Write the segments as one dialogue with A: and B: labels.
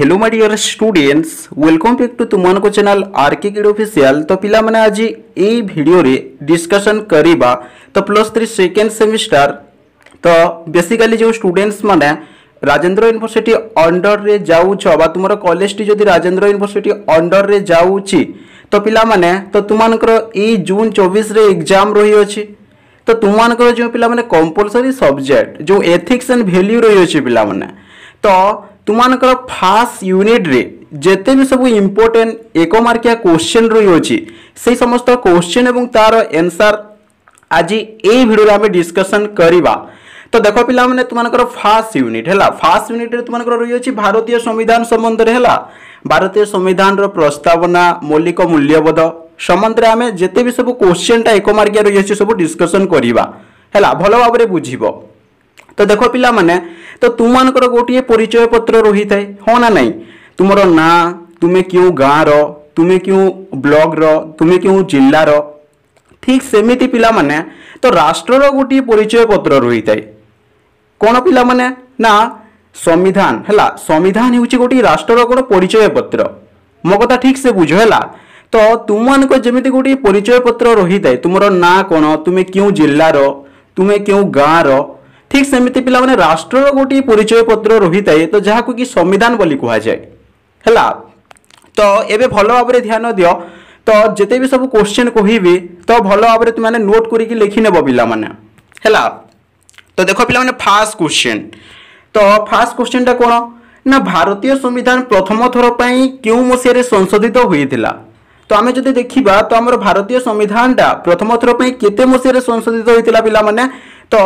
A: hello my dear students welcome back to तुमको channel R K kid official तो पिला तो तो माने आज ए वीडियो रे डिस्कशन करबा तो प्लस थ्री सेकेंड सेमिस्टर तो बेसिकली जो स्टूडेंट्स मैंने राजेन्द्र यूनिवर्सिटी अंडर रे जाऊछ बा तुमर राजेन्द्र यूनिवर्सिटी अंडर रे जाऊछि तो पिला तो तुमनकर ए जून चौबीस एग्जाम रही अछि तो तुमनकर जो पे कंपलसरी सब्जेक्ट जो एथिक्स एंड भैल्यू रही अछि पिला तो ତୁମାନଙ୍କର ଫାଷ୍ଟ ୟୁନିଟ୍ରେ ଯେତେ ବି ସବୁ ଇମ୍ପୋର୍ଟାଣ୍ଟ ଏକ ମାର୍କିଆ କୋଶ୍ଚିନ୍ ରହିଅଛି ସେଇ ସମସ୍ତ କୋଶ୍ଚିନ୍ ଏବଂ ତା'ର ଏନ୍ସାର୍ ଆଜି ଏଇ ଭିଡ଼ିଓରେ ଆମେ ଡିସ୍କସନ୍ କରିବା তো দেখো পিলামানে তোমার ফার্স্ট ইউনিট হল ফার্স্ট ইউনিট্রে তোমার রয়েছে ভারতীয় সংবিধান সম্বন্ধে হল ভারতীয় সংবিধানর প্রস্তাবনা মৌলিক মূল্যবোধ সম্বন্ধে আমি যেতে বি সব কোশ্চেনটা একমার্কিয়া রয়েছে সব ডিসকসন করা হল ভালো ভাবে বুঝব ତ ଦେଖ ପିଲାମାନେ ତ ତୁମମାନଙ୍କର ଗୋଟିଏ ପରିଚୟ ପତ୍ର ରହିଥାଏ ହଁ ନା ନାହିଁ ତୁମର ନାଁ ତୁମେ କେଉଁ ଗାଁର ତୁମେ କେଉଁ ବ୍ଲକର ତୁମେ କେଉଁ ଜିଲ୍ଲାର ଠିକ୍ ସେମିତି ପିଲାମାନେ ତ ରାଷ୍ଟ୍ରର ଗୋଟିଏ ପରିଚୟ ପତ୍ର ରହିଥାଏ କ'ଣ ପିଲାମାନେ ନା ସମ୍ବିଧାନ ହେଲା ସମ୍ବିଧାନ ହେଉଛି ଗୋଟିଏ ରାଷ୍ଟ୍ରର ଗୋଟେ ପରିଚୟ ପତ୍ର ମୋ କଥା ଠିକ୍ ସେ ବୁଝ ହେଲା ତ ତୁମମାନଙ୍କ ଯେମିତି ଗୋଟିଏ ପରିଚୟ ପତ୍ର ରହିଥାଏ ତୁମର ନାଁ କ'ଣ ତୁମେ କେଉଁ ଜିଲ୍ଲାର ତୁମେ କେଉଁ ଗାଁର ঠিক ସେମିତି ପିଲାମାନେ ରାଷ୍ଟ୍ରର ଗୋଟିଏ ପରିଚୟ ପତ୍ର ରହିଥାଏ ତ ଯାହାକୁ କି ସମ୍ବିଧାନ ବୋଲି କୁହାଯାଏ ହେଲା ତ ଏବେ ଭଲ ଭାବରେ ଧ୍ୟାନ ଦିଅ ତ ଯେତେ ବି ସବୁ କୋଶ୍ଚିନ୍ କହିବି ତ ଭଲ ଭାବରେ ତୁମେ ନୋଟ୍ କରିକି ଲେଖିନେବ ପିଲାମାନେ ହେଲା ତ ଦେଖ ପିଲାମାନେ ଫାର୍ଷ୍ଟ କୋଶ୍ଚିନ୍ ତ ଫାର୍ଷ୍ଟ କୋଶ୍ଚିନ୍ଟା କ'ଣ ନା ଭାରତୀୟ ସମ୍ବିଧାନ ପ୍ରଥମ ଥର ପାଇଁ କେଉଁ ମସିହାରେ ସଂଶୋଧିତ ହୋଇଥିଲା তো আমি যদি দেখিবা তো আমার ভারতীয় সংবিধানটা প্রথম থর কেতে মশিয়ারে সংশোধিত হয়েছিল পিলা মানে তো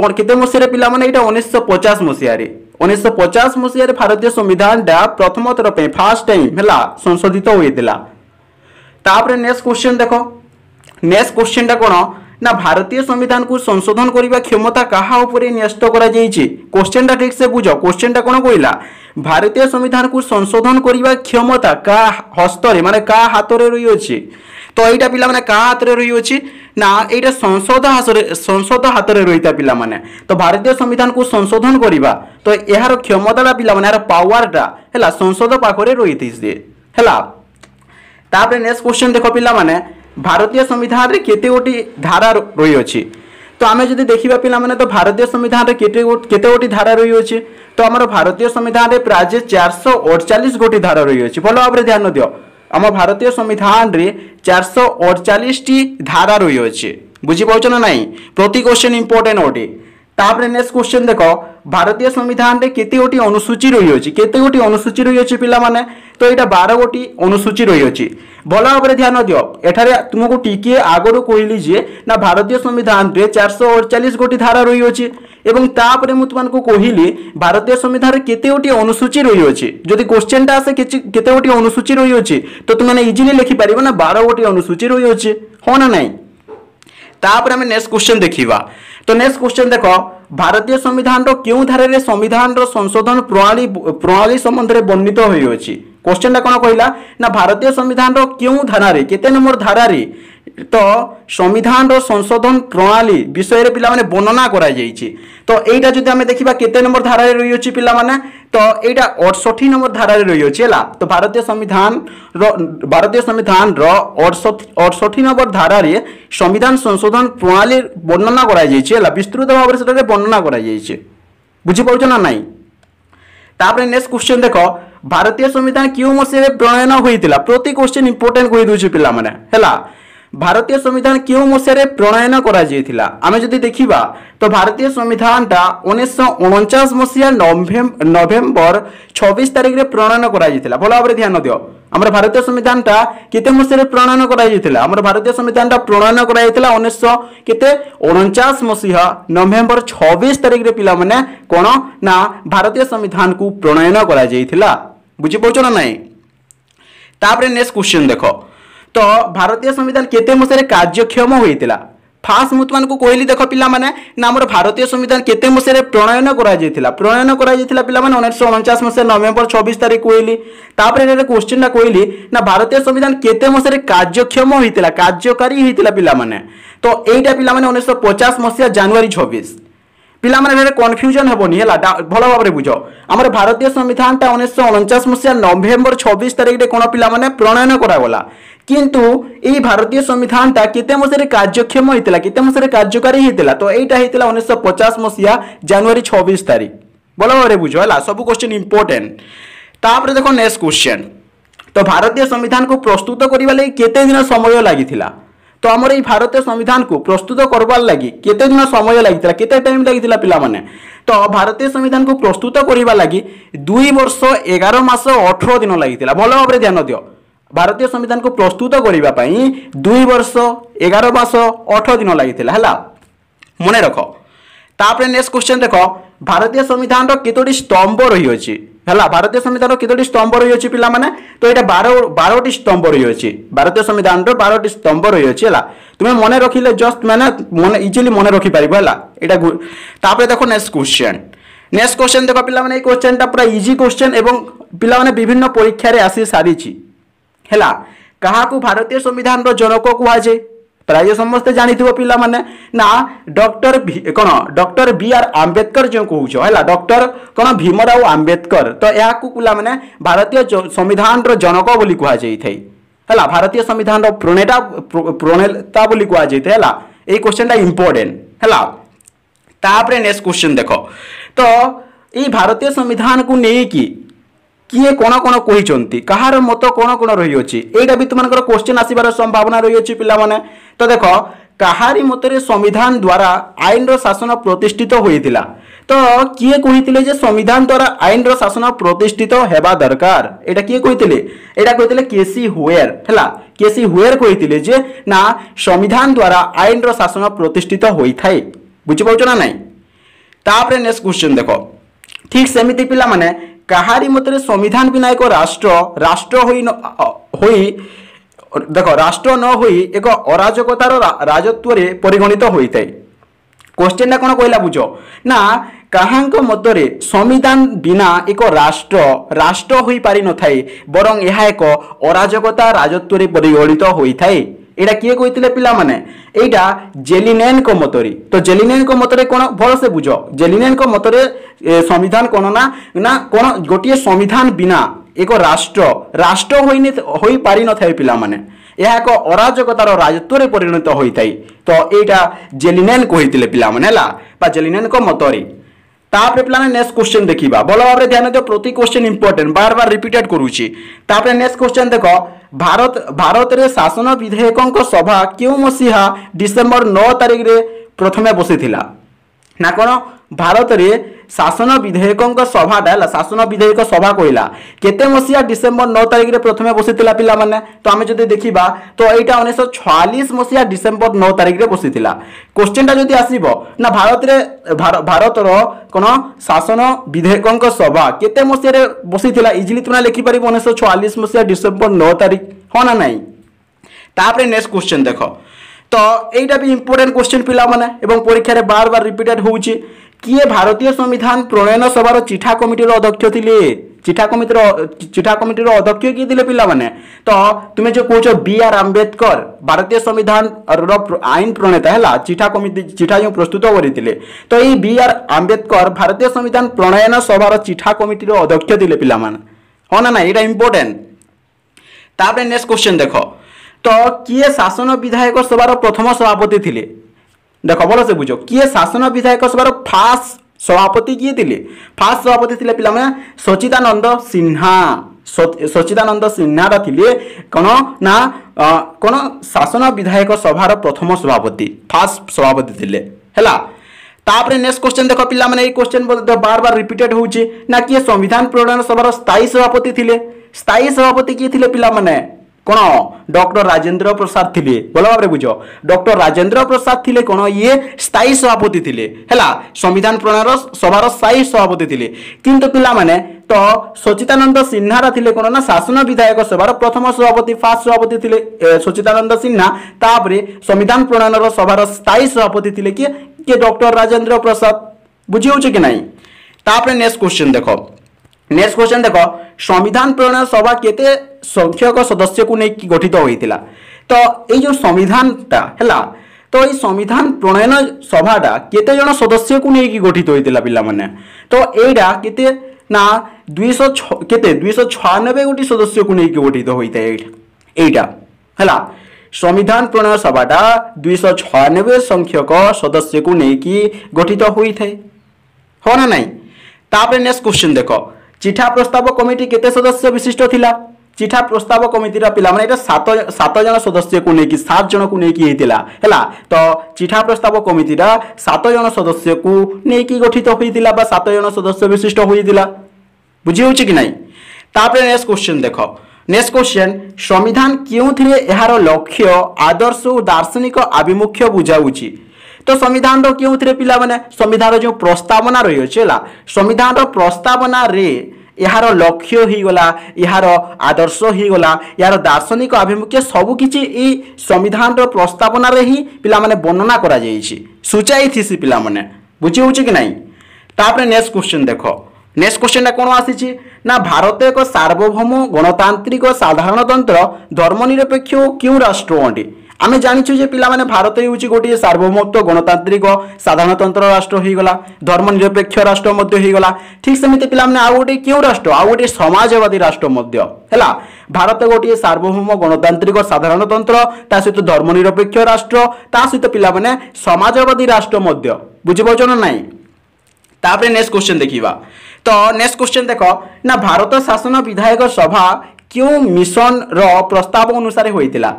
A: କ'ଣ କେତେ ମସିହାରେ ପିଲାମାନେ ଏଇଟା ଉଣେଇଶହ ପଚାଶ ମସିହାରେ ଉଣେଇଶହ ପଚାଶ ମସିହାରେ ଭାରତୀୟ ସମ୍ବିଧାନଟା ପ୍ରଥମ ଥର ପାଇଁ ଫାର୍ଷ୍ଟ ଟାଇମ୍ ହେଲା ସଂଶୋଧିତ ହୋଇଥିଲା ତାପରେ ନେକ୍ସଟ କୋଶ୍ଚିନ୍ ଦେଖ ନେକ୍ସଟ କୋଶ୍ଚିନ୍ଟା କ'ଣ না ভারতীয় সংবিধানকে সংশোধন করা ক্ষমতা কাহা উপরে ন্যস্ত করা যাইছে কোশ্চেনটা ঠিকসে বুঝ কোশ্চেনটা কোণ কহিলা ভারতীয় সংবিধানকে সংশোধন করা ক্ষমতা কা হস্তরে মানে কা হাতরে রয়েছে তো এইটা পিলামানে কাহা হাতরে রয়েছে না এইটা সংসদ হাতরে সংসদ হাতরে রয়েছে পিলামানে তো ভারতীয় সংবিধানকে সংশোধন করা তো এর ক্ষমতাটা পিলামানে এর পাওয়ারটা হেলা সংসদ পাখরে রয়েছে ହେଲା ତାପରେ ନେକ୍ସଟ କ୍ୱେଶ୍ଚନ୍ ଦେଖ ପିଲାମାନେ ଭାରତୀୟ ସମ୍ବିଧାନରେ କେତେ ଗୋଟି ଧାରା ରହିଅଛି ତ ଆମେ ଯଦି ଦେଖିବା ପିଲାମାନେ ତ ଭାରତୀୟ ସମ୍ବିଧାନରେ କେତେ କେତେ ଗୋଟି ଧାରା ରହିଅଛି ତ ଆମର ଭାରତୀୟ ସମ୍ବିଧାନରେ ପ୍ରାୟ ଚାରିଶହ ଅଡ଼ଚାଳିଶ ଗୋଟି ଧାରା ରହିଅଛି ଭଲ ଭାବରେ ଧ୍ୟାନ ଦିଅ ଆମ ଭାରତୀୟ ସମ୍ବିଧାନରେ ଚାରିଶହ ଅଡ଼ଚାଳିଶଟି ଧାରା ରହିଅଛି ବୁଝିପାରୁଛ ନା ନାହିଁ ପ୍ରତି କୋଶ୍ଚିନ୍ ଇମ୍ପୋର୍ଟାଣ୍ଟ ଅଟେ ତାପରେ ନେକ୍ସଟ କ୍ୱେଶ୍ଚନ ଦେଖ ଭାରତୀୟ ସମ୍ବିଧାନରେ କେତେ ଗୋଟି ଅନୁସୂଚୀ ରହିଅଛି କେତେ ଗୋଟି ଅନୁସୂଚୀ ରହିଅଛି ପିଲାମାନେ ତ ଏଇଟା ବାର ଗୋଟି ଅନୁସୂଚୀ ରହିଅଛି ଭଲ ଭାବରେ ଧ୍ୟାନ ଦିଅ ଏଠାରେ ତୁମକୁ ଟିକିଏ ଆଗରୁ କହିଲି ଯେ ନା ଭାରତୀୟ ସମ୍ବିଧାନରେ ଚାରିଶହ ଅଡ଼ଚାଳିଶ ଗୋଟି ଧାରା ରହିଅଛି ଏବଂ ତାପରେ ମୁଁ ତୁମମାନଙ୍କୁ କହିଲି ଭାରତୀୟ ସମ୍ବିଧାନରେ କେତେ ଗୋଟି ଅନୁସୂଚୀ ରହିଅଛି ଯଦି କୋଶ୍ଚେନଟା ଆସେ କେତେ ଗୋଟି ଅନୁସୂଚୀ ରହିଅଛି ତ ତୁମେ ଇଜିଲି ଲେଖିପାରିବ ନା ବାର ଗୋଟି ଅନୁସୂଚୀ ରହିଅଛି ହଁ ନା ନାହିଁ ତାପରେ ଆମେ ନେକ୍ସଟ କ୍ୱେଶ୍ଚନ ଦେଖିବା তো নেক্সট কোশ্চেন দেখ ভারতীয় সংবিধানর কেউ ধারে সংবিধানর সংশোধন প্রণালী প্রণালী সম্বন্ধে বর্ণিত হয়েছে কোশ্চেনটা কোণ কহিলা না ভারতীয় সংবিধানর কেউ ধারারে কেতে নম্বর ধারারে তো সংবিধানর সংশোধন প্রণালী বিষয়ে পিলামানে বর্ণনা করা যাইছে তো এইটা যদি আমি দেখিবা কেতে নম্বর ধারারে রয়েছে পিলামানে ତ ଏଇଟା ଅଠଷଠି ନମ୍ବର ଧାରାରେ ରହିଅଛି ହେଲା ତ ଭାରତୀୟ ସମ୍ବିଧାନର ଭାରତୀୟ ସମ୍ବିଧାନର ଅଠଷଠି ନମ୍ବର ଧାରାରେ ସମ୍ବିଧାନ ସଂଶୋଧନ ପ୍ରଣାଳୀ ବର୍ଣ୍ଣନା କରାଯାଇଛି ହେଲା ବିସ୍ତୃତ ଭାବରେ ସେଠାରେ ବର୍ଣ୍ଣନା କରାଯାଇଛି ବୁଝିପାରୁଛ ନା ନାହିଁ ତାପରେ ନେକ୍ସଟ କ୍ୱେଶ୍ଚନ୍ ଦେଖ ଭାରତୀୟ ସମ୍ବିଧାନ କେଉଁ ମସିହାରେ ପ୍ରଣୟନ ହୋଇଥିଲା ପ୍ରତି କ୍ୱେଶ୍ଚନ୍ ଇମ୍ପୋର୍ଟାଣ୍ଟ କହିଦେଉଛି ପିଲାମାନେ ହେଲା ভারতীয় সংবিধান কেউ মশায় প্রণয়ন করা যাইছিলা আমি যদি দেখিবা তো ভারতীয় সংবিধানটা উনিশশো অনচাশ মশিয়া নভেম্বর ছবিশ তারিখে প্রণয়ন করা যাইছিলা ভালো ভাবে ধ্যান দিও আমার ভারতীয় সংবিধানটা কেতে মশায় প্রণয়ন করা যাইছিলা আমার ভারতীয় সংবিধানটা প্রণয়ন করা যাইছিলা উনিশশো কেতে অনচাশ মশিয়া নভেম্বর ছবিশ তারিখে পিলামানে কোণ না ভারতীয় সংবিধানকু প্রণয়ন করা যাইছিলা বুঝিপারছ না নাই তাপরে নেক্সট কোশ্চেন দেখো ତ ଭାରତୀୟ ସମ୍ବିଧାନ କେତେ ମସିହାରେ କାର୍ଯ୍ୟକ୍ଷମ ହୋଇଥିଲା ফার্স্ট মু তোমাকে কহিলি দেখ পিলা মানে না আমার ভারতীয় সংবিধান কেতে মশায় প্রণয়ন করা যাই প্রণয়ন করা যাই পিলা মানে উনিশশো অনচাশ মশায় নভেম্বর ছবিশ তারিখ কহিলি তাপরে এটা কোশ্চিনটা কহিলি না ভারতীয় সংবিধান কেতে মশায় কার্যক্ষম হয়েছিল কার্যকারী হয়েছিল পিলা মানে তো এইটা পিলা মানে উনিশশো পচাশ মশিয়া জানুয়ারি ছবিশ পিলা মানে এটা কনফ্যুজন হবনি হল ভালো ভাবে বুঝ আমার ভারতীয় সংবিধানটা উনিশশো অনচাশ মশিয়া নভেম্বর ছবিশ তারিখে কোণ পিলা মানে প্রণয়ন করা গলা কিন্তু এই ভারতীয় সংবিধানটা কেতে মশায় কার্যক্ষম হয়েছিল কেতে মশায় কার্যকারী হয়েছিল তো এইটা হয়েছিল উনিশশো পচাশ মশিয়া জানুয়ারি ছবিশ তারিখ ଭଲ ଭାବରେ ବୁଝ ହେଲା ସବୁ କ୍ୱେଶ୍ଚିନ୍ ଇମ୍ପୋର୍ଟାଣ୍ଟ ତାପରେ ଦେଖ ନେକ୍ସଟ କ୍ୱେଶ୍ଚିନ୍ ତ ଭାରତୀୟ ସମ୍ବିଧାନକୁ ପ୍ରସ୍ତୁତ କରିବା ଲାଗି କେତେ ଦିନ ସମୟ ଲାଗିଥିଲା ତ ଆମର ଏଇ ଭାରତୀୟ ସମ୍ବିଧାନକୁ ପ୍ରସ୍ତୁତ କରିବାର ଲାଗି କେତେ ଦିନ ସମୟ ଲାଗିଥିଲା କେତେ ଟାଇମ୍ ଲାଗିଥିଲା ପିଲାମାନେ ତ ଭାରତୀୟ ସମ୍ବିଧାନକୁ ପ୍ରସ୍ତୁତ କରିବା ଲାଗି ଦୁଇ ବର୍ଷ ଏଗାର ମାସ ଅଠର ଦିନ ଲାଗିଥିଲା ଭଲ ଭାବରେ ଧ୍ୟାନ ଦିଅ ଭାରତୀୟ ସମ୍ବିଧାନକୁ ପ୍ରସ୍ତୁତ କରିବା ପାଇଁ ଦୁଇ ବର୍ଷ ଏଗାର ମାସ ଅଠର ଦିନ ଲାଗିଥିଲା ହେଲା ମନେ ରଖ ତାପରେ ନେକ୍ସଟ କ୍ୱେଶ୍ଚନ୍ ଦେଖ ଭାରତୀୟ ସମ୍ବିଧାନର କେତୋଟି ସ୍ତମ୍ଭ ରହିଅଛି ହେଲା ଭାରତୀୟ ସମ୍ବିଧାନର କେତୋଟି ସ୍ତମ୍ଭ ରହିଅଛି ପିଲାମାନେ ତ ଏଇଟା ବାର ବାରଟି ସ୍ତମ୍ଭ ରହିଅଛି ଭାରତୀୟ ସମ୍ବିଧାନର ବାରଟି ସ୍ତମ୍ଭ ରହିଅଛି ହେଲା ତୁମେ ମନେ ରଖିଲେ ଜଷ୍ଟ ମାନେ ମନେ ଇଜିଲି ମନେ ରଖିପାରିବ ହେଲା ଏଇଟା ତାପରେ ଦେଖ ନେକ୍ସଟ କ୍ୱେଶ୍ଚନ୍ ନେକ୍ସଟ କ୍ୱେଶ୍ଚନ୍ ଦେଖ ପିଲାମାନେ ଏଇ କ୍ୱେଶ୍ଚନ୍ଟା ପୁରା ଇଜି କ୍ୱେଶ୍ଚନ୍ ଏବଂ ପିଲାମାନେ ବିଭିନ୍ନ ପରୀକ୍ଷାରେ ଆସି ସାରିଛି ହେଲା କାହାକୁ ଭାରତୀୟ ସମ୍ବିଧାନର ଜନକ କୁହାଯାଏ ପ୍ରାୟ ସମସ୍ତେ ଜାଣିଥିବ ପିଲାମାନେ ନା ଡକ୍ଟର କ'ଣ ଡକ୍ଟର ବି ଆର୍ ଆମ୍ବେଦକର ଯେଉଁ କହୁଛ ହେଲା ଡକ୍ଟର କ'ଣ ଭୀମରାଓ ଆମ୍ବେଦକର ତ ଏହାକୁ ପିଲାମାନେ ଭାରତୀୟ ସମ୍ବିଧାନର ଜନକ ବୋଲି କୁହାଯାଇଥାଏ ହେଲା ଭାରତୀୟ ସମ୍ବିଧାନର ପ୍ରଣେତା ପ୍ରଣେତା ବୋଲି କୁହାଯାଇଥାଏ ହେଲା ଏଇ କ୍ୱେଶ୍ଚନଟା ଇମ୍ପୋର୍ଟେଣ୍ଟ ହେଲା ତାପରେ ନେକ୍ସଟ କ୍ୱେଶ୍ଚନ ଦେଖ ତ ଏଇ ଭାରତୀୟ ସମ୍ବିଧାନକୁ ନେଇକି କିଏ କ'ଣ କ'ଣ କହିଛନ୍ତି କାହାର ମତ କ'ଣ କ'ଣ ରହିଅଛି ଏଇଟା ବି ତୁମମାନଙ୍କର କୋଶ୍ଚିନ୍ ଆସିବାର ସମ୍ଭାବନା ରହିଅଛି ପିଲାମାନେ ତ ଦେଖ କାହାରି ମତରେ ସମ୍ବିଧାନ ଦ୍ୱାରା ଆଇନର ଶାସନ ପ୍ରତିଷ୍ଠିତ ହୋଇଥିଲା ତ କିଏ କହିଥିଲେ ଯେ ସମ୍ବିଧାନ ଦ୍ୱାରା ଆଇନର ଶାସନ ପ୍ରତିଷ୍ଠିତ ହେବା ଦରକାର ଏଇଟା କିଏ କହିଥିଲେ ଏଇଟା କହିଥିଲେ କେସି ହୁଏର ହେଲା କେସି ହୁଏର କହିଥିଲେ ଯେ ନା ସମ୍ବିଧାନ ଦ୍ୱାରା ଆଇନର ଶାସନ ପ୍ରତିଷ୍ଠିତ ହୋଇଥାଏ ବୁଝିପାରୁଛ ନା ନାହିଁ ତାପରେ ନେକ୍ସଟ କ୍ୱେଶ୍ଚନ୍ ଦେଖ ଠିକ୍ ସେମିତି ପିଲାମାନେ କାହାରି ମତରେ ସମ୍ବିଧାନ ବିନା ଏକ ରାଷ୍ଟ୍ର ରାଷ୍ଟ୍ର ହୋଇ ହୋଇ ଦେଖ ରାଷ୍ଟ୍ର ନ ହୋଇ ଏକ ଅରାଜକତାର ରାଜତ୍ୱରେ ପରିଗଣିତ ହୋଇଥାଏ କୋଶ୍ଚିନ୍ଟା କ'ଣ କହିଲା ବୁଝ ନା କାହାଙ୍କ ମତରେ ସମ୍ବିଧାନ ବିନା ଏକ ରାଷ୍ଟ୍ର ରାଷ୍ଟ୍ର ହୋଇପାରିନଥାଏ ବରଂ ଏହା ଏକ ଅରାଜକତା ରାଜତ୍ୱରେ ପରିଗଣିତ ହୋଇଥାଏ ଏଇଟା କିଏ କହିଥିଲେ ପିଲାମାନେ ଏଇଟା ଜେଲିନେନଙ୍କ ମତରେ ତ ଜେଲିନେନଙ୍କ ମତରେ କ'ଣ ଭଲସେ ବୁଝ ଜେଲିନେନଙ୍କ ମତରେ ସମ୍ବିଧାନ କ'ଣ ନା ନା କ'ଣ ଗୋଟିଏ ସମ୍ବିଧାନ ବିନା ଏକ ରାଷ୍ଟ୍ର ରାଷ୍ଟ୍ର ହୋଇନି ହୋଇପାରିନଥାଏ ପିଲାମାନେ ଏହା ଏକ ଅରାଜକତାର ରାଜତ୍ୱରେ ପରିଣତ ହୋଇଥାଏ ତ ଏଇଟା ଜେଲିନେନ୍ କହିଥିଲେ ପିଲାମାନେ ହେଲା ବା ଜେଲିନେନ୍ଙ୍କ ମତରେ ତାପରେ ପିଲାମାନେ ନେକ୍ସଟ କ୍ୱେଶ୍ଚନ୍ ଦେଖିବା ଭଲ ଭାବରେ ଧ୍ୟାନ ଦିଅ ପ୍ରତି କ୍ୱେଶ୍ଚନ୍ ଇମ୍ପୋର୍ଟାଣ୍ଟ ବାର ବାର ରିପିଟେଡ୍ କରୁଛି ତାପରେ ନେକ୍ସଟ କ୍ୱେଶ୍ଚନ୍ ଦେଖ ଭାରତ ଭାରତରେ ଶାସନ ବିଧେୟକଙ୍କ ସଭା କେଉଁ ମସିହା ଡିସେମ୍ବର ନଅ ତାରିଖରେ ପ୍ରଥମେ ବସିଥିଲା ନା କ'ଣ ଭାରତରେ ଶାସନ ବିଧେୟକଙ୍କ ସଭାଟା ହେଲା ଶାସନ ବିଧେୟକ ସଭା କହିଲା କେତେ ମସିହା ଡିସେମ୍ବର ନଅ ତାରିଖରେ ପ୍ରଥମେ ବସିଥିଲା ପିଲାମାନେ ତ ଆମେ ଯଦି ଦେଖିବା ତ ଏଇଟା ଉଣେଇଶହ ଛୟାଳିଶ ମସିହା ଡିସେମ୍ବର ନଅ ତାରିଖରେ ବସିଥିଲା କୋଶ୍ଚିନ୍ଟା ଯଦି ଆସିବ ନା ଭାରତରେ ଭାରତର କ'ଣ ଶାସନ ବିଧେୟକଙ୍କ ସଭା କେତେ ମସିହାରେ ବସିଥିଲା ଇଜିଲି ତୁମେ ଲେଖିପାରିବ ଉଣେଇଶହ ଛୟାଳିଶ ମସିହା ଡିସେମ୍ବର ନଅ ତାରିଖ ହଁ ନା ନାହିଁ ତାପରେ ନେକ୍ସଟ କୋଶ୍ଚିନ୍ ଦେଖ তো এইটা বি ইম্পর্টেন্ট কোশ্চেন পিলামানে এবং পরীক্ষার বারবার রিপিটেড হচ্ছে कि ये भारतीय संविधान প্রণয়ন সভার চিটা কমিটির অধ্যক্ষ তিলে চিটা কমিটির চিটা কমিটির অধ্যক্ষ কি দিলে pila মানে তো তুমি যে কোচো বি আর আম্বেদকর ভারতীয় সংবিধান অর আইন প্রণতা হেলা চিটা কমিটি চিটায় প্রস্তুত ওরি তিলে তো এই বি আর আম্বেদকর ভারতীয় সংবিধান প্রণয়ন সভার চিটা কমিটির অধ্যক্ষ তিলে pila মান হন নাই ইটা ইম্পর্টেন্ট তারপরে নেক্সট क्वेश्चन देखो तो কিয়ে শাসন বিধানক সভার প্রথম সভাপতি তিলে ଦେଖ ଭଲସେ ବୁଝ କିଏ ଶାସନ ବିଧାୟକ ସଭାର ଫାଷ୍ଟ ସଭାପତି କିଏ ଥିଲେ ଫାଷ୍ଟ ସଭାପତି ଥିଲେ ପିଲାମାନେ ସଚିଦାନନ୍ଦ ସିହ୍ନା ସଚିଦାନନ୍ଦ ସିହ୍ନାର ଥିଲେ କ'ଣ ନା କ'ଣ ଶାସନ ବିଧାୟକ ସଭାର ପ୍ରଥମ ସଭାପତି ଫାଷ୍ଟ ସଭାପତି ଥିଲେ ହେଲା ତାପରେ ନେକ୍ସଟ କ୍ୱେଶ୍ଚନ ଦେଖ ପିଲାମାନେ ଏଇ କ୍ୱେଶ୍ଚନ ବାର ବାର ରିପିଟେଡ୍ ହେଉଛି ନା କିଏ ସମ୍ବିଧାନ ପ୍ରଣୟନ ସଭାର ସ୍ଥାୟୀ ସଭାପତି ଥିଲେ ସ୍ଥାୟୀ ସଭାପତି କିଏ ଥିଲେ ପିଲାମାନେ কোণ ডক্টর রাজেন্দ্র প্রসাদ লে ভালো ভাবে বুঝ ডক্টর রাজেন্দ্র প্রসাদ লে কোণ ইয়ে স্থায়ী সভাপতি লে হেলা সংবিধান প্রণয়ের সভার স্থায়ী সভাপতি লে কিন্তু পিলা মানে তো সচিতানন্দ সিনহারা লে কোণ না শাসন বিধায়ক সভার প্রথম সভাপতি ফার্স্ট সভাপতি লে সচিতানন্দ সিনহা তাপরে সংবিধান প্রণয়ের সভার স্থায়ী সভাপতি লে কি কে ডক্টর রাজেন্দ্র প্রসাদ বুঝি হচ্ছে কি নাই তাপরে নেক্সট কোশ্চেন দেখ নেক্সট কোশ্চেন দেখ সংবিধান প্রণয়ন সভা কেতে সংখ্যক সদস্যকে নিয়ে গঠিত হয়েছিল তো এই যে সংবিধানটা হেলা তো এই সংবিধান প্রণয়ন সভাটা কেতে জন সদস্যকে নিয়ে গঠিত হয়েছিল পিলামানে তো এইটা কেতে না দুইশো ছ কেতে দুইশো ছয়ানবে গোটি সদস্যকে নিয়ে গঠিত হয়ে এইটা হেলা সংবিধান প্রণয় সভাটা দুইশ ছয়ানবে সংখ্যক সদস্যকে নেই গঠিত হয়ে থাকে হ্যাঁ না নাই তাপরে নেক্সট কোশ্চিন দেখ চিঠা প্রস্তাব কমিটি কেতে সদস্য বিশিষ্ট লা ଚିଠା ପ୍ରସ୍ତାବ କମିଟିର ପିଲାମାନେ ଏଇଟା ସାତ ସାତ ଜଣ ସଦସ୍ୟକୁ ନେଇକି ସାତ ଜଣକୁ ନେଇକି ହେଇଥିଲା ହେଲା ତ ଚିଠା ପ୍ରସ୍ତାବ କମିଟିର ସାତ ଜଣ ସଦସ୍ୟକୁ ନେଇକି ଗଠିତ ହୋଇଥିଲା বা ସାତ ଜଣ ସଦସ୍ୟ ବିଶିଷ୍ଟ ହୋଇଥିଲା ବୁଝି ହେଉଛି କି ନାହିଁ ତାପରେ ନେକ୍ସଟ କ୍ୱେଶ୍ଚନ୍ ଦେଖ নেক্সট কোশ্চেন সংবিধান কেউথিরে এর লক্ষ্য আদর্শ ও দার্শনিক আভিমুখ্য বুঝাউছি তো সংবিধানর কেউথিরে পিলা মানে সংবিধানর যে প্রস্তাবনা রয়েছে হল সংবিধানর প্রস্তাবনারে ଏହାର ଲକ୍ଷ୍ୟ ହୋଇଗଲା ଏହାର ଆଦର୍ଶ ହୋଇଗଲା ଏହାର ଦାର୍ଶନିକ ଆଭିମୁଖ୍ୟ ସବୁକିଛି ଏଇ ସମ୍ବିଧାନର ପ୍ରସ୍ତାବନାରେ ହିଁ ପିଲାମାନେ ବର୍ଣ୍ଣନା କରାଯାଇଛି ସୂଚାଇଥିସି ପିଲାମାନେ ବୁଝି ହେଉଛି କି ନାହିଁ ତାପରେ ନେକ୍ସଟ କ୍ୱେଶ୍ଚିନ୍ ଦେଖ ନେକ୍ସଟ କ୍ୱେଶ୍ଚିନ୍ଟା କ'ଣ ଆସିଛି ନା ଭାରତ ଏକ ସାର୍ବଭୌମ ଗଣତାନ୍ତ୍ରିକ ସାଧାରଣତନ୍ତ୍ର ଧର୍ମନିରପେକ୍ଷ କେଉଁ ରାଷ୍ଟ୍ର ଅଟେ ଆମେ ଜାଣିଛୁ ଯେ ପିଲାମାନେ ଭାରତ ହେଉଛି ଗୋଟିଏ ସାର୍ବଭୌମତ୍ୱ ଗଣତାନ୍ତ୍ରିକ ସାଧାରଣତନ୍ତ୍ର ରାଷ୍ଟ୍ର ହୋଇଗଲା ଧର୍ମନିରପେକ୍ଷ ରାଷ୍ଟ୍ର ମଧ୍ୟ ହୋଇଗଲା ଠିକ୍ ସେମିତି ପିଲାମାନେ ଆଉ ଗୋଟିଏ କେଉଁ ରାଷ୍ଟ୍ର ଆଉ ଗୋଟିଏ ସମାଜବାଦୀ ରାଷ୍ଟ୍ର ମଧ୍ୟ ହେଲା ଭାରତ ଗୋଟିଏ ସାର୍ବଭୌମ ଗଣତାନ୍ତ୍ରିକ ସାଧାରଣତନ୍ତ୍ର ତା ସହିତ ଧର୍ମନିରପେକ୍ଷ ରାଷ୍ଟ୍ର ତା ସହିତ ପିଲାମାନେ ସମାଜବାଦୀ ରାଷ୍ଟ୍ର ମଧ୍ୟ ବୁଝିପାରୁଛ ନା ନାହିଁ ତାପରେ ନେକ୍ସଟ କ୍ୱେଶ୍ଚନ୍ ଦେଖିବା ତ ନେକ୍ସଟ କ୍ୱେଶ୍ଚନ୍ ଦେଖ ନା ଭାରତ ଶାସନ ବିଧାୟକ ସଭା କେଉଁ ମିଶନର ପ୍ରସ୍ତାବ ଅନୁସାରେ ହୋଇଥିଲା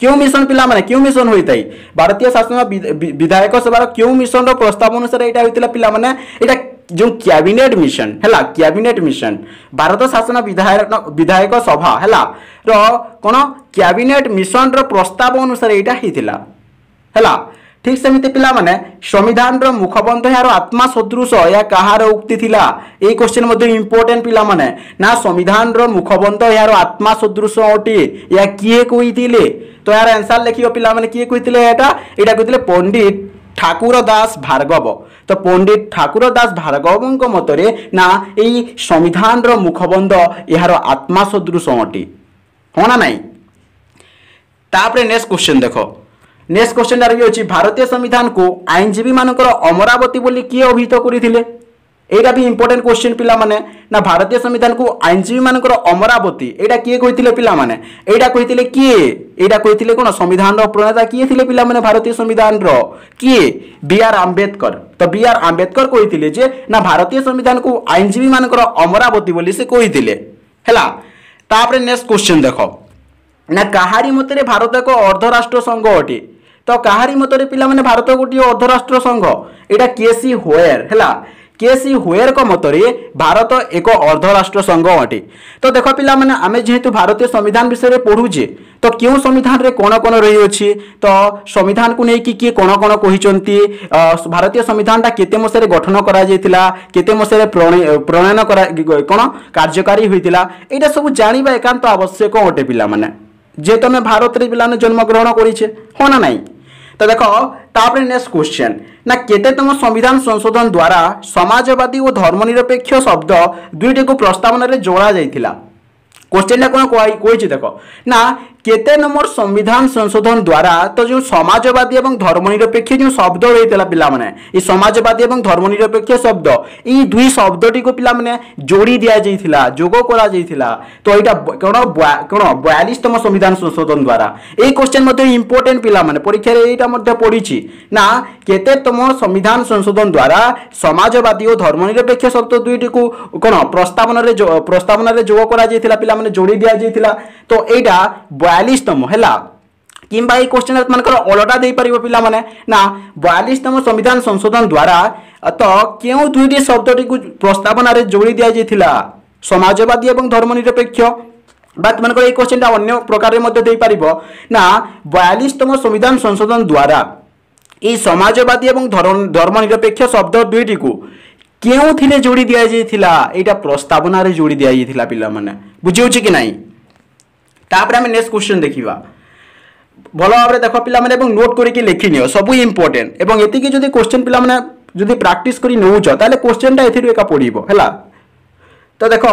A: କେଉଁ ମିଶନ ପିଲାମାନେ କେଉଁ ମିଶନ ହୋଇଥାଏ ଭାରତୀୟ ଶାସନ ବିଧାୟକ ସଭାର କେଉଁ ମିଶନର ପ୍ରସ୍ତାବ ଅନୁସାରେ ଏଇଟା ହୋଇଥିଲା ପିଲାମାନେ ଏଇଟା ଯେଉଁ କ୍ୟାବିନେଟ୍ ମିଶନ ହେଲା କ୍ୟାବିନେଟ୍ ମିଶନ ଭାରତ ଶାସନ ବିଧାୟକ ବିଧାୟକ ସଭା ହେଲା ର କ'ଣ କ୍ୟାବିନେଟ୍ ମିଶନର ପ୍ରସ୍ତାବ ଅନୁସାରେ ଏଇଟା ହେଇଥିଲା ହେଲା ঠিক ସେମିତି ପିଲାମାନେ ସମ୍ବିଧାନର ମୁଖବନ୍ଧ ଏହାର ଆତ୍ମା ସଦୃଶ ଏହା କାହାର ଉକ୍ତି ଥିଲା ଏଇ କ୍ୱେଶ୍ଚିନ୍ ମଧ୍ୟ ଇମ୍ପୋର୍ଟାଣ୍ଟ ପିଲାମାନେ ନା ସମ୍ବିଧାନର ମୁଖବନ୍ଧ ଏହାର ଆତ୍ମା ସଦୃଶ ଅଟେ ଏହା କିଏ କହିଥିଲେ ତ ଏହାର ଆନ୍ସର୍ ଲେଖିବ ପିଲାମାନେ କିଏ କହିଥିଲେ ଏଇଟା ଏଇଟା କହିଥିଲେ ପଣ୍ଡିତ ঠাকুর দাস ভার্গব তো পণ্ডিত ঠাকুর দাস ভার্গবঙ্ মতরে না এই সংবিধানর মুখবন্ধ এর আত্মা সদৃশ অটি হ্যাঁ না নাই তাপরে নেক্সট কোশ্চেন দেখো নেক্সট কোশ্চেন আর অছি ভারতীয় সংবিধানকে আইনজীবী মানকর অমরাবতী বলে কি অভিহিত করে এইটা বি ইম্পর্টেন্ট কোশ্চিন পিলামানে না ভারতীয় সংবিধানকে আইনজীবী মানকর অমরাবতী এটা কিয়ে কইলে পিলামানে এইটা কইলে কিয়ে এইটা কইলে কোন সংবিধানর প্রণেতা কিয়ে থিলে পিলামানে ভারতীয় সংবিধানর কিয়ে বি আর আম্বেদকর তো বি আর আম্বেদকর কইলে যে না ভারতীয় সংবিধানকে আইনজীবী মানকর অমরাবতী বলে সে কইলে হেলা তাপরে নেক্সট কোশ্চিন দেখ না কাহারি মতে ভারত এক অর্ধরাষ্ট্র সংঘ অটে ତ କାହାରି ମତରେ ପିଲାମାନେ ଭାରତ ଗୋଟିଏ ଅର୍ଦ୍ଧରାଷ୍ଟ୍ର ସଂଘ ଏଇଟା କେସି ହୋଏର ହେଲା କେସି ହୋଏରଙ୍କ ମତରେ ଭାରତ ଏକ ଅର୍ଦ୍ଧରାଷ୍ଟ୍ର ସଂଘ ଅଟେ ତ ଦେଖ ପିଲାମାନେ ଆମେ ଯେହେତୁ ଭାରତୀୟ ସମ୍ବିଧାନ ବିଷୟରେ ପଢ଼ୁଛେ ତ କେଉଁ ସମ୍ବିଧାନରେ କ'ଣ କ'ଣ ରହିଅଛି ତ ସମ୍ବିଧାନକୁ ନେଇକି କିଏ କ'ଣ କ'ଣ କହିଛନ୍ତି ଭାରତୀୟ ସମ୍ବିଧାନଟା କେତେ ମସିହାରେ ଗଠନ କରାଯାଇଥିଲା କେତେ ମସିହାରେ ପ୍ରଣୟନ କରା କ'ଣ କାର୍ଯ୍ୟକାରୀ ହୋଇଥିଲା ଏଇଟା ସବୁ ଜାଣିବା ଏକାନ୍ତ ଆବଶ୍ୟକ ଅଟେ ପିଲାମାନେ ଯେହେତୁ ଆମେ ଭାରତରେ ପିଲାମାନେ ଜନ୍ମଗ୍ରହଣ କରିଛେ ହଁ ନା ନାହିଁ তো দেখো তাপরে নেক্সট কোশ্চেন না কেতেতম সংবিধান সংশোধন দ্বারা সমাজবাদী ও ধর্মনিরপেক্ষ শব্দ দুইটিকে প্রস্তাবনার যোড়া যাই কোশ্চেনটা কোন কইছি দেখো না केते नंबर संविधान संशोधन द्वारा तो जो समाजवादी एवं धर्मनिरपेक्ष जो शब्द रही पिला मैंने समाजवादी एवं धर्मनिरपेक्ष शब्द ये दुई शब्दी को पिला मैंने जोड़ी दि जाता जोग कर तो यहाँ कौन कौन बयालीसतम संविधान संशोधन द्वारा ये क्वेश्चन इम्पोर्टेन्ट पिला मैंने परीक्षा यहाँ पढ़ी ना केतेतम संविधान संशोधन द्वारा समाजवादी और धर्मनिरपेक्ष शब्द दुईटी को कौन प्रस्तावन प्रस्तावन जोग कर पिला मैंने जोड़ी दि जाता तो यहाँ ବୟାଳିଶତମ ହେଲା কিংবা এই কোশ্চেন আপনার অলটা দিয়ে পাব পিলা মানে না বয়ালিশতম সংবিধান সংশোধন দ্বারা তো কেউ দুইটি শব্দটি প্রস্তাবনার যোড়ি দিয়া যাই সমাজবাদী এবং ধর্মনিরপেক্ষ বা তোমার এই কোশ্চেনটা অন্য প্রকারের মধ্যে দিয়ে পাব না বয়ালিশতম সংবিধান সংশোধন দ্বারা এই সমাজবাদী এবং ধর্মনিরপেক্ষ শব্দ দুইটি কেউথিলে যোড়ি দিয়া যাই এইটা প্রস্তাবনার যোড়ি দিয়া যাই পিলা মানে বুঝি হচ্ছে কি নাই ତାପରେ ଆମେ ନେକ୍ସଟ କ୍ୱେଶ୍ଚନ୍ ଦେଖିବା ଭଲ ଭାବରେ ଦେଖ ପିଲାମାନେ ଏବଂ ନୋଟ୍ କରିକି ଲେଖିନିଅ ସବୁ ଇମ୍ପୋର୍ଟାଣ୍ଟ ଏବଂ ଏତିକି ଯଦି କ୍ୱେଶ୍ଚନ୍ ପିଲାମାନେ ଯଦି ପ୍ରାକ୍ଟିସ୍ କରି ନେଉଛ ତାହେଲେ କ୍ୱେଶ୍ଚନ୍ଟା ଏଥିରୁ ଏକା ପଡ଼ିବ ହେଲା ତ ଦେଖ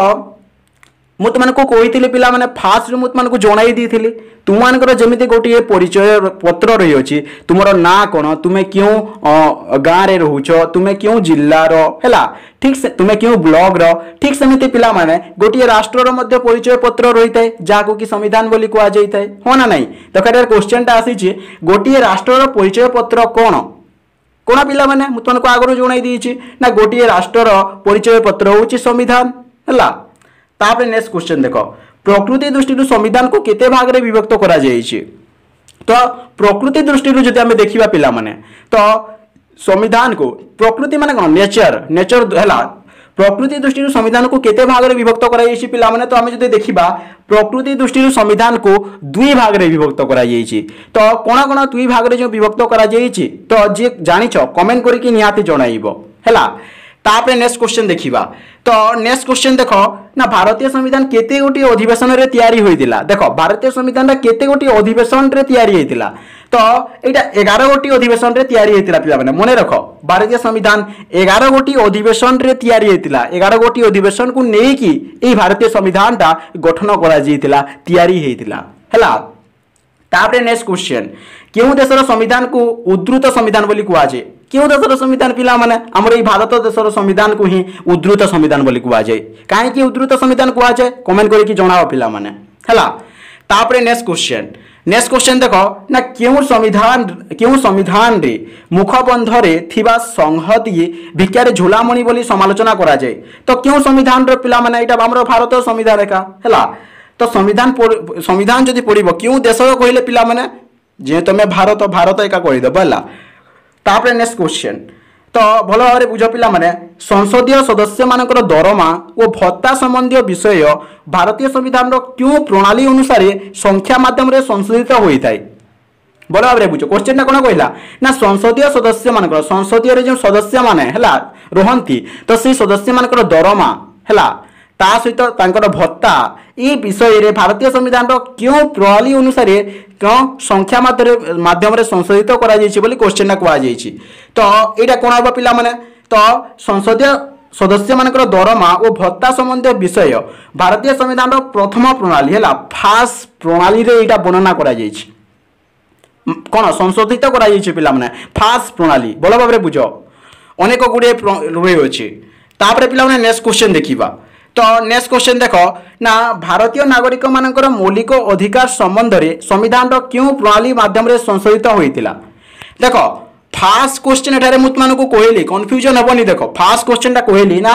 A: मुझक कही पाने फास्ट मुझे तुमको जनईदी तुमर जमी गोटे परिचय पत्र रही अच्छी तुम ना कौन तुम्हें क्यों गाँव में रोच तुम्हें क्यों जिलार है ठीक से तुम्हें क्यों ब्लग्र ठीक सेमती पाने गोटे राष्ट्रर मध्य परिचय पत्र रही है जहाँ कि संविधान बोली कहुई है हाँ ना ना देख यार क्वेश्चनटा आसी गोटे राष्ट्रर परिचय पत्र कौन कौन पाने तुमको आगु जनई ना गोटे राष्ट्र परिचय पत्र हूँ संविधान है ତାପରେ ନେକ୍ସଟ କ୍ୱେଶ୍ଚନ୍ ଦେଖ ପ୍ରକୃତି ଦୃଷ୍ଟିରୁ ସମ୍ବିଧାନକୁ କେତେ ଭାଗରେ ବିଭକ୍ତ କରାଯାଇଛି ତ ପ୍ରକୃତି ଦୃଷ୍ଟିରୁ ଯଦି ଆମେ ଦେଖିବା ପିଲାମାନେ ତ ସମ୍ବିଧାନକୁ ପ୍ରକୃତି ମାନେ କ'ଣ ନେଚର ନେଚର ହେଲା প্রকৃতি দৃষ্টি সংবিধানক কেতে ভাগরে বিভক্ত করা যাই মানে, মানে পিলা মানে তো আমি যদি দেখিবা প্রকৃতি দৃষ্টি সংবিধানক দুই ভাগরে বিভক্ত করা যাইছি তো কোণ কোণ দুই ভাগরে যে বিভক্ত করা যাইছি তো যে জাঁচ কমেন্ট করি নিহতি জনাইব হেলা তাপরে ନେକ୍ସଟ କ୍ୱେଶ୍ଚନ୍ ଦେଖିବା ତ ନେକ୍ସଟ କ୍ୱେଶ୍ଚନ୍ ଦେଖ ନା ଭାରତୀୟ ସମ୍ବିଧାନ କେତେ ଗୋଟିଏ ଅଧିବେଶନରେ ତିଆରି ହୋଇଥିଲା ଦେଖ ଭାରତୀୟ ସମ୍ବିଧାନଟା କେତେ ଗୋଟିଏ ଅଧିବେଶନରେ ତିଆରି ହୋଇଥିଲା ତ ଏଇଟା ଏଗାର ଗୋଟି ଅଧିବେଶନରେ ତିଆରି ହୋଇଥିଲା ପିଲାମାନେ ମନେ ରଖ ଭାରତୀୟ ସମ୍ବିଧାନ ଏଗାର ଗୋଟି ଅଧିବେଶନରେ ତିଆରି ହୋଇଥିଲା ଏଗାର ଗୋଟି ଅଧିବେଶନକୁ ନେଇକି ଏଇ ଭାରତୀୟ ସମ୍ବିଧାନଟା ଗଠନ କରାଯାଇଥିଲା ତିଆରି ହୋଇଥିଲା ହେଲା ତାପରେ ନେକ୍ସଟ କ୍ୱେଶ୍ଚନ୍ କେଉଁ ଦେଶର ସମ୍ବିଧାନକୁ ଉଦ୍ଧୃତ ସମ୍ବିଧାନ ବୋଲି କୁହାଯାଏ କେଉଁ ଦେଶର ସମ୍ବିଧାନ ପିଲାମାନେ ଆମର ଏଇ ଭାରତ ଦେଶର ସମ୍ବିଧାନକୁ ହିଁ ଉଦ୍ଧୃତ ସମ୍ବିଧାନ ବୋଲି କୁହାଯାଏ କାହିଁକି ଉଦ୍ଧୃତ ସମ୍ବିଧାନ କୁହାଯାଏ କମେଣ୍ଟ କରିକି ଜଣାଅ ପିଲାମାନେ ହେଲା ତାପରେ ନେକ୍ସଟ କ୍ୱେଶ୍ଚନ୍ ନେକ୍ସଟ କ୍ୱେଶ୍ଚନ୍ ଦେଖ ନା କେଉଁ ସମ୍ବିଧାନ କେଉଁ ସମ୍ବିଧାନରେ ମୁଖବନ୍ଧରେ ଥିବା ସଂହତି ଭିକ୍ଷାରେ ଝୁଲାମଣି ବୋଲି ସମାଲୋଚନା କରାଯାଏ ତ କେଉଁ ସମ୍ବିଧାନର ପିଲାମାନେ ଏଇଟା ଆମର ଭାରତ ସମ୍ବିଧାନ ଏକା ହେଲା ତ ସମ୍ବିଧାନ ସମ୍ବିଧାନ ଯଦି ପଡ଼ିବ କେଉଁ ଦେଶର କହିଲେ ପିଲାମାନେ যেহেতু আমি ଭାରତ ଭାରତ ଏକା କହିଦେବ ହେଲା ତାପରେ ନେକ୍ସଟ କ୍ୱେଶ୍ଚନ୍ ତ ଭଲ ଭାବରେ ବୁଝ ପିଲାମାନେ ସଂସଦୀୟ ସଦସ୍ୟମାନଙ୍କର ଦରମା ଓ ଭତ୍ତା ସମ୍ବନ୍ଧୀୟ ବିଷୟ ଭାରତୀୟ ସମ୍ବିଧାନର କେଉଁ ପ୍ରଣାଳୀ ଅନୁସାରେ ସଂଖ୍ୟା ମାଧ୍ୟମରେ ସଂଶୋଧିତ ହୋଇଥାଏ ଭଲ ଭାବରେ ବୁଝ କୋଶ୍ଚିନ୍ଟା କ'ଣ କହିଲା ନା ସଂସଦୀୟ ସଦସ୍ୟମାନଙ୍କର ସଂସଦୀୟରେ ଯେଉଁ ସଦସ୍ୟମାନେ ହେଲା ରୁହନ୍ତି ତ ସେଇ ସଦସ୍ୟମାନଙ୍କର ଦରମା ହେଲା ତା ସହିତ ତାଙ୍କର ଭତ୍ତା ଏ ବିଷୟରେ ଭାରତୀୟ ସମ୍ବିଧାନର କେଉଁ ପ୍ରଣାଳୀ ଅନୁସାରେ କେଉଁ ସଂଖ୍ୟା ମାଧ୍ୟମରେ ମାଧ୍ୟମରେ ସଂଶୋଧିତ କରାଯାଇଛି ବୋଲି କୋଶ୍ଚିନ୍ଟା କୁହାଯାଇଛି ତ ଏଇଟା କ'ଣ ହେବ ପିଲାମାନେ ତ ସଂସଦୀୟ ସଦସ୍ୟମାନଙ୍କର ଦରମା ଓ ଭତ୍ତା ସମ୍ବନ୍ଧୀୟ ବିଷୟ ଭାରତୀୟ ସମ୍ବିଧାନର ପ୍ରଥମ ପ୍ରଣାଳୀ ହେଲା ଫାଷ୍ଟ ପ୍ରଣାଳୀରେ ଏଇଟା ବର୍ଣ୍ଣନା କରାଯାଇଛି କ'ଣ ସଂଶୋଧିତ କରାଯାଇଛି ପିଲାମାନେ ଫାଷ୍ଟ ପ୍ରଣାଳୀ ଭଲ ଭାବରେ ବୁଝ ଅନେକ ଗୁଡ଼ିଏ ରହିଅଛି ତାପରେ ପିଲାମାନେ ନେକ୍ସଟ କ୍ୱେଶ୍ଚିନ୍ ଦେଖିବା ତ ନେକ୍ସଟ କ୍ୱେଶ୍ଚିନ୍ ଦେଖ ନା ଭାରତୀୟ ନାଗରିକମାନଙ୍କର ମୌଳିକ ଅଧିକାର ସମ୍ବନ୍ଧରେ ସମ୍ବିଧାନର କେଉଁ ପ୍ରଣାଳୀ ମାଧ୍ୟମରେ ସଂଶୋଧିତ ହୋଇଥିଲା ଦେଖ ଫାର୍ଷ୍ଟ କ୍ୱେଶ୍ଚିନ୍ ଏଠାରେ ମୁଁ ତୁମମାନଙ୍କୁ କହିଲି କନଫ୍ୟୁଜନ୍ ହେବନି ଦେଖ ଫାର୍ଷ୍ଟ କ୍ୱେଶ୍ଚିନ୍ଟା କହିଲି ନା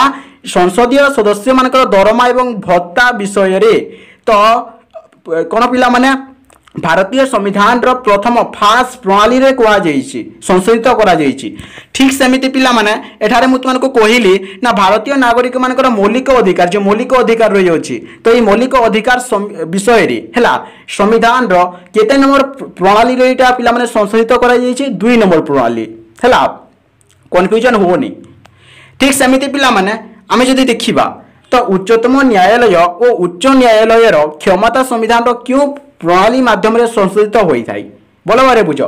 A: ସଂସଦୀୟ ସଦସ୍ୟମାନଙ୍କର ଦରମା ଏବଂ ଭତ୍ତା ବିଷୟରେ ତ କ'ଣ ପିଲାମାନେ ভারতীয় সংবিধানর প্রথম ফাঁস প্রণালীরে কুহযাইছি সংশোধিত করা যাইছি ঠিক সেমিতি পিলামানে এঠারে মু তোমাকে কহিলি না ভারতীয় নাগরিক মানকর মৌলিক অধিকার যে মৌলিক অধিকার রয়েছে তো এই মৌলিক অধিকার বিষয়ে হেলা সংবিধানর কেতে নম্বর প্রণালীর এইটা পিলামানে সংশোধিত করা যাইছি দুই নম্বর প্রণালী হেলা কনফ্যুজন হবনি ঠিক সেমিতি পিলামানে আমি যদি দেখিবা ତ ଉଚ୍ଚତମ ନ୍ୟାୟାଳୟ ଓ ଉଚ୍ଚ ନ୍ୟାୟାଳୟର କ୍ଷମତା ସମ୍ବିଧାନର କେଉଁ ପ୍ରଣାଳୀ ମାଧ୍ୟମରେ ସଂଶୋଧିତ ହୋଇଥାଏ ଭଲ ଭାବରେ ବୁଝ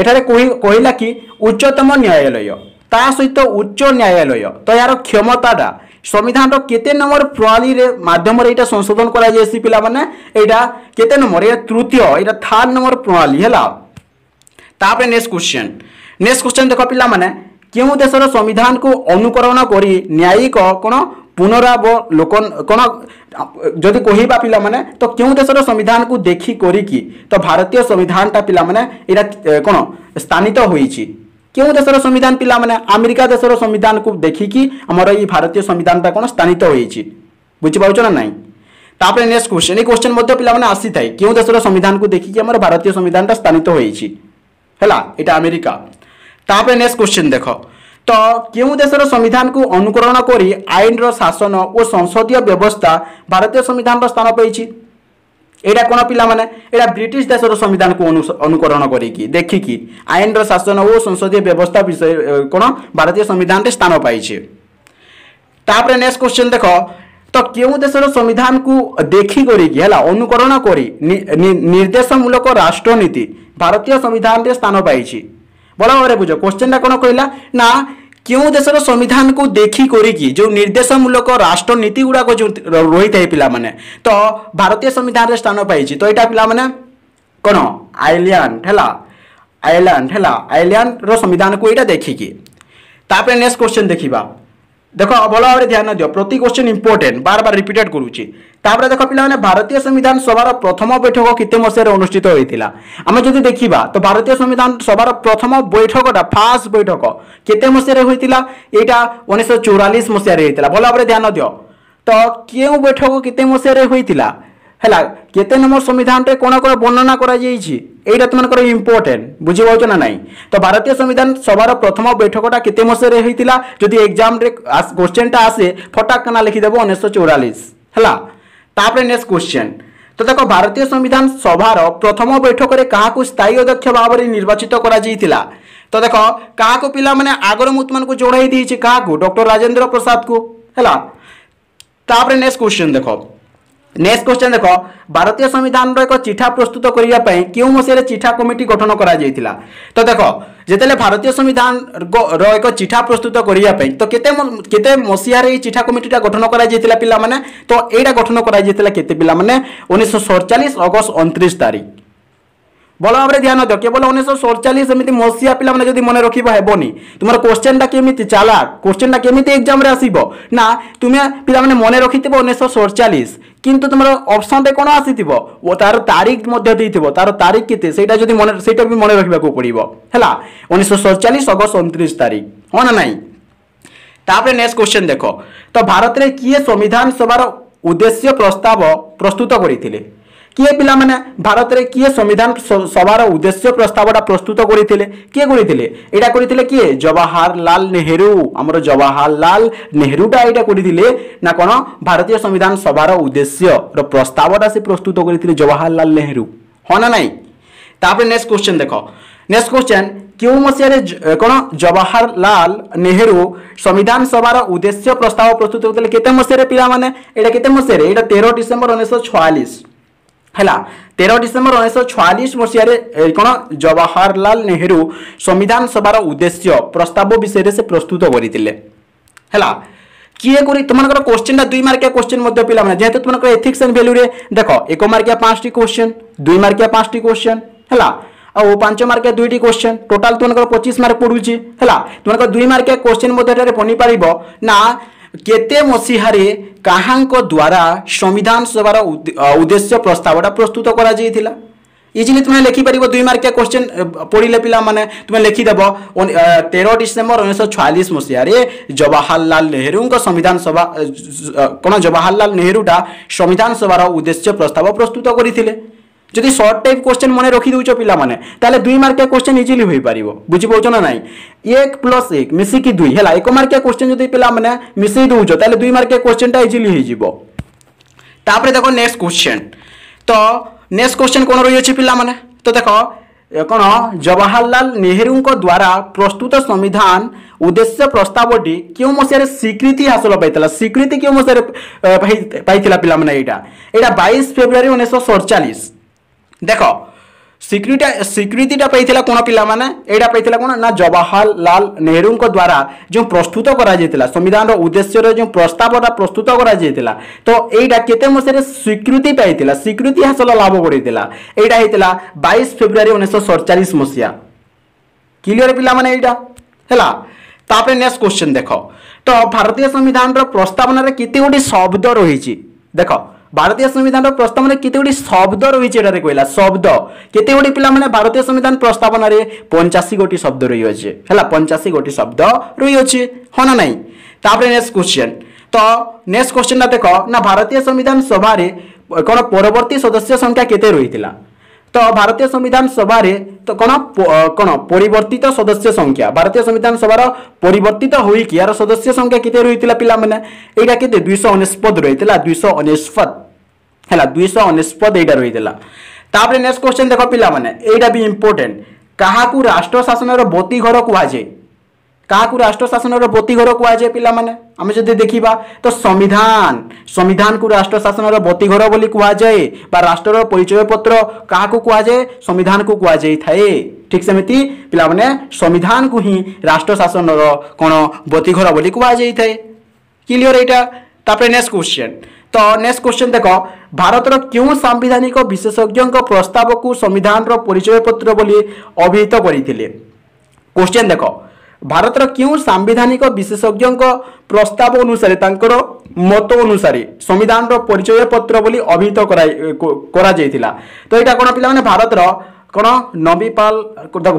A: ଏଠାରେ କହିଲା କି ଉଚ୍ଚତମ ନ୍ୟାୟାଳୟ ତା ସହିତ ଉଚ୍ଚ ନ୍ୟାୟାଳୟ ତ ଏହାର କ୍ଷମତାଟା সংবিধানর কেতে নম্বর প্রণালীর মাধ্যমে এটা সংশোধন করা যাইছি পিলা মানে এটা কেতে নম্বর এটা তৃতীয় এটা থার্ড নম্বর প্রণালী হল তাপরে নেক্সট কোশ্চেন নেক্সট কোশ্চেন দেখ পিলা মানে কেউ দেশের সংবিধানকে অনুকরণ করে ন্যায়িক কোণ পুনরাবলোকন কোণ যদি কহবা পিলামানে তো কেউ দেশের সংবিধানকে দেখি করিকি তো ভারতীয় সংবিধানটা পিলামানে এটা কোণ স্থানিত হয়েছি কেউ দেশের সংবিধান পিলামানে আমেরিকা দেশের সংবিধানকে দেখিকি আমার এই ভারতীয় সংবিধানটা কোণ স্থানিত হয়েছি বুঝিপারছ না নাই তাপরে নেক্সট কোশ্চেন এই কোশ্চেন মধ্যে পিলামানে আসিথায় কেউ দেশের সংবিধানকে দেখিকি আমার ভারতীয় সংবিধানটা স্থানিত হয়েছি হেলা এটা আমেরিকা তাপরে নেক্সট কোশ্চেন দেখো ତ କେଉଁ ଦେଶର ସମ୍ବିଧାନକୁ ଅନୁକରଣ କରି ଆଇନର ଶାସନ ଓ ସଂସଦୀୟ ବ୍ୟବସ୍ଥା ଭାରତୀୟ ସମ୍ବିଧାନର ସ୍ଥାନ ପାଇଛି ଏଇଟା କ'ଣ ପିଲାମାନେ ଏଇଟା ବ୍ରିଟିଶ ଦେଶର ସମ୍ବିଧାନକୁ ଅନୁକରଣ କରିକି ଦେଖିକି ଆଇନର ଶାସନ ଓ ସଂସଦୀୟ ବ୍ୟବସ୍ଥା ବିଷୟ କ'ଣ ଭାରତୀୟ ସମ୍ବିଧାନରେ ସ୍ଥାନ ପାଇଛି ତାପରେ ନେକ୍ସଟ କ୍ୱେଶ୍ଚନ୍ ଦେଖ ତ କେଉଁ ଦେଶର ସମ୍ବିଧାନକୁ ଦେଖିକରିକି ହେଲା ଅନୁକରଣ କରି ନିର୍ଦ୍ଦେଶମୂଳକ ରାଷ୍ଟ୍ରନୀତି ଭାରତୀୟ ସମ୍ବିଧାନରେ ସ୍ଥାନ ପାଇଛି ଭଲ ଭାବରେ ବୁଝ କୋଶ୍ଚିନ୍ଟା କ'ଣ କହିଲା ନା କେଉଁ ଦେଶର ସମ୍ବିଧାନକୁ ଦେଖି କରିକି ଯେଉଁ ନିର୍ଦ୍ଦେଶମୂଳକ ରାଷ୍ଟ୍ରନୀତି ଗୁଡ଼ାକ ଯେଉଁ ରହିଥାଏ ପିଲାମାନେ ତ ଭାରତୀୟ ସମ୍ବିଧାନରେ ସ୍ଥାନ ପାଇଛି ତ ଏଇଟା ପିଲାମାନେ କ'ଣ ଆଇଲ୍ୟାଣ୍ଡ ହେଲା ଆଇଲ୍ୟାଣ୍ଡ ହେଲା ଆଇଲ୍ୟାଣ୍ଡର ସମ୍ବିଧାନକୁ ଏଇଟା ଦେଖିକି ତାପରେ ନେକ୍ସଟ କୋଶ୍ଚିନ୍ ଦେଖିବା দেখ ভালভাবে ধ্যান দিও প্রতি কোশ্চিন ইম্পর্টেন্ট বারবার রিপিটেড করুছি তাপরে দেখ পিলামানে ভারতীয় সংবিধান সভার প্রথম বৈঠক কেতে মশায় অনুষ্ঠিত হয়েছিল আমি যদি দেখিবা তো ভারতীয় সংবিধান সভার প্রথম বৈঠকটা ফার্স্ট বৈঠক কেতে মশায় হয়েছিল এইটা উনিশশো চৌরাশ মশায় হয়েছিল ভালভাবে ধ্যান দিও তো কেউ বৈঠক কেতে মশায় হয়েছিল ହେଲା କେତେ ନମ୍ବର ସମ୍ବିଧାନରେ କ'ଣ କ'ଣ ବର୍ଣ୍ଣନା କରାଯାଇଛି ଏଇଟା ତୁମମାନଙ୍କର ଇମ୍ପୋର୍ଟାଣ୍ଟ ବୁଝିପାରୁଛ ନା ନାହିଁ ତ ଭାରତୀୟ ସମ୍ବିଧାନ ସଭାର ପ୍ରଥମ ବୈଠକଟା କେତେ ମସିହାରେ ହେଇଥିଲା ଯଦି ଏକ୍ଜାମରେ କୋଶ୍ଚେନ୍ଟା ଆସେ ଫଟାକନା ଲେଖିଦେବ ଉଣେଇଶହ ଚଉରାଳିଶ ହେଲା ତାପରେ ନେକ୍ସଟ କୋଶ୍ଚେନ୍ তো দেখো ভারতীয় সংবিধান সভার প্রথম বৈঠকরে কাহকু স্থায়ী অধ্যক্ষ ভাবে নির্বাচিত করা যাইতিলা তো দেখো কাহকু পিলা মানে আগর মু তোমাকে যোড়াই দিয়েছি কাহকু ডক্টর রাজেন্দ্র প্রসাদ কু হেলা তাপরে নেক্সট কোশ্চেন দেখো ନେକ୍ସଟ କ୍ୱେଶ୍ଚନ୍ ଦେଖ ଭାରତୀୟ ସମ୍ବିଧାନର ଏକ ଚିଠା ପ୍ରସ୍ତୁତ କରିବା ପାଇଁ କେଉଁ ମସିହାରେ ଚିଠା କମିଟି ଗଠନ କରାଯାଇଥିଲା ତ ଦେଖ ଯେତେବେଳେ ଭାରତୀୟ ସମ୍ବିଧାନର ଏକ ଚିଠା ପ୍ରସ୍ତୁତ କରିବା ପାଇଁ ତ କେତେ କେତେ ମସିହାରେ ଏଇ ଚିଠା କମିଟିଟା ଗଠନ କରାଯାଇଥିଲା ପିଲାମାନେ ତ ଏଇଟା ଗଠନ କରାଯାଇଥିଲା କେତେ ପିଲାମାନେ ଉଣେଇଶହ ସଡ଼ଚାଳିଶ ଅଗଷ୍ଟ ଅଣତିରିଶ ତାରିଖ ଭଲ ଭାବରେ ଧ୍ୟାନ ଦିଅ କେବଳ ଉଣେଇଶହ ସଡ଼ଚାଳିଶ ଏମିତି ମସିହା ପିଲାମାନେ ଯଦି ମନେ ରଖିବ ହେବନି ତୁମର କୋଶ୍ଚେନ୍ଟା କେମିତି ଚାଲା କୋଶ୍ଚେନ୍ଟା କେମିତି ଏକ୍ଜାମ୍ରେ ଆସିବ ନା ତୁମେ ପିଲାମାନେ ମନେ ରଖିଥିବ উনিশশো সড়চাশ কিন্তু তোমার অপশনতে কোণ আসিথিব ও তার তারিখ মধ্যে দিয়েথিব তার তারিখ কেতে সেইটা যদি মনে সেইটা বি মনে রাখবাকু পড়িব হেলা উনিশশো সড়চাশ অগস্ট উনত্রিশ তারিখ হ্যাঁ না নাই তাপরে নেক্সট কোশ্চেন দেখো তো ভারতের কি সংবিধান সভার উদ্দেশ্য প্রস্তাব প্রস্তুত করে কিয়ে পিলামানে ভারতের কিয়ে সংবিধান সভার উদ্দেশ্য প্রস্তাবটা প্রস্তুত করে কিয়ে করে এটা করে কিয়ে জওয়াহরলাল নেহেরু আমার জওয়াহরলাল নেহেরুটা এটা করে না কোণ ভারতীয় সংবিধান সভার উদ্দেশ্যর প্রস্তাবটা সে প্রস্তুত করে জওয়াহরলাল নেহেরু হ্যাঁ না নাই তাপরে নেক্সট কোশ্চেন দেখ নেক্সট কোশ্চেন কেউ মশিয়ারে কোণ জওয়াহরলাল নেহেরু সংবিধান সভার উদ্দেশ্য প্রস্তাব প্রস্তুত করে কেতে মশিয়ারে পিলা মানে এটা কেতে মশিয়ারে এটা তের ডিসেম্বর উনিশশো ছয়াল্লিশ ହେଲା ତେର ଡିସେମ୍ବର ଉଣେଇଶହ ଛୟାଳିଶ ମସିହାରେ କ'ଣ ଜବାହରଲାଲ ନେହେରୁ ସମ୍ବିଧାନ ସଭାର ଉଦ୍ଦେଶ୍ୟ ପ୍ରସ୍ତାବ ବିଷୟରେ ସେ ପ୍ରସ୍ତୁତ କରିଥିଲେ ହେଲା କିଏ କରି ତୁମମାନଙ୍କର କୋଶ୍ଚିନ୍ଟା ଦୁଇ ମାର୍କିଆ କୋଶ୍ଚିନ୍ ମଧ୍ୟ ପିଲାମାନେ ଯେହେତୁ ତୁମମାନଙ୍କର ଏଥିକ୍ସ ଆଣ୍ଡ ଭ୍ୟାଲ୍ୟୁରେ ଦେଖ ଏକ ମାର୍କିଆ ପାଞ୍ଚଟି କୋଶ୍ଚିନ୍ ଦୁଇ ମାର୍କିଆ ପାଞ୍ଚଟି କୋଶ୍ଚିନ୍ ହେଲା ଆଉ ପାଞ୍ଚ ମାର୍କିଆ ଦୁଇଟି କୋଶ୍ଚିନ୍ ଟୋଟାଲ୍ ତୁମମାନଙ୍କର ପଚିଶ ମାର୍କ ପଡ଼ୁଛି ହେଲା ତୁମମାନଙ୍କର ଦୁଇ ମାର୍କିଆ କୋଶ୍ଚିନ୍ ମଧ୍ୟରେ ପନିପାରିବ ନା କେତେ ମସିହାରେ କାହାଙ୍କ ଦ୍ୱାରା ସମ୍ବିଧାନ ସଭାର ଉଦ୍ଦେଶ୍ୟ ପ୍ରସ୍ତାବଟା ପ୍ରସ୍ତୁତ କରାଯାଇଥିଲା ଇଜିଲି ତୁମେ ଲେଖିପାରିବ ଦୁଇ ମାର୍କିଆ କ୍ୱେଶ୍ଚିନ୍ ପଢ଼ିଲେ ପିଲାମାନେ ତୁମେ ଲେଖିଦେବ ତେର ଡିସେମ୍ବର ଉଣେଇଶହ ଛୟାଳିଶ ମସିହାରେ ଜବାହରଲାଲ ନେହେରୁଙ୍କ ସମ୍ବିଧାନ ସଭା କ'ଣ ଜବାହରଲାଲ ନେହେରୁଟା ସମ୍ବିଧାନ ସଭାର ଉଦ୍ଦେଶ୍ୟ ପ୍ରସ୍ତାବ ପ୍ରସ୍ତୁତ କରିଥିଲେ যদি ସର୍ଟ ଟାଇପ୍ କୋଶ୍ଚିନ୍ ମନେ ରଖିଦେଉଛ ପିଲାମାନେ ତାହେଲେ ଦୁଇ ମାର୍କିଆ କୋଶ୍ଚିନ୍ ଇଜିଲି ହୋଇପାରିବ ବୁଝିପାରୁଛ ନା ନାହିଁ ଏକ ପ୍ଲସ୍ ଏକ ମିଶିକି ଦୁଇ ହେଲା ଏକ ମାର୍କିଆ କୋଶ୍ଚିନ୍ ଯଦି ପିଲାମାନେ ମିଶେଇ ଦେଉଛ ତାହେଲେ ଦୁଇ ମାର୍କିଆ କୋଶ୍ଚିନ୍ଟା ଇଜିଲି ହେଇଯିବ ତାପରେ ଦେଖ ନେକ୍ସଟ କୋଶ୍ଚିନ୍ ତ ନେକ୍ସଟ କୋଶ୍ଚିନ୍ କ'ଣ ରହିଅଛି ପିଲାମାନେ ତ ଦେଖ କ'ଣ ଜବାହରଲାଲ ନେହେରୁଙ୍କ ଦ୍ୱାରା ପ୍ରସ୍ତୁତ ସମ୍ବିଧାନ ଉଦ୍ଦେଶ୍ୟ ପ୍ରସ୍ତାବଟି କେଉଁ ମସିହାରେ ସ୍ୱୀକୃତି ହାସଲ ପାଇଥିଲା ସ୍ୱୀକୃତି କେଉଁ ମସିହାରେ ପାଇଥିଲା ପିଲାମାନେ ଏଇଟା ଏଇଟା ବାଇଶ ଫେବୃଆରୀ ଉଣେଇଶହ ସଡ଼ଚାଳିଶ দেখ স্বীকৃতি স্বীকৃতিটা পাইছিল কোন পিলামানে এইটা পাইছিল কোন না জওয়াহরলাল নেহরুঙ্ক দ্বারা যে প্রস্তুত করা যাইতিলা সংবিধানর উদ্দেশ্যের যে প্রস্তাবটা প্রস্তুত করা যাইতিলা তো এইটা কেতে মশারে স্বীকৃতি পাইছিল স্বীকৃতি হাসল লাভ করেছিল এইটা হয়েছিল বাইশ ফেব্রুয়ারি উনিশশো সড়চাশ মশিয়া ক্লিয়ার পিলামানে এইটা হেলা তাপরে নেক্সট কোশ্চেন দেখ তো ভারতীয় সংবিধানর প্রস্তাবনার কেতে গোটি শব্দ রয়েছে দেখ ভারতীয় সংবিধান প্রস্তাবন কেতগুড়ি শব্দ রয়েছে এটাতে কহিলা শব্দ কেতগুড়ি পিলা মানে ভারতীয় সংবিধান প্রস্তাবনার পঞ্চাশি গোটি শব্দ রয়েছে হল পঞ্চাশি গোটি শব্দ রয়েছে হ্যাঁ না নাই তাপরে নেক্সট কোশ্চেন তো নেক্সট কোশ্চেনটা দেখ না ভারতীয় সংবিধান সভার কোণ পরবর্তী সদস্য সংখ্যা কেতে রয়েছিল তো ভারতীয় সংবিধান সভার তো কোণ কোণ পরিবর্তিত সদস্য সংখ্যা ভারতীয় সংবিধান সভার পরিবর্তিত হইকি আর সদস্য সংখ্যা কেতে রয়েছিল পিলামানে এইটা কেতে দুইশ অনেশপদ রয়েছিল দুইশ অনেশপদ ହେଲା ଦୁଇଶହ ଅନେଶ୍ୱତ ଏଇଟା ରହିଥିଲା ତାପରେ ନେକ୍ସଟ କ୍ୱେଶ୍ଚନ୍ ଦେଖ ପିଲାମାନେ ଏଇଟା ବି ଇମ୍ପୋର୍ଟାଣ୍ଟ କାହାକୁ ରାଷ୍ଟ୍ର ଶାସନର ବତୀଘର କୁହାଯାଏ କାହାକୁ ରାଷ୍ଟ୍ର ଶାସନର ବତୀଘର କୁହାଯାଏ ପିଲାମାନେ ଆମେ ଯଦି ଦେଖିବା ତ ସମ୍ବିଧାନ ସମ୍ବିଧାନକୁ ରାଷ୍ଟ୍ର ଶାସନର ବତୀଘର ବୋଲି କୁହାଯାଏ ବା ରାଷ୍ଟ୍ରର ପରିଚୟପତ୍ର କାହାକୁ କୁହାଯାଏ ସମ୍ବିଧାନକୁ କୁହାଯାଇଥାଏ ଠିକ୍ ସେମିତି ପିଲାମାନେ ସମ୍ବିଧାନକୁ ହିଁ ରାଷ୍ଟ୍ର ଶାସନର କ'ଣ ବତୀଘର ବୋଲି କୁହାଯାଇଥାଏ କ୍ଲିଅର ଏଇଟା ତାପରେ ନେକ୍ସଟ କ୍ୱେଶ୍ଚନ୍ ତ ନେକ୍ସଟ କ୍ୱେଶ୍ଚନ୍ ଦେଖ ଭାରତର କେଉଁ ସାମ୍ବିଧାନିକ ବିଶେଷଜ୍ଞଙ୍କ ପ୍ରସ୍ତାବକୁ ସମ୍ବିଧାନର ପରିଚୟପତ୍ର ବୋଲି ଅଭିହିତ କରିଥିଲେ କ୍ୱେଶ୍ଚନ୍ ଦେଖ ଭାରତର କେଉଁ ସାମ୍ବିଧାନିକ ବିଶେଷଜ୍ଞଙ୍କ ପ୍ରସ୍ତାବ ଅନୁସାରେ ତାଙ୍କର ମତ ଅନୁସାରେ ସମ୍ବିଧାନର ପରିଚୟପତ୍ର ବୋଲି ଅଭିହିତ କରାଯାଇଥିଲା ତ ଏଇଟା କ'ଣ ପିଲାମାନେ ଭାରତର କ'ଣ ନବୀପାଲ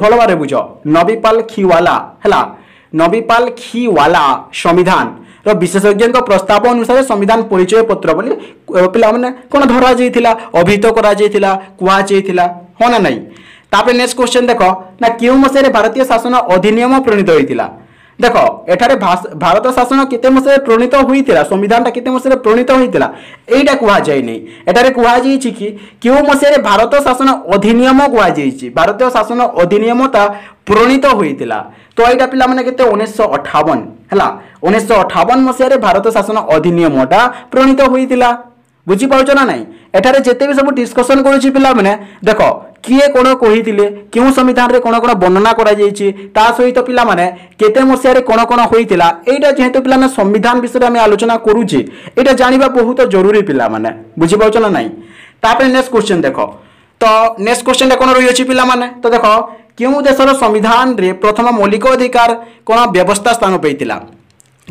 A: ଭଲ ଭାବରେ ବୁଝ ନବୀପାଲ ଖିୱାଲା ହେଲା ନବୀପାଲ ଖିୱାଲା ସମ୍ବିଧାନ ର ବିଶେଷଜ୍ଞଙ୍କ ପ୍ରସ୍ତାବ ଅନୁସାରେ ସମ୍ବିଧାନ ପରିଚୟ ପତ୍ର ବୋଲି ପିଲାମାନେ କ'ଣ ଧରାଯାଇଥିଲା ଅଭିହିତ କରାଯାଇଥିଲା କୁହାଯାଇଥିଲା ହଁ ନା ନାହିଁ ତାପରେ ନେକ୍ସଟ କ୍ୱେଶ୍ଚନ୍ ଦେଖ ନା କେଉଁ ମସିହାରେ ଭାରତୀୟ ଶାସନ ଅଧିନିୟମ ପ୍ରଣୀତ ହୋଇଥିଲା ଦେଖ ଏଠାରେ ଭାରତ ଶାସନ କେତେ ମସିହାରେ ପ୍ରଣୀତ ହୋଇଥିଲା ସମ୍ବିଧାନଟା କେତେ ମସିହାରେ ପ୍ରଣୀତ ହୋଇଥିଲା ଏଇଟା କୁହାଯାଇନି ଏଠାରେ କୁହାଯାଇଛି କି କେଉଁ ମସିହାରେ ଭାରତ ଶାସନ ଅଧିନିୟମ କୁହାଯାଇଛି ଭାରତୀୟ ଶାସନ ଅଧିନିୟମଟା প্রণীত হয়েছিল তো এইটা পিলামানে কেতে উনিশশো অঠাবন হ্যাঁ উনিশশো অঠাবন মশায় ভারত শাসন অধিনিয়মটা প্রণীত হয়েছিল বুঝিপারছ না নাই এঠারে যেতে বি সব ডিসকসন করছি পিলামানে দেখ କିଏ କ'ଣ କହିଥିଲେ କେଉଁ ସମ୍ବିଧାନରେ କ'ଣ କ'ଣ ବର୍ଣ୍ଣନା କରାଯାଇଛି ତା ସହିତ ପିଲାମାନେ କେତେ ମସିହାରେ କ'ଣ କ'ଣ ହୋଇଥିଲା ଏଇଟା ଯେହେତୁ ପିଲାମାନେ ସମ୍ବିଧାନ ବିଷୟରେ ଆମେ ଆଲୋଚନା କରୁଛେ ଏଇଟା ଜାଣିବା ବହୁତ ଜରୁରୀ ପିଲାମାନେ ବୁଝିପାରୁଛ ନା ନାହିଁ ତାପରେ ନେକ୍ସଟ କ୍ୱେଶ୍ଚନ୍ ଦେଖ ତ ନେକ୍ସଟ କ୍ୱେଶ୍ଚନ୍ଟା କ'ଣ ରହିଅଛି ପିଲାମାନେ ତ ଦେଖ କେଉଁ ଦେଶର ସମ୍ବିଧାନରେ ପ୍ରଥମ ମୌଳିକ ଅଧିକାର କ'ଣ ବ୍ୟବସ୍ଥା ସ୍ଥାନ ପାଇଥିଲା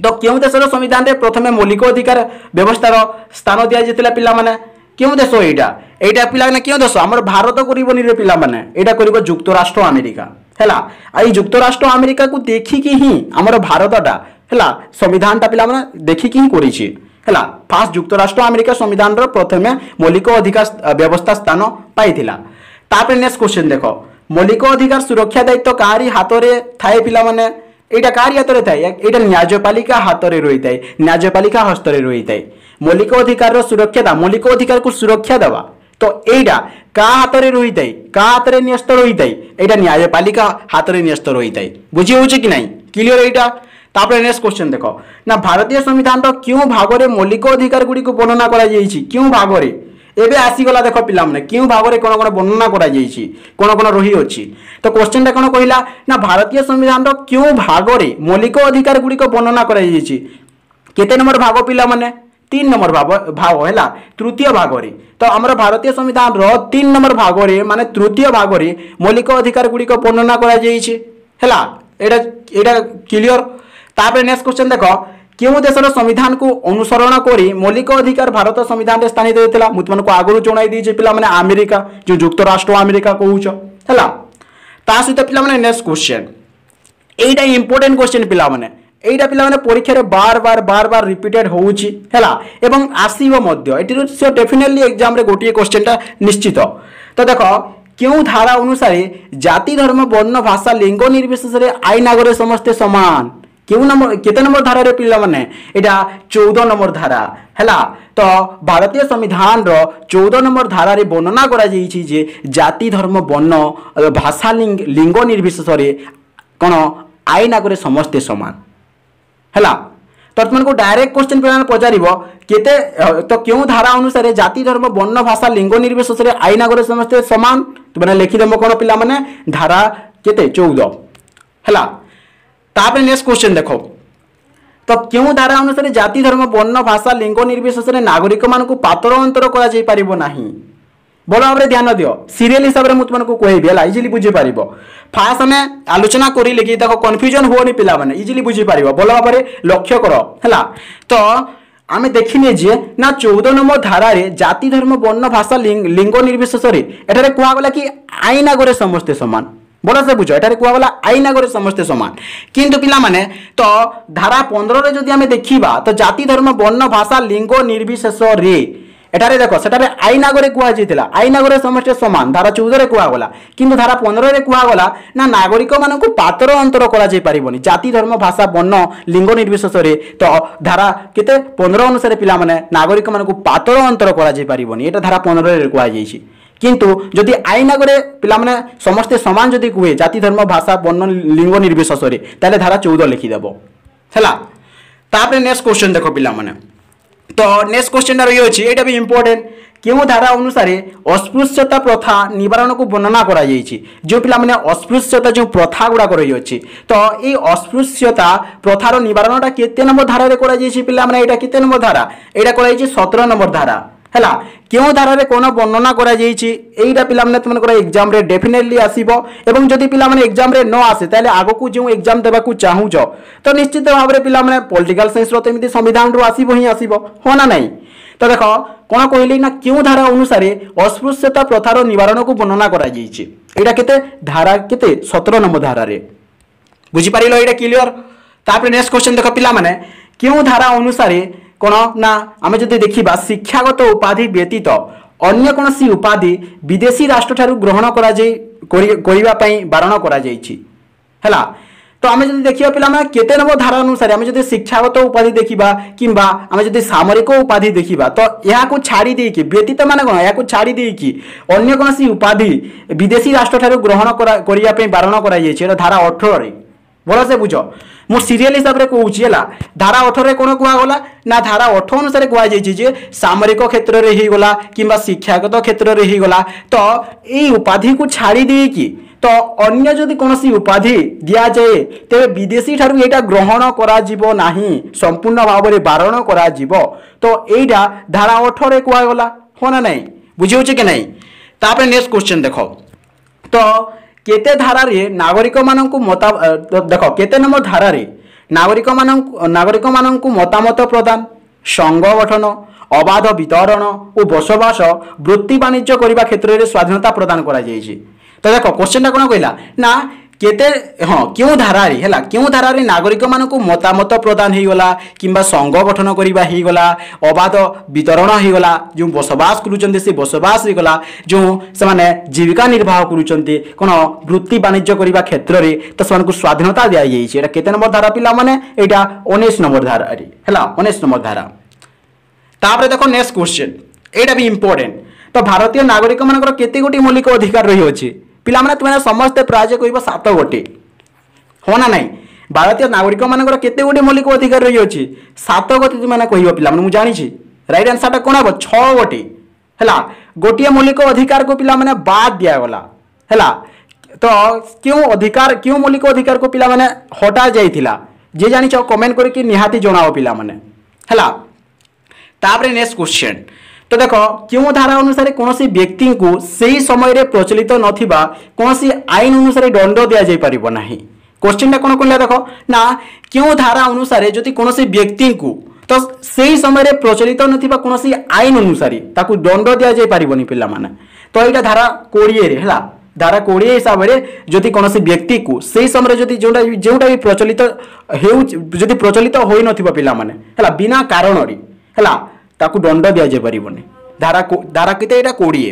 A: ତ କେଉଁ ଦେଶର ସମ୍ବିଧାନରେ ପ୍ରଥମେ ମୌଳିକ ଅଧିକାର ବ୍ୟବସ୍ଥାର ସ୍ଥାନ ଦିଆଯାଇଥିଲା ପିଲାମାନେ କେଉଁ ଦେଶ ଏଇଟା ଏଇଟା ପିଲାମାନେ କେଉଁ ଦେଶ ଆମର ଭାରତ କରିବନିରେ ପିଲାମାନେ ଏଇଟା କରିବ ଯୁକ୍ତରାଷ୍ଟ୍ର ଆମେରିକା ହେଲା ଏଇ ଯୁକ୍ତରାଷ୍ଟ୍ର ଆମେରିକାକୁ ଦେଖିକି ହିଁ ଆମର ଭାରତଟା ହେଲା ସମ୍ବିଧାନଟା ପିଲାମାନେ ଦେଖିକି ହିଁ କରିଛି ହେଲା ଫାର୍ଷ୍ଟ ଯୁକ୍ତରାଷ୍ଟ୍ର ଆମେରିକା ସମ୍ବିଧାନର ପ୍ରଥମେ ମୌଳିକ ଅଧିକାର ବ୍ୟବସ୍ଥା ସ୍ଥାନ ପାଇଥିଲା ତାପରେ ନେକ୍ସଟ କ୍ୱେଶ୍ଚିନ୍ ଦେଖ ମୌଳିକ ଅଧିକାର ସୁରକ୍ଷା ଦାୟିତ୍ୱ କାହାରି ହାତରେ ଥାଏ ପିଲାମାନେ ଏଇଟା କାହାରି ହାତରେ ଥାଏ ଏଇଟା ନ୍ୟାୟପାଳିକା ହାତରେ ରହିଥାଏ ନ୍ୟାୟପାଳିକା ହସ୍ତରେ ରହିଥାଏ ମୌଳିକ ଅଧିକାରର ସୁରକ୍ଷା ଦେବା ମୌଳିକ ଅଧିକାରକୁ ସୁରକ୍ଷା ଦେବା ତ ଏଇଟା କାହା ହାତରେ ରହିଥାଏ କାହା ହାତରେ ନ୍ୟସ୍ତ ରହିଥାଏ ଏଇଟା ନ୍ୟାୟପାଳିକା ହାତରେ ନ୍ୟସ୍ତ ରହିଥାଏ ବୁଝି ହେଉଛି କି ନାହିଁ କ୍ଲିଅର ଏଇଟା তারপরে নেক্সট কোশ্চেন দেখো না ভারতীয় সংবিধানর কেউ ভাগরে মৌলিক অধিকারগুড়ি বর্ণনা করা যাইছি কেউ ভাগরে এবে আসিগলা দেখ পিলামানে কেউ ভাবে কোণ কোণ বর্ণনা করা যাইছি কোণ কোণ রহিଅছি তো কোশ্চেনটা কোণ কহিলা না ভারতীয় সংবিধানর কেউ ভাগরে মৌলিক অধিকার গুড়ি বর্ণনা করা যাইছি কেতে নম্বর ভাগ পিলা মানে তিন নম্বর ভাব ভাব হেলা তৃতীয় ভাগরে তো আমার ভারতীয় সংবিধানর তিন নম্বর ভাগরে মানে তৃতীয় ভাগরে মৌলিক অধিকার গুড়ি বর্ণনা করা যাইছে হেলা এটা এটা ক্লিয়র তাপরে নেক্সট কোশ্চেন দেখ କେଉଁ ଦେଶର ସମ୍ବିଧାନକୁ ଅନୁସରଣ କରି ମୌଳିକ ଅଧିକାର ଭାରତ ସମ୍ବିଧାନରେ ସ୍ଥାନିତ ହୋଇଥିଲା ମୁଁ ତୁମମାନଙ୍କୁ ଆଗରୁ ଜଣାଇ ଦେଇଛି ପିଲାମାନେ ଆମେରିକା ଯେଉଁ ଯୁକ୍ତରାଷ୍ଟ୍ର ଆମେରିକା କହୁଛ ହେଲା ତା ସହିତ ପିଲାମାନେ ନେକ୍ସଟ କ୍ୱେଶ୍ଚନ୍ এইটা ইম্পর্টেন্ট কোশ্চেন পিলামানে এইটা পিলামানে পরীক্ষার বারবার বারবার রিপিটেড হচ্ছে হেলা এবং আসব মধ্য এটি সে ডেফিনেটলি এক্সামে গোটিয়ে কোশ্চেনটা নিশ্চিত তো দেখ কেউ ধারা অনুসারে জাতি ধর্ম বর্ণ ভাষা লিঙ্গ নির্বিশেষে আইন আগরে সমস্তে সমান କେଉଁ ନମ୍ବର କେତେ ନମ୍ବର ଧାରାରେ ପିଲାମାନେ ଏଇଟା ଚଉଦ ନମ୍ବର ଧାରା ହେଲା ତ ଭାରତୀୟ ସମ୍ବିଧାନର ଚଉଦ ନମ୍ବର ଧାରାରେ ବର୍ଣ୍ଣନା କରାଯାଇଛି ଯେ ଜାତି ଧର୍ମ ବର୍ଣ୍ଣ ଭାଷା ଲିଙ୍ଗ ନିର୍ବିଶେଷରେ କ'ଣ ଆଇନ ଆଗରେ ସମସ୍ତେ ସମାନ ହେଲା ତ ତୁମକୁ ଡାଇରେକ୍ଟ କୋଶ୍ଚିନ୍ ପିଲାମାନେ ପଚାରିବ କେତେ ତ କେଉଁ ଧାରା ଅନୁସାରେ ଜାତି ଧର୍ମ ବର୍ଣ୍ଣ ଭାଷା ଲିଙ୍ଗ ନିର୍ବିଶେଷରେ ଆଇନ ଆଗରେ ସମସ୍ତେ ସମାନ ତୁମେ ଲେଖିଦେବ କ'ଣ ପିଲାମାନେ ଧାରା କେତେ ଚଉଦ ହେଲା তাপরে নেক্সট কোশ্চেন দেখ তো কেউ ধারা অনুসারে জাতি ধর্ম বর্ণ ভাষা লিঙ্গ নির্বিশেষে নাগরিক মানুষ পাতর অন্তর করা যাই পারিব না ଭଲ ଭାବରେ ଧ୍ୟାନ ଦିଅ ସିରିଏଲ୍ ହିସାବରେ ମୁଁ ତୁମକୁ କହିବି ହେଲା ଇଜିଲି ବୁଝିପାରିବ ଫାର୍ଷ୍ଟ ଆମେ ଆଲୋଚନା କରିଲେ କି ତାକୁ କନଫ୍ୟୁଜନ୍ ହୁଅନି ପିଲାମାନେ ଇଜିଲି ବୁଝିପାରିବ ଭଲ ଭାବରେ ଲକ୍ଷ୍ୟ କର ହେଲା ତ ଆମେ ଦେଖିନେ ଯେ ନା ଚଉଦ ନମ୍ବର ଧାରାରେ ଜାତି ଧର୍ମ ବର୍ଣ୍ଣ ଭାଷା ଲିଙ୍ଗ ନିର୍ବିଶେଷରେ ଏଠାରେ କୁହାଗଲା କି ଆଇନ ଆଗରେ ସମସ୍ତେ ସମାନ ଭଲସେ ବୁଝ ଏଠାରେ କୁହାଗଲା ଆଇନ ଆଗରେ ସମସ୍ତେ ସମାନ କିନ୍ତୁ ପିଲାମାନେ ତ ଧାରା ପନ୍ଦରରେ ଯଦି ଆମେ ଦେଖିବା ତ ଜାତି ଧର୍ମ ବର୍ଣ୍ଣ ଭାଷା ଲିଙ୍ଗ ନିର୍ବିଶେଷରେ এটারে দেখো সেটারে আইনাগরে কুয়া যাইছিল আইনাগরে সমস্ত সমান ধারা চৌদরে কুয়াগলা কিন্তু ধারা পনেরে কুয়াগলা না নাগরিক মানুষ পাতর অন্তর করা যাই পারিবনি জাতি ধর্ম ভাষা বর্ণ লিঙ্গ নির্বিশেষে তো ধারা কেতে পনেরো অনুসারে পিলা মানে নাগরিক মানুষ পাতর অন্তর করা যাই পারিবনি এটা ধারা পনেরে কুয়া যাইছে কিন্তু যদি আইন আগে পিলামানে সমস্তে সমান যদি কুহে জাতি ধর্ম ভাষা বর্ণ লিঙ্গ নির্বিশেষে তাহলে ধারা চৌদ লিখিদেব ହେଲା ତାପରେ ନେକ୍ସଟ କ୍ୱେଶ୍ଚନ୍ ଦେଖ ପିଲାମାନେ ତ ନେକ୍ସଟ କ୍ୱେଶ୍ଚନ୍ଟା ରହିଅଛି ଏଇଟା ବି ଇମ୍ପୋର୍ଟେଣ୍ଟ କେଉଁ ଧାରା ଅନୁସାରେ ଅସ୍ପୃଶ୍ୟତା ପ୍ରଥା ନିବାରଣକୁ ବର୍ଣ୍ଣନା କରାଯାଇଛି ଯେଉଁ ପିଲାମାନେ ଅସ୍ପୃଶ୍ୟତା ଯେଉଁ ପ୍ରଥା ଗୁଡ଼ାକ ରହିଅଛି ତ ଏଇ ଅସ୍ପୃଶ୍ୟତା ପ୍ରଥାର ନିବାରଣଟା କେତେ ନମ୍ବର ଧାରାରେ କରାଯାଇଛି ପିଲାମାନେ ଏଇଟା କେତେ ନମ୍ବର ଧାରା ଏଇଟା କରାଯାଇଛି ସତର ନମ୍ବର ଧାରା ହେଲା କେଉଁ ଧାରାରେ କ'ଣ ବର୍ଣ୍ଣନା କରାଯାଇଛି ଏଇଟା ପିଲାମାନେ ସେମାନଙ୍କର ଏକ୍ଜାମ୍ରେ ଡେଫିନେଟଲି ଆସିବ ଏବଂ ଯଦି ପିଲାମାନେ ଏକ୍ଜାମ୍ରେ ନ ଆସେ ତାହେଲେ ଆଗକୁ ଯେଉଁ ଏକ୍ଜାମ୍ ଦେବାକୁ ଚାହୁଁଛ ତ ନିଶ୍ଚିତ ଭାବରେ ପିଲାମାନେ ପଲିଟିକାଲ ସାଇନ୍ସର ତ ଏମିତି ସମ୍ବିଧାନରୁ ଆସିବ ହିଁ ଆସିବ ହଁ ନା ନାହିଁ ତ ଦେଖ କ'ଣ କହିଲି ନା କେଉଁ ଧାରା ଅନୁସାରେ ଅସ୍ପୃଶ୍ୟତା ପ୍ରଥାର ନିବାରଣକୁ ବର୍ଣ୍ଣନା କରାଯାଇଛି ଏଇଟା କେତେ ଧାରା କେତେ ସତର ନମ୍ବର ଧାରାରେ ବୁଝିପାରିଲ ଏଇଟା କ୍ଲିଅର ତାପରେ ନେକ୍ସଟ କ୍ୱେଶ୍ଚନ୍ ଦେଖ ପିଲାମାନେ କେଉଁ ଧାରା ଅନୁସାରେ କ'ଣ ନା ଆମେ ଯଦି ଦେଖିବା ଶିକ୍ଷାଗତ ଉପାଧି ବ୍ୟତୀତ ଅନ୍ୟ କୌଣସି ଉପାଧି ବିଦେଶୀ ରାଷ୍ଟ୍ରଠାରୁ ଗ୍ରହଣ କରାଯାଇ କରିବା ପାଇଁ ବାରଣ କରାଯାଇଛି ହେଲା ତ ଆମେ ଯଦି ଦେଖିବା ପିଲାମାନେ କେତେ ନମ୍ବର ଧାରା ଅନୁସାରେ ଆମେ ଯଦି ଶିକ୍ଷାଗତ ଉପାଧି ଦେଖିବା କିମ୍ବା ଆମେ ଯଦି ସାମରିକ ଉପାଧି ଦେଖିବା ତ ଏହାକୁ ଛାଡ଼ି ଦେଇକି ବ୍ୟତୀତ ମାନେ କ'ଣ ଏହାକୁ ଛାଡ଼ି ଦେଇକି ଅନ୍ୟ କୌଣସି ଉପାଧି ବିଦେଶୀ ରାଷ୍ଟ୍ରଠାରୁ ଗ୍ରହଣ କରିବା ପାଇଁ ବାରଣ କରାଯାଇଛି ଏଇଟା ଧାରା ଅଠରରେ ଭଲସେ ବୁଝ ମୁଁ ସିରିଏଲ୍ ହିସାବରେ କହୁଛି ହେଲା ଧାରା ଅଠରରେ କ'ଣ କୁହାଗଲା ନା ଧାରା ଅଠ ଅନୁସାରେ କୁହାଯାଇଛି ଯେ ସାମରିକ କ୍ଷେତ୍ରରେ ହେଇଗଲା କିମ୍ବା ଶିକ୍ଷାଗତ କ୍ଷେତ୍ରରେ ହେଇଗଲା ତ ଏଇ ଉପାଧିକୁ ଛାଡ଼ି ଦେଇକି ତ ଅନ୍ୟ ଯଦି କୌଣସି ଉପାଧି ଦିଆଯାଏ ତେବେ ବିଦେଶୀ ଠାରୁ ଏଇଟା ଗ୍ରହଣ କରାଯିବ ନାହିଁ ସମ୍ପୂର୍ଣ୍ଣ ଭାବରେ ବାରଣ କରାଯିବ ତ ଏଇଟା ଧାରା ଅଠରରେ କୁହାଗଲା ହଁ ନା ନାହିଁ ବୁଝି ହେଉଛି କି ନାହିଁ ତାପରେ ନେକ୍ସଟ କ୍ୱେଶ୍ଚନ୍ ଦେଖ ତ କେତେ ଧାରାରେ ନାଗରିକମାନଙ୍କୁ ମତା ଦେଖ କେତେ ନମ୍ବର ଧାରାରେ ନାଗରିକମାନଙ୍କୁ ନାଗରିକମାନଙ୍କୁ ମତାମତ ପ୍ରଦାନ ସଂଘ ଗଠନ ଅବାଧ ବିତରଣ ଓ ବସବାସ ବୃତ୍ତି ବାଣିଜ୍ୟ କରିବା କ୍ଷେତ୍ରରେ ସ୍ୱାଧୀନତା ପ୍ରଦାନ କରାଯାଇଛି ତ ଦେଖ କୋଶ୍ଚିନ୍ଟା କ'ଣ କହିଲା ନା କେତେ ହଁ କେଉଁ ଧାରାରେ ହେଲା କେଉଁ ଧାରାରେ ନାଗରିକମାନଙ୍କୁ ମତାମତ ପ୍ରଦାନ ହୋଇଗଲା କିମ୍ବା ସଂଘ ଗଠନ କରିବା ହୋଇଗଲା ଅବାଧ ବିତରଣ ହୋଇଗଲା ଯେଉଁ ବସବାସ କରୁଛନ୍ତି ସେ ବସବାସ ହୋଇଗଲା ଯେଉଁ ସେମାନେ ଜୀବିକା ନିର୍ବାହ କରୁଛନ୍ତି କ'ଣ ବୃତ୍ତି ବାଣିଜ୍ୟ କରିବା କ୍ଷେତ୍ରରେ ତ ସେମାନଙ୍କୁ ସ୍ୱାଧୀନତା ଦିଆଯାଇଛି ଏଇଟା କେତେ ନମ୍ବର ଧାରା ପିଲାମାନେ ଏଇଟା ଉଣେଇଶ ନମ୍ବର ଧାରାରେ ହେଲା ଉଣେଇଶ ନମ୍ବର ଧାରା ତାପରେ ଦେଖ ନେକ୍ସଟ କ୍ୱେଶ୍ଚିନ୍ ଏଇଟା ବି ଇମ୍ପୋର୍ଟାଣ୍ଟ ତ ଭାରତୀୟ ନାଗରିକମାନଙ୍କର କେତେ ଗୋଟି ମୌଳିକ ଅଧିକାର ରହିଅଛି ପିଲାମାନେ ତୁମେମାନେ ସମସ୍ତେ ପ୍ରାୟ କହିବ ସାତ ଗୋଟି ହଁ ନା ନାହିଁ ଭାରତୀୟ ନାଗରିକମାନଙ୍କର କେତେ ଗୁଡ଼ିଏ ମୌଳିକ ଅଧିକାର ରହିଅଛି ସାତ ଗୋଟି ତୁମେମାନେ କହିବ ପିଲାମାନେ ମୁଁ ଜାଣିଛି ରାଇଟ୍ ଆନ୍ସର୍ଟା କ'ଣ ହେବ ଛଅ ଗୋଟି ହେଲା ଗୋଟିଏ ମୌଳିକ ଅଧିକାରକୁ ପିଲାମାନେ ବାଦ୍ ଦିଆଗଲା ହେଲା ତ କେଉଁ ଅଧିକାର କେଉଁ ମୌଳିକ ଅଧିକାରକୁ ପିଲାମାନେ ହଟା ଯାଇଥିଲା ଯିଏ ଜାଣିଛ କମେଣ୍ଟ କରିକି ନିହାତି ଜଣାଅ ପିଲାମାନେ ହେଲା ତାପରେ ନେକ୍ସଟ କ୍ୱେଶ୍ଚନ୍ তো দেখ কেউ ধারা অনুসারে কোণী ব্যক্তি সেই সময়ের প্রচলিত নথিবা কোণী আইন অনুসারে দণ্ড দিয়া যাই পারিব না কোশ্চিনটা কোণ কহিলা দেখ না কেউ ধারা অনুসারে যদি কোণী ব্যক্তি তো সেই সময়ের প্রচলিত নথিবা কোণী আইন অনুসারে তাকে দণ্ড দিয়া যাই পারিবনি পিলামানে তো এইটা ধারা কোড়িয়ে হলা ধারা কোড়িয়ে হিসাবে যদি কোণী ব্যক্তি সেই সময় যদি যেটা যেটা বি প্রচলিত হেউ যদি প্রচলিত হয়ে নথিবা পিলামানে হলা বিনা কারণরে হলা ତାକୁ ଦଣ୍ଡ ଦିଆଯାଇପାରିବନି ଧାରା ଧାରା କେତେ ଏଇଟା କୋଡ଼ିଏ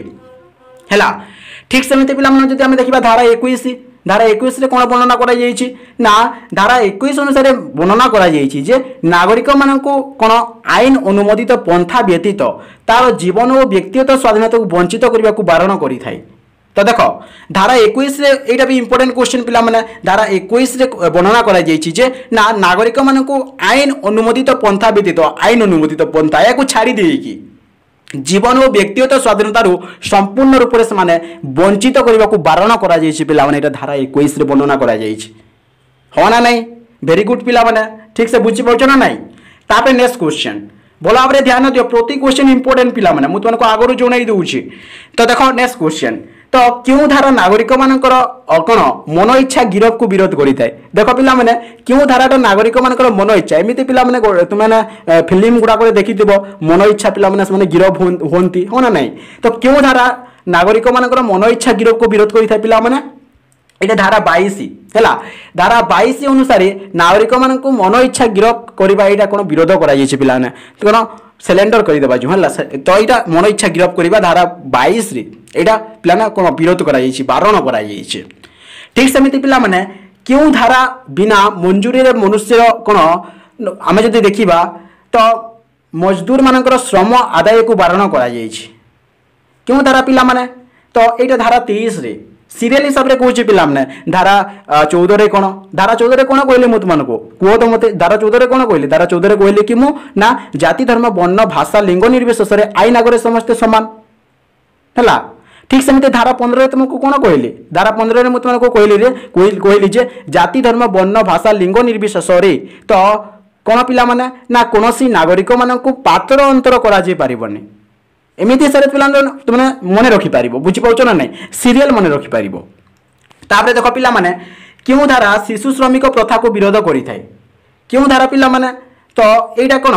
A: ହେଲା ଠିକ୍ ସେମିତି ପିଲାମାନେ ଯଦି ଆମେ ଦେଖିବା ଧାରା ଏକୋଇଶ ধারা একুশে কোণ বর্ণনা করা যাইছি না ধারা একুশ অনুসারে বর্ণনা করা যাইছি যে নাগরিক মানুষ কোণ আইন অনুমোদিত পন্থা ব্যতীত তার জীবন ও ব্যক্তিগত স্বাধীনতা বঞ্চিত করা বারণ করে থাকে ତ ଦେଖ ଧାରା ଏକୋଇଶରେ ଏଇଟା ବି ଇମ୍ପୋର୍ଟାଣ୍ଟ କ୍ୱେଶ୍ଚିନ୍ ପିଲାମାନେ ଧାରା ଏକୋଇଶରେ ବର୍ଣ୍ଣନା କରାଯାଇଛି ଯେ ନା ନାଗରିକମାନଙ୍କୁ ଆଇନ ଅନୁମୋଦିତ ପନ୍ଥା ବ୍ୟତୀତ ଆଇନ ଅନୁମୋଦିତ ପନ୍ଥା ଏହାକୁ ଛାଡ଼ି ଦେଇକି জীবন ও ব্যক্তিগত স্বাধীনতার সম্পূর্ণ রূপে সে বঞ্চিত করা বারণ করা যাই পিলা মানে এটা ধারা একুশে বর্ণনা করা যাই হ্যাঁ না নাই ভেরি গুড পিলা মানে ঠিকসে বুঝি পাচ্ছ না নাই তাপরে নেক্সট কোশ্চেন ভালো ভাবে ধ্যান দিও প্রতি কোশ্চেন ইম্পর্টেন্ট পিলা মানে তোমাকে আগর জনাই দেছি তো দেখ নেক্সট কোশ্চেন ତ କେଉଁ ଧାରା ନାଗରିକମାନଙ୍କର କ'ଣ ମନ ଇଚ୍ଛା ଗିରଫକୁ ବିରୋଧ କରିଥାଏ ଦେଖ ପିଲାମାନେ କେଉଁ ଧାରାଟା ନାଗରିକମାନଙ୍କର ମନ ଇଚ୍ଛା ଏମିତି ପିଲାମାନେ ତୁମେମାନେ ଫିଲ୍ମ ଗୁଡ଼ାକରେ ଦେଖିଥିବ ମନ ଇଚ୍ଛା ପିଲାମାନେ ସେମାନେ ଗିରଫ ହୁଅନ୍ତି ହଁ ନା ନାହିଁ ତ କେଉଁ ଧାରା ନାଗରିକମାନଙ୍କର ମନ ଇଚ୍ଛା ଗିରଫକୁ ବିରୋଧ କରିଥାଏ ପିଲାମାନେ এটা ধারা বাইশ হেলা ধারা বাইশ অনুসারে নাগরিক মানুষ মন ইচ্ছা গিরফ করা এটা কোনো বিরোধ করা যাই পিলা কারণ ସେଲେଣ୍ଡର କରିଦେବା ଯେଉଁ ହେଲା ତ ଏଇଟା ମନ ଇଚ୍ଛା ଗିରଫ କରିବା ଧାରା ବାଇଶରେ ଏଇଟା ପିଲାନା କ'ଣ ବିରୋଧ କରାଯାଇଛି ବାରଣ କରାଯାଇଛି ଠିକ୍ ସେମିତି ପିଲାମାନେ କେଉଁ ଧାରା ବିନା ମଞ୍ଜୁରୀରେ ମନୁଷ୍ୟର କ'ଣ ଆମେ ଯଦି ଦେଖିବା ତ ମଜଦୁରମାନଙ୍କର ଶ୍ରମ ଆଦାୟକୁ ବାରଣ କରାଯାଇଛି କେଉଁ ଧାରା ପିଲାମାନେ ତ ଏଇଟା ଧାରା ତେଇଶରେ ସିରିଏଲ୍ ହିସାବରେ କହୁଛି ପିଲାମାନେ ଧାରା ଚଉଦରେ କ'ଣ ଧାରା ଚଉଦରେ କ'ଣ କହିଲେ ମୁଁ ତୁମମାନଙ୍କୁ କୁହ ତ ମୋତେ ଧାରା ଚଉଦରେ କ'ଣ କହିଲେ ଧାରା ଚଉଦରେ କହିଲେ କି ମୁଁ ନା ଜାତି ଧର୍ମ ବର୍ଣ୍ଣ ଭାଷା ଲିଙ୍ଗ ନିର୍ବିଶେଷରେ ଆଇନ ଆଗରେ ସମସ୍ତେ ସମାନ ହେଲା ঠিক সেমি ধারা পনেরে তুমি কোণ কহিলি ধারা পনেরে মু তোমাকে কহিলি রে কহিলি যে জাতি ধর্ম বর্ণ ভাষা লিঙ্গ নির্বিশেষে তো কোণ পিলা মানে না কোণী নাগরিক মানুষ পাত্র অন্তর করা যাই পারিবনি ଏମିତି ହିସାବରେ ପିଲାମାନେ ତୁମେ ମନେ ରଖିପାରିବ ବୁଝିପାରୁଛ ନା ନାହିଁ ସିରିଏଲ୍ ମନେ ରଖିପାରିବ ତାପରେ ଦେଖ ପିଲାମାନେ କେଉଁ ଧାରା ଶିଶୁ ଶ୍ରମିକ ପ୍ରଥାକୁ ବିରୋଧ କରିଥାଏ କେଉଁ ଧାରା ପିଲାମାନେ ତ ଏଇଟା କ'ଣ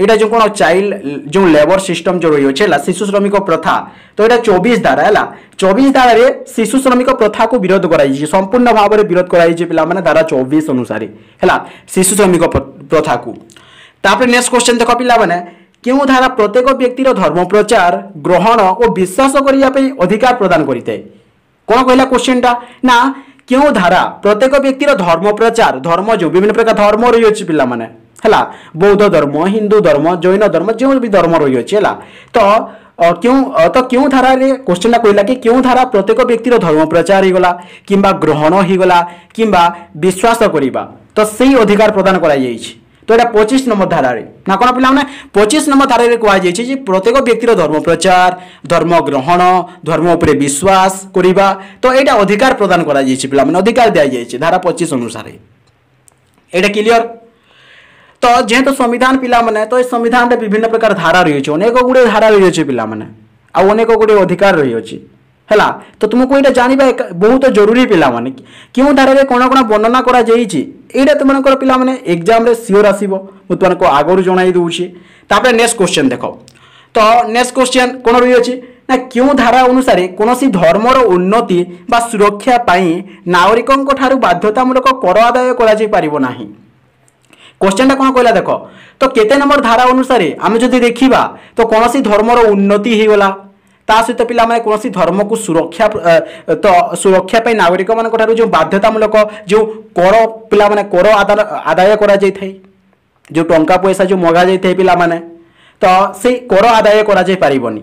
A: ଏଇଟା ଯେଉଁ କ'ଣ ଚାଇଲ୍ଡ ଯେଉଁ ଲେବର ସିଷ୍ଟମ ଯେଉଁ ରହିଅଛି ହେଲା ଶିଶୁ ଶ୍ରମିକ ପ୍ରଥା ତ ଏଇଟା ଚବିଶ ଧାରା ହେଲା ଚବିଶ ଧାରାରେ ଶିଶୁ ଶ୍ରମିକ ପ୍ରଥାକୁ ବିରୋଧ କରାଯାଇଛି ସମ୍ପୂର୍ଣ୍ଣ ଭାବରେ ବିରୋଧ କରାଯାଇଛି ପିଲାମାନେ ଧାରା ଚବିଶ ଅନୁସାରେ ହେଲା ଶିଶୁ ଶ୍ରମିକ ପ୍ରଥାକୁ ତାପରେ ନେକ୍ସଟ କ୍ୱେଶ୍ଚନ୍ ଦେଖ ପିଲାମାନେ କେଉଁ ଧାରା ପ୍ରତ୍ୟେକ ବ୍ୟକ୍ତିର ଧର୍ମ ପ୍ରଚାର ଗ୍ରହଣ ଓ ବିଶ୍ୱାସ କରିବା ପାଇଁ ଅଧିକାର ପ୍ରଦାନ କରିଥାଏ କ'ଣ କହିଲା କୋଶ୍ଚିନ୍ଟା ନା କେଉଁ ଧାରା ପ୍ରତ୍ୟେକ ବ୍ୟକ୍ତିର ଧର୍ମ ପ୍ରଚାର ଧର୍ମ ଯେଉଁ ବିଭିନ୍ନ ପ୍ରକାର ଧର୍ମ ରହିଅଛି ପିଲାମାନେ ହେଲା ବୌଦ୍ଧ ଧର୍ମ ହିନ୍ଦୁ ଧର୍ମ ଜୈନ ଧର୍ମ ଯେଉଁ ବି ଧର୍ମ ରହିଅଛି ହେଲା ତ কেউ তো কেউ ধারারে কোশ্চেনটা কহিলা কি কেউ ধারা প্রত্যেক ব্যক্তির ধর্ম প্রচার হয়েগলা কিংবা গ্রহণ হয়েগলা কিংবা বিশ্বাস করা তো সেই অধিকার প্রদান করা যাইছে তো এটা পঁচিশ নম্বর ধারায় না কোণ পিলামানে পঁচিশ নম্বর ধারায় কুহযাই যে প্রত্যেক ব্যক্তির ধর্ম প্রচার ধর্ম গ্রহণ ধর্ম উপরে বিশ্বাস করা তো এটা অধিকার প্রদান করা যাই পিলামানে অধিকার দিয়া যাই ধারা পঁচিশ অনুসারে এটা ক্লিয়র তো যেহেতু সংবিধান পিলামানে তো এই সংবিধানরে বিভিন্ন প্রকার ধারা রয়েছে অনেক গুড়ে ধারা রয়েছে পিলামানে আনেক গুড়ে অধিকার রয়েছে ହେଲା ତ ତୁମକୁ ଏଇଟା ଜାଣିବା ବହୁତ ଜରୁରୀ ପିଲାମାନେ କେଉଁ ଧାରାରେ କ'ଣ କ'ଣ ବର୍ଣ୍ଣନା କରାଯାଇଛି ଏଇଟା ତୁମମାନଙ୍କର ପିଲାମାନେ ଏକ୍ଜାମ୍ରେ ସିଓର ଆସିବ ମୁଁ ତୁମମାନଙ୍କୁ ଆଗରୁ ଜଣାଇ ଦେଉଛି ତାପରେ ନେକ୍ସଟ କ୍ୱେଶ୍ଚନ୍ ଦେଖ ତ ନେକ୍ସଟ କ୍ୱେଶ୍ଚନ୍ କ'ଣ ରହିଅଛି ନା କେଉଁ ଧାରା ଅନୁସାରେ କୌଣସି ଧର୍ମର ଉନ୍ନତି ବା ସୁରକ୍ଷା ପାଇଁ ନାଗରିକଙ୍କ ଠାରୁ ବାଧ୍ୟତାମୂଳକ କର ଆଦାୟ କରାଯାଇପାରିବ ନାହିଁ কোশ্চেনটা କଣ କହିଲା ଦେଖ ତ କେତେ ନମ୍ବର ଧାରା ଅନୁସାରେ ଆମେ ଯଦି ଦେଖିବା ତ କୌଣସି ଧର୍ମର ଉନ୍ନତି হয়েগলা ତା ସହିତ ପିଲାମାନେ କୌଣସି ଧର୍ମକୁ ସୁରକ୍ଷା ତ ସୁରକ୍ଷା ପାଇଁ ନାଗରିକମାନଙ୍କଠାରୁ ଯେଉଁ ବାଧ୍ୟତାମୂଳକ ଯେଉଁ କର ପିଲାମାନେ କର ଆଦାୟ କରାଯାଇଥାଏ ଯେଉଁ ଟଙ୍କା ପଇସା ଯେଉଁ ମଗାଯାଇଥାଏ ପିଲାମାନେ ତ ସେଇ କର ଆଦାୟ କରାଯାଇପାରିବନି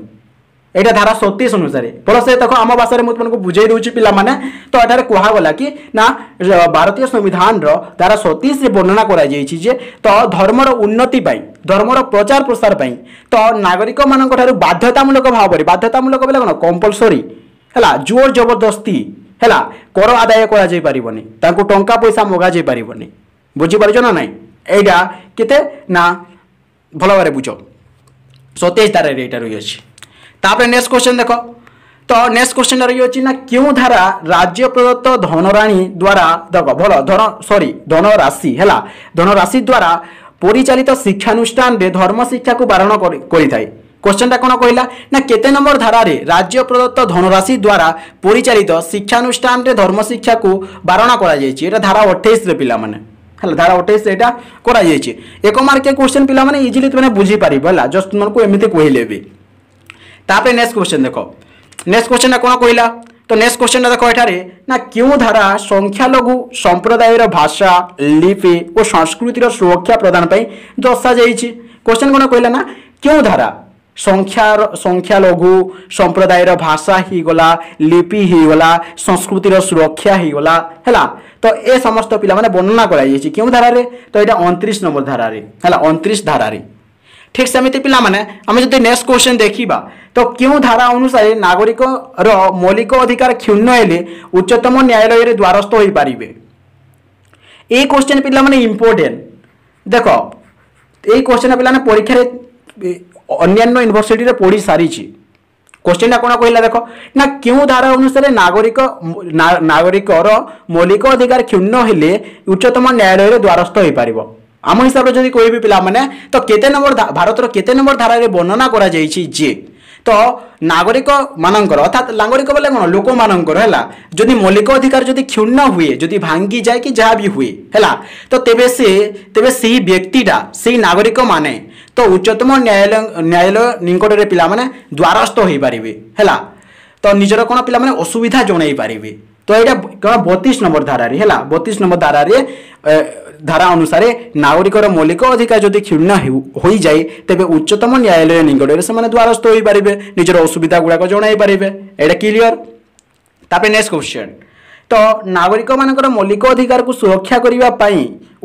A: এটা ধারা সতীশ অনুসারে ভলসে দেখ আমার ভাষায় মু তোমাকে বুঝাই দেছি পিলামানে তো এটার কুহগলা কি না ভারতীয় সংবিধানর ধারা সতেইশে বর্ণনা করা যাই যে তো ধর্মর উন্নতি পাই ধর্মর প্রচার প্রসার পাই তো নাগরিক মানুষ বাধ্যতামূলক ভাবে বাধ্যতামূলক বলে কোণ কম্পলসরি হ্যাঁ জোর জবরদস্তি হ্যাঁ কর আদায় করা যাই পারবনি তাঁকু টঙ্কা পয়সা মগা যাই পারিবনি বুঝিপারছ না নাই এইটা কেতে না ভালোভাবে বুঝ সতীশ ধারায় এইটা রয়েছে ତାପରେ ନେକ୍ସଟ କ୍ୱେଶ୍ଚନ୍ ଦେଖ ତ ନେକ୍ସଟ କ୍ୱେଶ୍ଚନ୍ ରହିଅଛି ନା କେଉଁ ଧାରା ରାଜ୍ୟ ପ୍ରଦତ୍ତ ଧନରାଣୀ ଦ୍ୱାରା ଦେଖ ଭଲ ଧନ ସରି ଧନରାଶି ହେଲା ଧନରାଶି ଦ୍ୱାରା ପରିଚାଳିତ ଶିକ୍ଷାନୁଷ୍ଠାନରେ ଧର୍ମ ଶିକ୍ଷାକୁ ବାରଣ କରିଥାଏ কোশ্চেনটা কোন কহিলা না কেতে নম্বর ধারারে রাজ্য প্রদত্ত ধনরাশি দ্বারা পরিচালিত শিক্ষানুষ্ঠানরে ধর্ম শিক্ষাকু বারণ করা যাইছি এটা ধারা অঠেইশে পিলামানে হ্যাঁ ধারা অঠেইশে এটা করা যাইছি এক মার্কে কোশ্চেন পিলামানে ইজিলি তুমি বুঝিপারিব হল জস্ট তোমাকে এমনি কহিলে বি ତାପରେ ନେକ୍ସଟ କ୍ୱେଶ୍ଚନ୍ ଦେଖ ନେକ୍ସଟ କ୍ୱେଶ୍ଚନ୍ଟା କ'ଣ କହିଲା ତ ନେକ୍ସଟ କ୍ୱେଶ୍ଚନ୍ଟା ଦେଖ ଏଠାରେ ନା କେଉଁ ଧାରା ସଂଖ୍ୟାଲଘୁ ସମ୍ପ୍ରଦାୟର ଭାଷା ଲିପି ଓ ସଂସ୍କୃତିର ସୁରକ୍ଷା ପ୍ରଦାନ ପାଇଁ ଦର୍ଶାଯାଇଛି କ୍ୱେଶ୍ଚନ୍ କ'ଣ କହିଲା ନା କେଉଁ ଧାରା ସଂଖ୍ୟାର ସଂଖ୍ୟାଲଘୁ ସମ୍ପ୍ରଦାୟର ଭାଷା ହେଇଗଲା ଲିପି ହେଇଗଲା ସଂସ୍କୃତିର ସୁରକ୍ଷା ହେଇଗଲା ହେଲା ତ ଏ ସମସ୍ତ ପିଲାମାନେ ବର୍ଣ୍ଣନା କରାଯାଇଛି କେଉଁ ଧାରାରେ ତ ଏଇଟା ଅଣତିରିଶ ନମ୍ବର ଧାରାରେ ହେଲା ଅଣତିରିଶ ଧାରାରେ ଠିକ୍ ସେମିତି ପିଲାମାନେ ଆମେ ଯଦି ନେକ୍ସଟ କ୍ୱେଶ୍ଚନ୍ ଦେଖିବା ତ କେଉଁ ଧାରା ଅନୁସାରେ ନାଗରିକର ମୌଳିକ ଅଧିକାର କ୍ଷୁଣ୍ଣ ହେଲେ ଉଚ୍ଚତମ ନ୍ୟାୟାଳୟରେ ଦ୍ୱାରସ୍ଥ ହୋଇପାରିବେ ଏଇ କ୍ୱେଶ୍ଚନ୍ ପିଲାମାନେ ଇମ୍ପୋର୍ଟେଣ୍ଟ ଦେଖ ଏଇ କ୍ୱେଶ୍ଚନ୍ ପିଲାମାନେ ପରୀକ୍ଷାରେ ଅନ୍ୟାନ୍ୟ ୟୁନିଭର୍ସିଟିରେ ପଢ଼ି ସାରିଛି কোশ্চেনটা কোন কহিলা দেখ না কেউ ধারা অনুসারে নাগরিক নাগরিকর মৌলিক অধিকার ক্ষুণ্ণ হলে উচ্চতম ন্যায়ালয়ের দ্বারস্থ হয়ে পারিব ଆମ ହିସାବରେ ଯଦି କହିବେ ପିଲାମାନେ ତ କେତେ ନମ୍ବର ଭାରତର କେତେ ନମ୍ବର ଧାରାରେ ବର୍ଣ୍ଣନା କରାଯାଇଛି ଯେ ତ ନାଗରିକମାନଙ୍କର ଅର୍ଥାତ୍ ନାଗରିକ ବୋଲେ କ'ଣ ଲୋକମାନଙ୍କର ହେଲା ଯଦି ମୌଳିକ ଅଧିକାର ଯଦି କ୍ଷୁଣ୍ଣ ହୁଏ ଯଦି ଭାଙ୍ଗିଯାଏ କି ଯାହା ବି ହୁଏ ହେଲା ତ ତେବେ ସେ ତେବେ ସେହି ବ୍ୟକ୍ତିଟା ସେହି ନାଗରିକମାନେ ତ ଉଚ୍ଚତମ ନ୍ୟାୟାଳୟ ନ୍ୟାୟାଳୟ ନିକଟରେ ପିଲାମାନେ ଦ୍ୱାରସ୍ଥ ହୋଇପାରିବେ ହେଲା ତ ନିଜର କ'ଣ ପିଲାମାନେ ଅସୁବିଧା ଜଣାଇ ପାରିବେ ତ ଏଇଟା କ'ଣ ବତିଶ ନମ୍ବର ଧାରାରେ ହେଲା ବତିଶ ନମ୍ବର ଧାରାରେ ধারা অনুসারে নাগরিকর মৌলিক অধিকার যদি ক্ষীণ হয়ে যায় তেবে উচ্চতম ন্যায়ালয় নিকটরে সে দ্বারস্থ হয়ে পারে নিজের অসুবিধা গুড়াক জনাই পারে এটা ক্লিয়র তাপরে নেক্সট কোশ্চেন তো নাগরিক মানকর মৌলিক অধিকারকে সুরক্ষা করা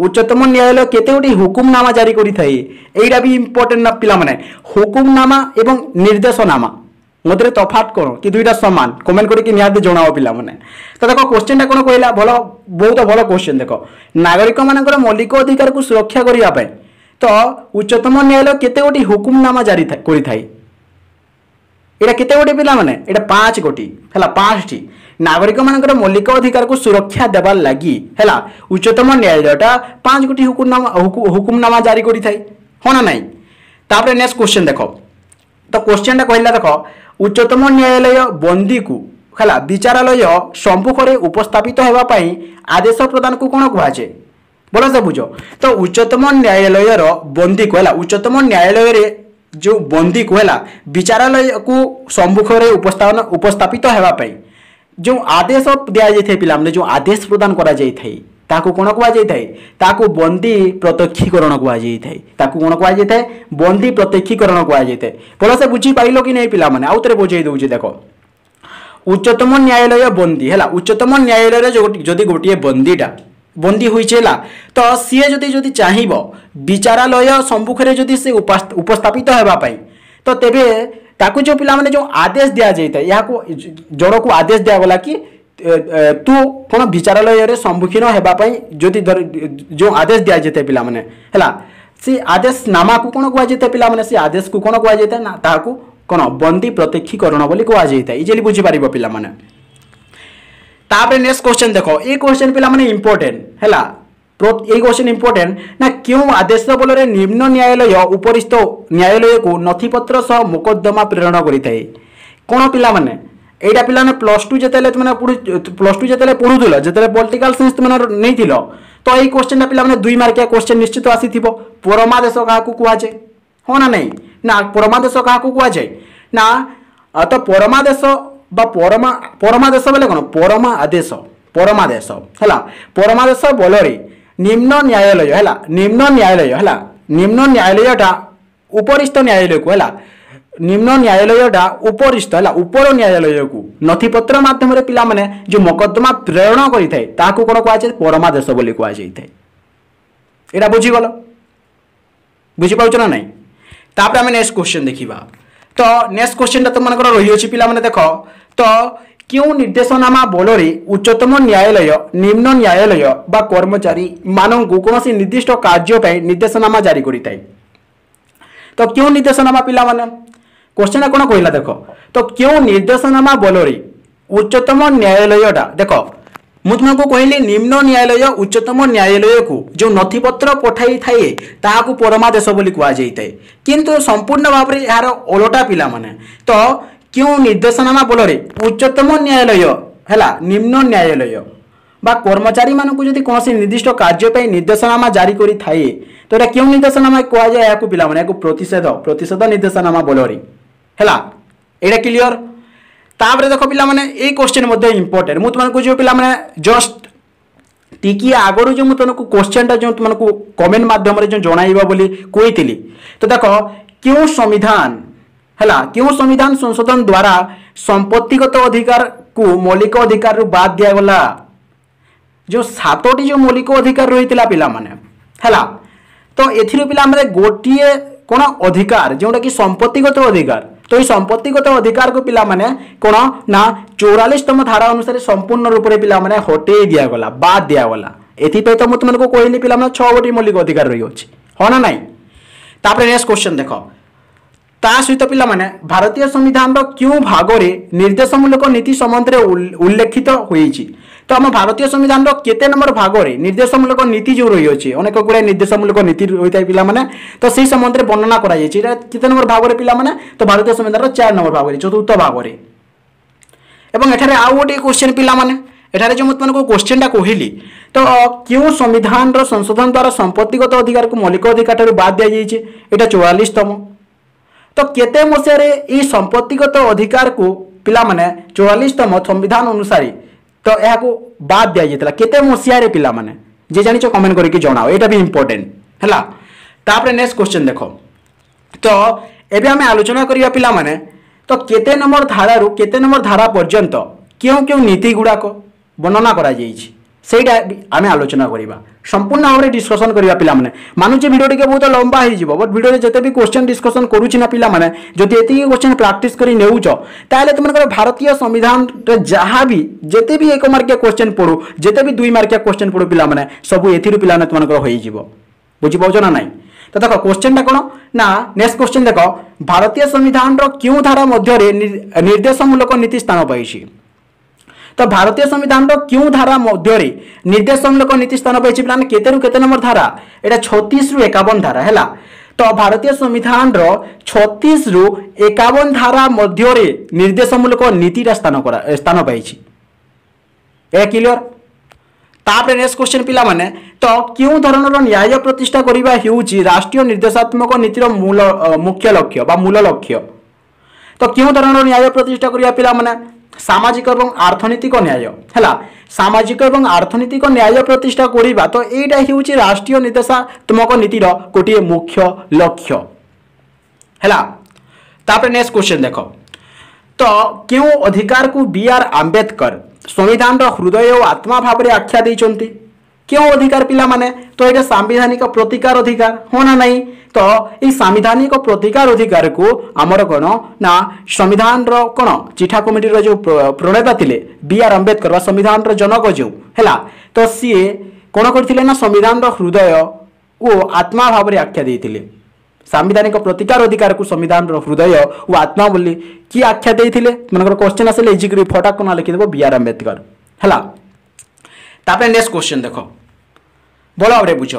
A: উচ্চতম ন্যায়ালয় কেতোটি হুকুমনামা জারি করে থাকে এইটা বি ইম্পর্টেন্ট না পিলামানে হুকুমনামা এবং নির্দেশনামা মধ্যে তফাৎ কোণ কি দুইটা সমান কমেন্ট করি নিহতি জনাও পিলামানে তো দেখ কোশ্চেনটা কোণ কহিলা ভাল বহুত ভাল কোশ্চেন দেখ নাগরিক মানকর মৌলিক অধিকারকে সুরক্ষা করা তো উচ্চতম ন্যায়ালয় কেতে গোটি হুকুমনামা জারি করে থাকে এটা কেতে গোটি পিলামানে এটা পাঁচ গোটি হল পাঁচটি নাগরিক মানকর মৌলিক অধিকারকে সুরক্ষা দেবার লাগি হল উচ্চতম ন্যায়ালয়টা পাঁচ গোটি হুকুমনামা হুকুমনামা জারি করে থাকে হ্যাঁ না নাই তাপরে নেক্সট কোশ্চেন দেখ তো কোশ্চেনটা কহিলা দেখ ଉଚ୍ଚତମ ନ୍ୟାୟାଳୟ ବନ୍ଦୀକୁ ହେଲା ବିଚାରାଳୟ ସମ୍ମୁଖରେ ଉପସ୍ଥାପିତ ହେବା ପାଇଁ ଆଦେଶ ପ୍ରଦାନକୁ କ'ଣ କୁହାଯାଏ ଭଲସେ ବୁଝ ତ ଉଚ୍ଚତମ ନ୍ୟାୟାଳୟର ବନ୍ଦୀକୁ ହେଲା ଉଚ୍ଚତମ ନ୍ୟାୟାଳୟରେ ଯେଉଁ ବନ୍ଦୀକୁ ହେଲା ବିଚାରାଳୟକୁ ସମ୍ମୁଖରେ ଉପସ୍ଥାପନ ଉପସ୍ଥାପିତ ହେବା ପାଇଁ ଯେଉଁ ଆଦେଶ ଦିଆଯାଇଥାଏ ପିଲାମାନେ ଯେଉଁ ଆଦେଶ ପ୍ରଦାନ କରାଯାଇଥାଏ ताकु कौन ताकु बंदी प्रत्यक्षीकरण ताकु कौन कहुए बंदी प्रत्यक्षीकरण कहुए भले से पार कि नहीं पाने आउ थे बुझे दूसरी देख उच्चतम न्यायालय बंदी है उच्चतम न्यायालय जदि गोटे बंदीटा बंदी होला तो सीए जो जदि चाह विचारालय सम्मुखें जी से उपस्थापित होगा तो तेज ताकू जो पिला जो आदेश दिया जाए जड़ को आदेश दिगला कि ତୁ କ'ଣ ବିଚାରାଳୟରେ ସମ୍ମୁଖୀନ ହେବା ପାଇଁ ଯଦି ଯେଉଁ ଆଦେଶ ଦିଆଯାଇଥାଏ ପିଲାମାନେ ହେଲା ସେ ଆଦେଶନାମାକୁ କ'ଣ କୁହାଯାଇଥାଏ ପିଲାମାନେ ସେ ଆଦେଶକୁ କ'ଣ କୁହାଯାଇଥାଏ ନା ତାହାକୁ କ'ଣ ବନ୍ଦୀ ପ୍ରତ୍ୟକ୍ଷୀକରଣ ବୋଲି କୁହାଯାଇଥାଏ ଇଜିଲି ବୁଝିପାରିବ ପିଲାମାନେ ତାପରେ ନେକ୍ସଟ କ୍ୱେଶ୍ଚନ୍ ଦେଖ ଏ କ୍ୱେଶ୍ଚନ୍ ପିଲାମାନେ ଇମ୍ପୋର୍ଟେଣ୍ଟ ହେଲା এই কোশ্চেন ইম্পর্টেন্ট না কেউ আদেশের বলরে নিম্ন ন্যায়ালয় উপরিস্থ ন্যায়ালয়কু নথিপত্র সহ মোকদ্দমা প্রেরণ করে কোণ পিলা মানে এইটা ପିଲାମାନେ ପ୍ଲସ୍ ଟୁ ଯେତେବେଳେ ତୁମେ ପ୍ଲସ୍ ଟୁ ଯେତେବେଳେ ପଢ଼ୁଥିଲ ଯେତେବେଳେ ପଲିଟିକାଲ୍ ସାଇନ୍ସ ତୁମେ ନେଇଥିଲ ତ ଏଇ କୋଶ୍ଚିନ୍ଟା ପିଲାମାନେ ଦୁଇ ମାର୍କିଆ କୋଶ୍ଚିନ୍ ନିଶ୍ଚିତ ଆସିଥିବ ପରମାଦେଶ କାହାକୁ କୁହାଯାଏ ହଁ ନା ନାହିଁ ନା ପରମାଦେଶ କାହାକୁ କୁହାଯାଏ ନା ତ ପରମାଦେଶ বা পরমা পরমাদেশ বেলে কোণ পরমা আদেশ পরমাদেশ হলা পরমাদেশ বলরে নিম্ন ন্যায়ালয় হলা নিম্ন ন্যায়ালয় হলা নিম্ন ন্যায়ালয়টা উপরিস্থ ন্যায়ালয়কু হলা ନିମ୍ନ ନ୍ୟାୟାଳୟଟା ଉପରିସ୍ଥ ହେଲା ଉପର ନ୍ୟାୟାଳୟକୁ ନଥିପତ୍ର ମାଧ୍ୟମରେ ପିଲାମାନେ ଯେଉଁ ମକଦ୍ଦମା ପ୍ରେରଣ କରିଥାଏ ତାହାକୁ କ'ଣ କୁହାଯାଏ ପରମାଦେଶ ବୋଲି କୁହାଯାଇଥାଏ ଏଇଟା ବୁଝିଗଲ ବୁଝିପାରୁଛ ନା ନାହିଁ ତାପରେ ଆମେ ନେକ୍ସଟ କ୍ୱେଶ୍ଚନ୍ ଦେଖିବା ତ ନେକ୍ସଟ କ୍ୱେଶ୍ଚନ୍ଟା ତୁମମାନଙ୍କର ରହିଅଛି ପିଲାମାନେ ଦେଖ ତ କେଉଁ ନିର୍ଦ୍ଦେଶନାମା ବଳରେ ଉଚ୍ଚତମ ନ୍ୟାୟାଳୟ ନିମ୍ନ ନ୍ୟାୟାଳୟ ବା କର୍ମଚାରୀମାନଙ୍କୁ କୌଣସି ନିର୍ଦ୍ଦିଷ୍ଟ କାର୍ଯ୍ୟ ପାଇଁ ନିର୍ଦ୍ଦେଶନାମା ଜାରି କରିଥାଏ ତ କେଉଁ ନିର୍ଦ୍ଦେଶନାମା ପିଲାମାନେ কোশ্চেনটা কোণ কহিলা দেখ তো কেউ নির্দেশনামা বলরে উচ্চতম ন্যায়ালয়টা দেখ ମୁଁ ତୁମକୁ କହିଲି ନିମ୍ନ ନ୍ୟାୟାଳୟ ଉଚ୍ଚତମ ନ୍ୟାୟାଳୟକୁ ଯେଉଁ ନଥିପତ୍ର ପଠାଇଥାଏ ତାହାକୁ ପରମାଦେଶ ବୋଲି କୁହାଯାଇଥାଏ କିନ୍ତୁ ସମ୍ପୂର୍ଣ୍ଣ ଭାବରେ ଏହାର ଓଲଟା ପିଲାମାନେ ତ କେଉଁ ନିର୍ଦ୍ଦେଶନାମା ବଳରେ ଉଚ୍ଚତମ ନ୍ୟାୟାଳୟ ହେଲା ନିମ୍ନ ନ୍ୟାୟାଳୟ বা কর্মচারীমানকু যদি কোনসি নির্দিষ্ট কার্য পাই নির্দেশনামা জারি করি থাকে তো এটা কেউ নির্দেশনামা কুয়া যায় এহাকু পিলামানে এহাকু প্রতিষেধ প্রতিষেধ নির্দেশনামা বলরি ହେଲା ଏଇଟା କ୍ଲିଅର ତାପରେ ଦେଖ ପିଲାମାନେ ଏଇ କୋଶ୍ଚିନ୍ ମଧ୍ୟ ଇମ୍ପୋର୍ଟାଣ୍ଟ ମୁଁ ତୁମକୁ ଯେଉଁ ପିଲାମାନେ ଜଷ୍ଟ ଟିକିଏ ଆଗରୁ ଯେଉଁ ମୁଁ ତୁମକୁ କୋଶ୍ଚିନ୍ଟା ଯେଉଁ ତୁମକୁ କମେଣ୍ଟ ମାଧ୍ୟମରେ ଯେଉଁ ଜଣାଇବା ବୋଲି କହିଥିଲି ତ ଦେଖ କେଉଁ ସମ୍ବିଧାନ ହେଲା କେଉଁ ସମ୍ବିଧାନ ସଂଶୋଧନ ଦ୍ୱାରା ସମ୍ପତ୍ତିଗତ ଅଧିକାରକୁ ମୌଳିକ ଅଧିକାରରୁ ବାଦ ଦିଆଗଲା ଯେଉଁ ସାତଟି ଯେଉଁ ମୌଳିକ ଅଧିକାର ରହିଥିଲା ପିଲାମାନେ ହେଲା ତ ଏଥିରୁ ପିଲାମାନେ ଗୋଟିଏ କ'ଣ ଅଧିକାର ଯେଉଁଟାକି ସମ୍ପତ୍ତିଗତ ଅଧିକାର এই সম্পত্তিগত অধিকারকে পিলামানে কোণ না চৌরাল্লিশতম ধারা অনুসারে সম্পূর্ণ রূপে পিলামানে হটেই দিয়াগলা বাদ দিয়াগলা এথিপাই তো মু তোমাকে কহিলি পিলামানে ছগোটি মৌলিক অধিকার রয়েছে হ্যাঁ না নাই তাপরে নেক্সট কোশ্চেন দেখ ତା ସହିତ ପିଲାମାନେ ଭାରତୀୟ ସମ୍ବିଧାନର କେଉଁ ଭାଗରେ ନିର୍ଦ୍ଦେଶମୂଳକ ନୀତି ସମ୍ବନ୍ଧରେ ଉଲ୍ଲେଖିତ ହୋଇଛି ତ ଆମ ଭାରତୀୟ ସମ୍ବିଧାନର କେତେ ନମ୍ବର ଭାଗରେ ନିର୍ଦ୍ଦେଶମୂଳକ ନୀତି ଯେଉଁ ରହିଅଛି ଅନେକ ଗୁଡ଼ିଏ ନିର୍ଦ୍ଦେଶମୂଳକ ନୀତି ରହିଥାଏ ପିଲାମାନେ ତ ସେହି ସମ୍ବନ୍ଧରେ ବର୍ଣ୍ଣନା କରାଯାଇଛି ଏଇଟା କେତେ ନମ୍ବର ଭାଗରେ ପିଲାମାନେ ତ ଭାରତୀୟ ସମ୍ବିଧାନର ଚାରି ନମ୍ବର ଭାଗରେ ଚତୁର୍ଥ ଭାଗରେ ଏବଂ ଏଠାରେ ଆଉ ଗୋଟିଏ କୋଶ୍ଚିନ୍ ପିଲାମାନେ ଏଠାରେ ଯେଉଁ ମୁଁ ତୁମକୁ କୋଶ୍ଚିନ୍ଟା କହିଲି ତ କେଉଁ ସମ୍ବିଧାନର ସଂଶୋଧନ ଦ୍ୱାରା ସମ୍ପତ୍ତିଗତ ଅଧିକାରକୁ ମୌଳିକ ଅଧିକାରଠାରୁ ବାଦ୍ ଦିଆଯାଇଛି ଏଇଟା ଚଉରାଳିଶତମ তো কেতে মশায় এই সম্পত্তিগত অধিকারকু পিলামানে চৌরাল্লিশতম সংবিধান অনুসারে তো এখন বাদ দিয়া যাই কেতে মশায় পিলামানে যে জানিছ কমেন্ট করি জনাও এটা বি ইম্পর্টেন্ট হল তাপরে নেক্সট কোশ্চেন দেখ তো এবে আমি আলোচনা করিবা পিলামানে তো কেতে নম্বর ধারারু কেতে নম্বর ধারা পর্যন্ত কেউ কেউ নীতি গুড়াক বর্ণনা করা যাইছে সেইটা আমি আলোচনা করা সম্পূর্ণ ভাবে ডিসকসন করা পিলামানে মানুষে ভিডিওটিকে বহুত লম্বা হয়ে যাব বট ভিডিওরে যেতে বি কোশ্চেন ডিসকসন করুছি না পিলা মানে যদি এত কোশ্চেন প্রাকটিস করে নেউছ তাহলে তোমার ভারতীয় সংবিধানরে যা বি যেতে বি এক মার্কিয়া কোশ্চেন পড়ু যেতে বি দুই মার্কিয়া কোশ্চেন পড়ু পিলা মানে সবু এথিরু মানে তোমার হয়ে যাব বুঝি বুঝিপাউছ না নাই তো দেখ কোশ্চেনটা কোণ না নেক্সট কোশ্চেন দেখ ভারতীয় সংবিধানর কেউ ধারা মধ্যে নির্দেশমূলক নীতি স্থান পাইছে ତ ଭାରତୀୟ ସମ୍ବିଧାନର କେଉଁ ଧାରା ମଧ୍ୟରେ ନିର୍ଦ୍ଦେଶମୂଳକ ନୀତି ସ୍ଥାନ ପାଇଛି ପିଲାମାନେ କେତେରୁ କେତେ ନମ୍ବର ଧାରା ଏଇଟା ଛତିଶରୁ ଏକାବନ ଧାରା ହେଲା ତ ଭାରତୀୟ ସମ୍ବିଧାନର ଛତିଶରୁ ଏକାବନ ଧାରା ମଧ୍ୟରେ ନିର୍ଦ୍ଦେଶମୂଳକ ନୀତିଟା ସ୍ଥାନ କରା ସ୍ଥାନ ପାଇଛି ଏହା କ୍ଲିଅର ତାପରେ ନେକ୍ସଟ କ୍ୱେଶ୍ଚନ୍ ପିଲାମାନେ ତ କେଉଁ ଧରଣର ନ୍ୟାୟ ପ୍ରତିଷ୍ଠା କରିବା ହେଉଛି ରାଷ୍ଟ୍ରୀୟ ନିର୍ଦ୍ଦେଶାତ୍ମକ ନୀତିର ମୂଳ ମୁଖ୍ୟ ଲକ୍ଷ୍ୟ ବା ମୂଳ ଲକ୍ଷ୍ୟ ତ କେଉଁ ଧରଣର ନ୍ୟାୟ ପ୍ରତିଷ୍ଠା କରିବା ପିଲାମାନେ সামাজিক এবং আর্থনৈতিক ন্যায় হল সামাজিক এবং আর্থনৈতিক ন্যায় প্রতিষ্ঠা করা তো এইটা হচ্ছে রাষ্ট্রীয় নির্দেশাত্মক নীতির গোটিয়ে মুখ্য লক্ষ্য হল তাপরে নেক্সট কোশ্চেন দেখ তো কেউ অধিকার কু বি আর আম্বেদকর সংবিধানর হৃদয় ও আত্মা ভাবে আখ্যা দিয়েছেন क्यों अधिकार पिला माने तो ये सांविधानिक प्रतिकार अधिकार हो ना नहीं तो ये सांविधानिक प्रतिकार अधिकार को आमर कौन ना संविधान कौन चिठा कमिटी जो प्रणेता थे बी आर आम्बेदकर संविधान जनक जो है तो सीए कौन करना संविधान हृदय को आत्मा भाव आख्या सांविधानिक प्रतिकार अधिकार को संविधान हृदय व आत्मा बोली कि आख्या मन क्वेश्चन आस इजिक्री फटाक ना लिखीदेव बी आर अम्बेदकर है তাপরে নেক্সট কোশ্চেন দেখ ଭଲ ଭାବରେ ବୁଝ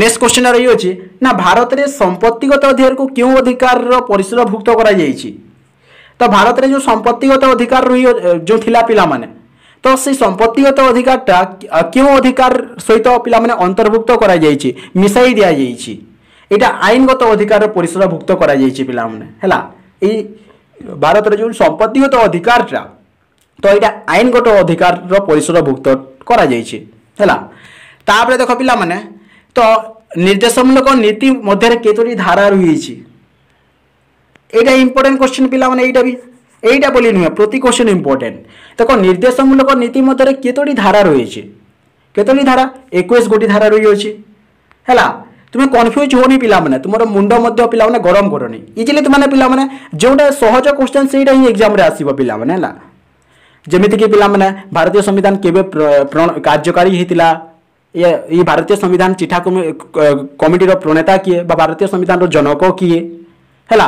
A: ନେକ୍ସଟ କୋଶ୍ଚିନ୍ ରହିଅଛି ନା ଭାରତରେ ସମ୍ପତ୍ତିଗତ ଅଧିକାରକୁ କେଉଁ ଅଧିକାରର ପରିସରଭୁକ୍ତ କରାଯାଇଛି ତ ଭାରତରେ ଯେଉଁ ସମ୍ପତ୍ତିଗତ ଅଧିକାର ରହି ଯେଉଁ ଥିଲା ପିଲାମାନେ ତ ସେଇ ସମ୍ପତ୍ତିଗତ ଅଧିକାରଟା କେଉଁ ଅଧିକାର ସହିତ ପିଲାମାନେ ଅନ୍ତର୍ଭୁକ୍ତ କରାଯାଇଛି ମିଶାଇ ଦିଆଯାଇଛି ଏଇଟା ଆଇନଗତ ଅଧିକାରର ପରିସରଭୁକ୍ତ କରାଯାଇଛି ପିଲାମାନେ ହେଲା ଏଇ ଭାରତରେ ଯେଉଁ ସମ୍ପତ୍ତିଗତ ଅଧିକାରଟା ତ ଏଇଟା ଆଇନଗତ ଅଧିକାରର ପରିସରଭୁକ୍ତ କରାଯାଇଛି ହେଲା ତାପରେ পিলা মানে তো নির্দেশমূলক নীতি মধ্যে କେତୋଟି ধারা রয়েছে এইটা ইম্পর্টেন্ট কোশ্চেন পিলা মানে এইটা বি এইটা বলি নুহে প্রতি কোশ্চেন ইম্পর্টেন্ট দেখো নির্দেশমূলক নীতি মধ্যে কতটি ধারা রয়েছে কতটি ধারা একুশ গোটি ধারা রয়েছে হেলা তুমি কনফ্যুজ হোনি পিলা মানে তোমার মুন্ড মধ্যে পিলা মানে গরম করনি ইজিলি তোমার পিলা মানে যেটা সহজ কোশ্চেন সেইটা হি এক্সামে আসবে পিলা মানে হেলা ଯେମିତିକି ପିଲାମାନେ ଭାରତୀୟ ସମ୍ବିଧାନ କେବେ କାର୍ଯ୍ୟକାରୀ ହେଇଥିଲା ଏ ଭାରତୀୟ ସମ୍ବିଧାନ ଚିଠା କମିଟିର ପ୍ରଣେତା କିଏ ବା ଭାରତୀୟ ସମ୍ବିଧାନର ଜନକ କିଏ ହେଲା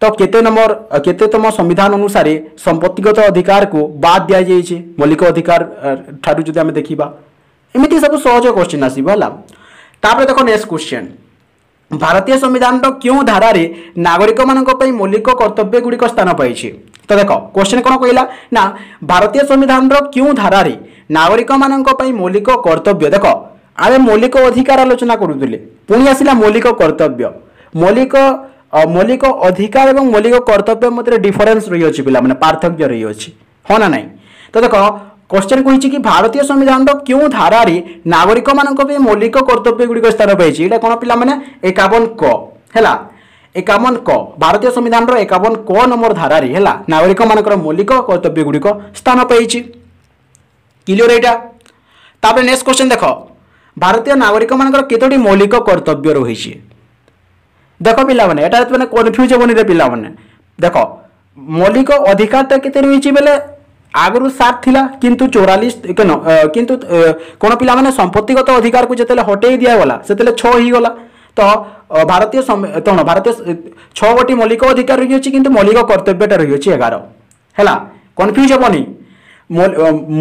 A: ତ କେତେ ନମ୍ବର କେତେତମ ସମ୍ବିଧାନ ଅନୁସାରେ ସମ୍ପତ୍ତିଗତ ଅଧିକାରକୁ ବାଦ ଦିଆଯାଇଛି ମୌଳିକ ଅଧିକାର ଠାରୁ ଯଦି ଆମେ ଦେଖିବା ଏମିତି ସବୁ ସହଜ କ୍ୱେଶ୍ଚିନ୍ ଆସିବ ହେଲା ତାପରେ ଦେଖ ନେକ୍ସଟ କ୍ୱେଶ୍ଚିନ୍ ଭାରତୀୟ ସମ୍ବିଧାନର କେଉଁ ଧାରାରେ ନାଗରିକମାନଙ୍କ ପାଇଁ ମୌଳିକ ଗୁଡ଼ିକ ସ୍ଥାନ ପାଇଛି ତ ଦେଖ କ୍ୱେଶ୍ଚିନ୍ କ'ଣ କହିଲା ନା ଭାରତୀୟ ସମ୍ବିଧାନର କେଉଁ ଧାରାରେ ନାଗରିକମାନଙ୍କ ପାଇଁ ମୌଳିକ କର୍ତ୍ତବ୍ୟ ଦେଖ ଆମେ ମୌଳିକ ଅଧିକାର ଆଲୋଚନା କରୁଥିଲେ ପୁଣି ଆସିଲା ମୌଳିକ କର୍ତ୍ତବ୍ୟ ମୌଳିକ মৌলিক অধিকার এবং মৌলিক কর্তব্যের মধ্যে ডিফরেন্স রয়েছে পিলা মানে পার্থক্য রয়েছে হ্যাঁ না নাই তো দেখ কোশ্চেন কইছি কি ভারতীয় সংবিধানর কেউ ধারার নাগরিক মান মৌলিক কর্তব্যগুড়ি স্থান পেয়েছে এটা কোণ পিলা মানে একাবন ক হ্যাঁ একাবন ক ভারতীয় সংবিধানর একাবন ক নম্বর ধারি হল নাগরিক মানকর মৌলিক কর্তব্য গুড়ি স্থান পেয়েছি ক্লিয়র এইটা তাপরে নেক্সট কোশ্চেন দেখ ভারতীয় নাগরিক মানকর কতটি মৌলিক কর্তব্য রয়েছে দেখ পিলা মানে এটা মানে কনফ্যুজ হবনি রে পিলা মানে দেখ মৌলিক অধিকারটা কেতে রয়েছে বেলে আগর সাত লা কিন্তু চৌরাশ কেন কিন্তু কোণ পিলা মানে সম্পত্তিগত অধিকারকে যেতে হটাই গলা সেতে ছ হয়ে গলা তো ভারতীয় তেমন ভারতীয় ছগোটি মৌলিক অধিকার রয়েছে কিন্তু মৌলিক কর্তব্যটা রয়েছে এগার হল কনফ্যুজ হবনি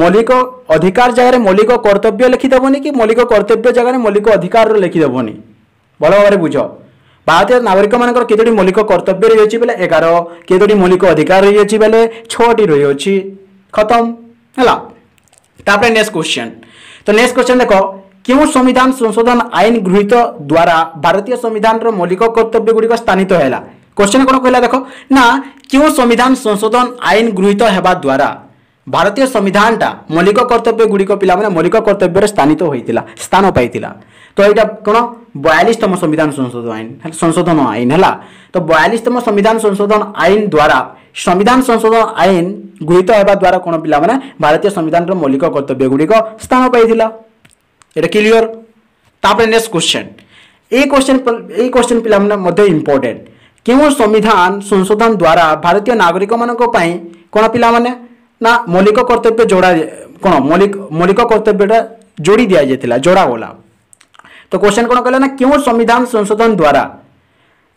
A: মৌলিক অধিকার জায়গায় মৌলিক কর্তব্য লেখিদেবনি কি মৌলিক কর্তব্য জায়গায় মৌলিক অধিকার লেখিদেবনি ভালো ভাবে বুঝ ଭାରତୀୟ ନାଗରିକମାନଙ୍କର କେତୋଟି ମୌଳିକ କର୍ତ୍ତବ୍ୟ ରହିଅଛି ବେଲେ ଏଗାର କେତୋଟି ମୌଳିକ ଅଧିକାର ରହିଅଛି ବେଲେ ଛଅଟି ରହିଅଛି ଖତମ ହେଲା ତାପରେ ନେକ୍ସଟ କ୍ୱେଶ୍ଚନ୍ ତ ନେକ୍ସଟ କ୍ୱେଶ୍ଚନ୍ ଦେଖ কেউ সংবিধান সংশোধন আইন গৃহীত দ্বারা ভারতীয় সংবিধানর মৌলিক কর্তব্য গুড়ি স্থানিত হেলা কোশ্চেন কোণ কহিলা দেখ না কেউ সংবিধান সংশোধন আইন গৃহীত হওয়ার দ্বারা ভারতীয় সংবিধানটা মৌলিক কর্তব্য পিলা মানে মৌলিক কর্তব্যের স্থানিত হয়েছিল স্থান পাই তো এইটা কোণ বয়ালিশতম সংবিধান সংশোধন আইন হ্যাঁ, সংশোধন আইন হল তো বয়ালিশতম সংবিধান সংশোধন আইন দ্বারা সংবিধান সংশোধন আইন গৃহীত হওয়ার দ্বারা কোণ পিলা মানে ভারতীয় সংবিধানর মৌলিক কর্তব্য কর্তব্যগুড়ি স্থান পাই এটা ক্লিওর তাপরে নেক্সট কোশ্চেন এই কোশ্চেন এই কোশ্চেন পিলাମାନେ ମଧ୍ୟ ଇମ୍ପୋର୍ଟାଣ୍ଟ କେଉଁ ସମ୍ବିଧାନ ସଂଶୋଧନ ଦ୍ୱାରା ଭାରତୀୟ ନାଗରିକମାନଙ୍କ ପାଇଁ କ'ଣ ପିଲାମାନେ ନା ମୌଳିକ କର୍ତ୍ତବ୍ୟ ଯୋଡ଼ା କ'ଣ ମୌଳିକ ମୌଳିକ କର୍ତ୍ତବ୍ୟଟା ଯୋଡ଼ି ଦିଆଯାଇଥିଲା ଯୋଡ଼ାଗଲା ତ କୋଶ୍ଚେନ୍ କ'ଣ କହିଲା ନା କେଉଁ ସମ୍ବିଧାନ ସଂଶୋଧନ ଦ୍ୱାରା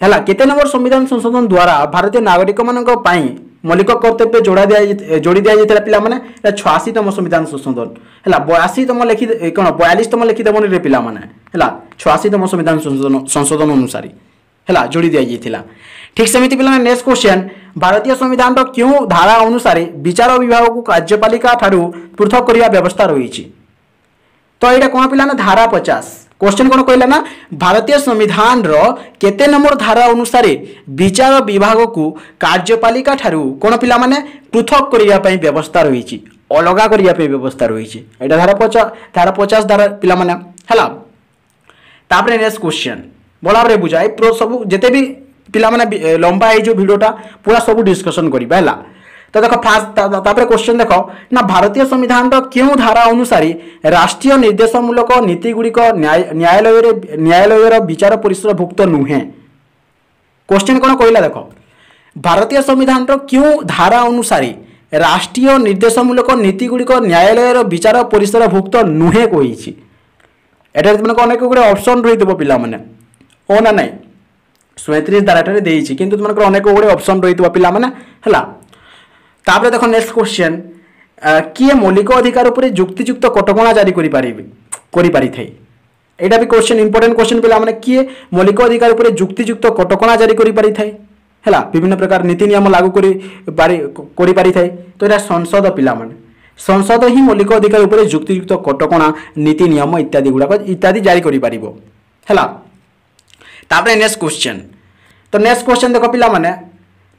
A: ହେଲା କେତେ ନମ୍ବର ସମ୍ବିଧାନ ସଂଶୋଧନ ଦ୍ୱାରା ଭାରତୀୟ ନାଗରିକମାନଙ୍କ ପାଇଁ मौलिक कर्तव्य जोड़ा दिया जोड़ी दिया जाता है पाने छयाशीतम संविधान संशोधन है बयाशीतम लिखि कौन बयालीसतम लिखिदेवन पाने छयाशीतम संविधान संशोधन संशोधन अनुसार है जोड़ी दिया जाता ठीक सेमती पे नेक्स्ट क्वेश्चन भारतीय संविधान क्यों धारा अनुसार विचार विभाग को कार्यपालिका ठार पृथक करने व्यवस्था रही तो ये कौन पाने धारा पचास কোশ্চেন কোণ কহিলা না ভারতীয় সংবিধানর কেতে নম্বর ধারা অনুসারে বিচার বিভাগকু কার্যপালিকা ঠারু কোণ পিলা মানে পৃথক করা ব্যবস্থা রয়েছে অলগা করা ব্যবস্থা রয়েছে এটা ধারা পচা ধারা পচাশ ধারা পিলা মানে হল তাপরে নেক্সট কোশ্চেন ଭଲ ଭାବରେ ବୁଝାଏ ସବୁ ଯେତେ ବି ପିଲାମାନେ ଲମ୍ବା ଏଇ ଯେଉଁ ଭିଡ଼ିଓଟା ପୁରା ସବୁ ଡିସ୍କସନ୍ କରିବା ହେଲା তো দেখো ফার্স্ট তারপরে কোশ্চেন দেখো না ভারতীয় সংবিধানর কেউ ধারা অনুসারে রাষ্ট্রীয় নির্দেশমূলক নীতিগুড়ি ন্যায়ালয়ের ন্যায়ালয়ের বিচার পরিসরভুক্ত নুহে কোশ্চেন কোণ কহিলা দেখো ভারতীয় সংবিধানর কেউ ধারা অনুসারে রাষ্ট্রীয় নির্দেশমূলক নীতিগুড়ি ন্যায়ালয়ের বিচার পরিসরভুক্ত নুহে কইছি এটার তোমাকে অনেক গুড়ে অপসন রয়েছে পিলামানে ও না নাই ସଇଁତିରିଶ ଧାରାଠାରେ ଦେଇଛି କିନ୍ତୁ ତୁମମାନଙ୍କର ଅନେକ ଗୁଡ଼ିଏ ଅପସନ୍ ରହିଥିବ ପିଲାମାନେ ହେଲା ତାପରେ ଦେଖ ନେକ୍ସଟ କ୍ୱେଶ୍ଚନ୍ କିଏ ମୌଳିକ ଅଧିକାର ଉପରେ ଯୁକ୍ତିଯୁକ୍ତ କଟକଣା ଜାରି କରିପାରିବେ କରିପାରିଥାଏ এটা বি কোশ্চেন ইম্পর্টেন্ট কোশ্চেন বলে মানে কি মৌলিক অধিকার উপরে যুক্তিযুক্ত কটকণা জারি করে পারি হেলা বিভিন্ন প্রকার নীতি নিয়ম লাগু করে পারি তো এটা সংসদ পিলা মানে সংসদ হি মৌলিক অধিকার উপরে যুক্তিযুক্ত কটকণা নীতি নিয়ম ইত্যাদি গুড়া ইত্যাদি জারি করে পারিব হেলা তাপরে নেক্সট কোশ্চেন তো নেক্সট কোশ্চেন দেখো মানে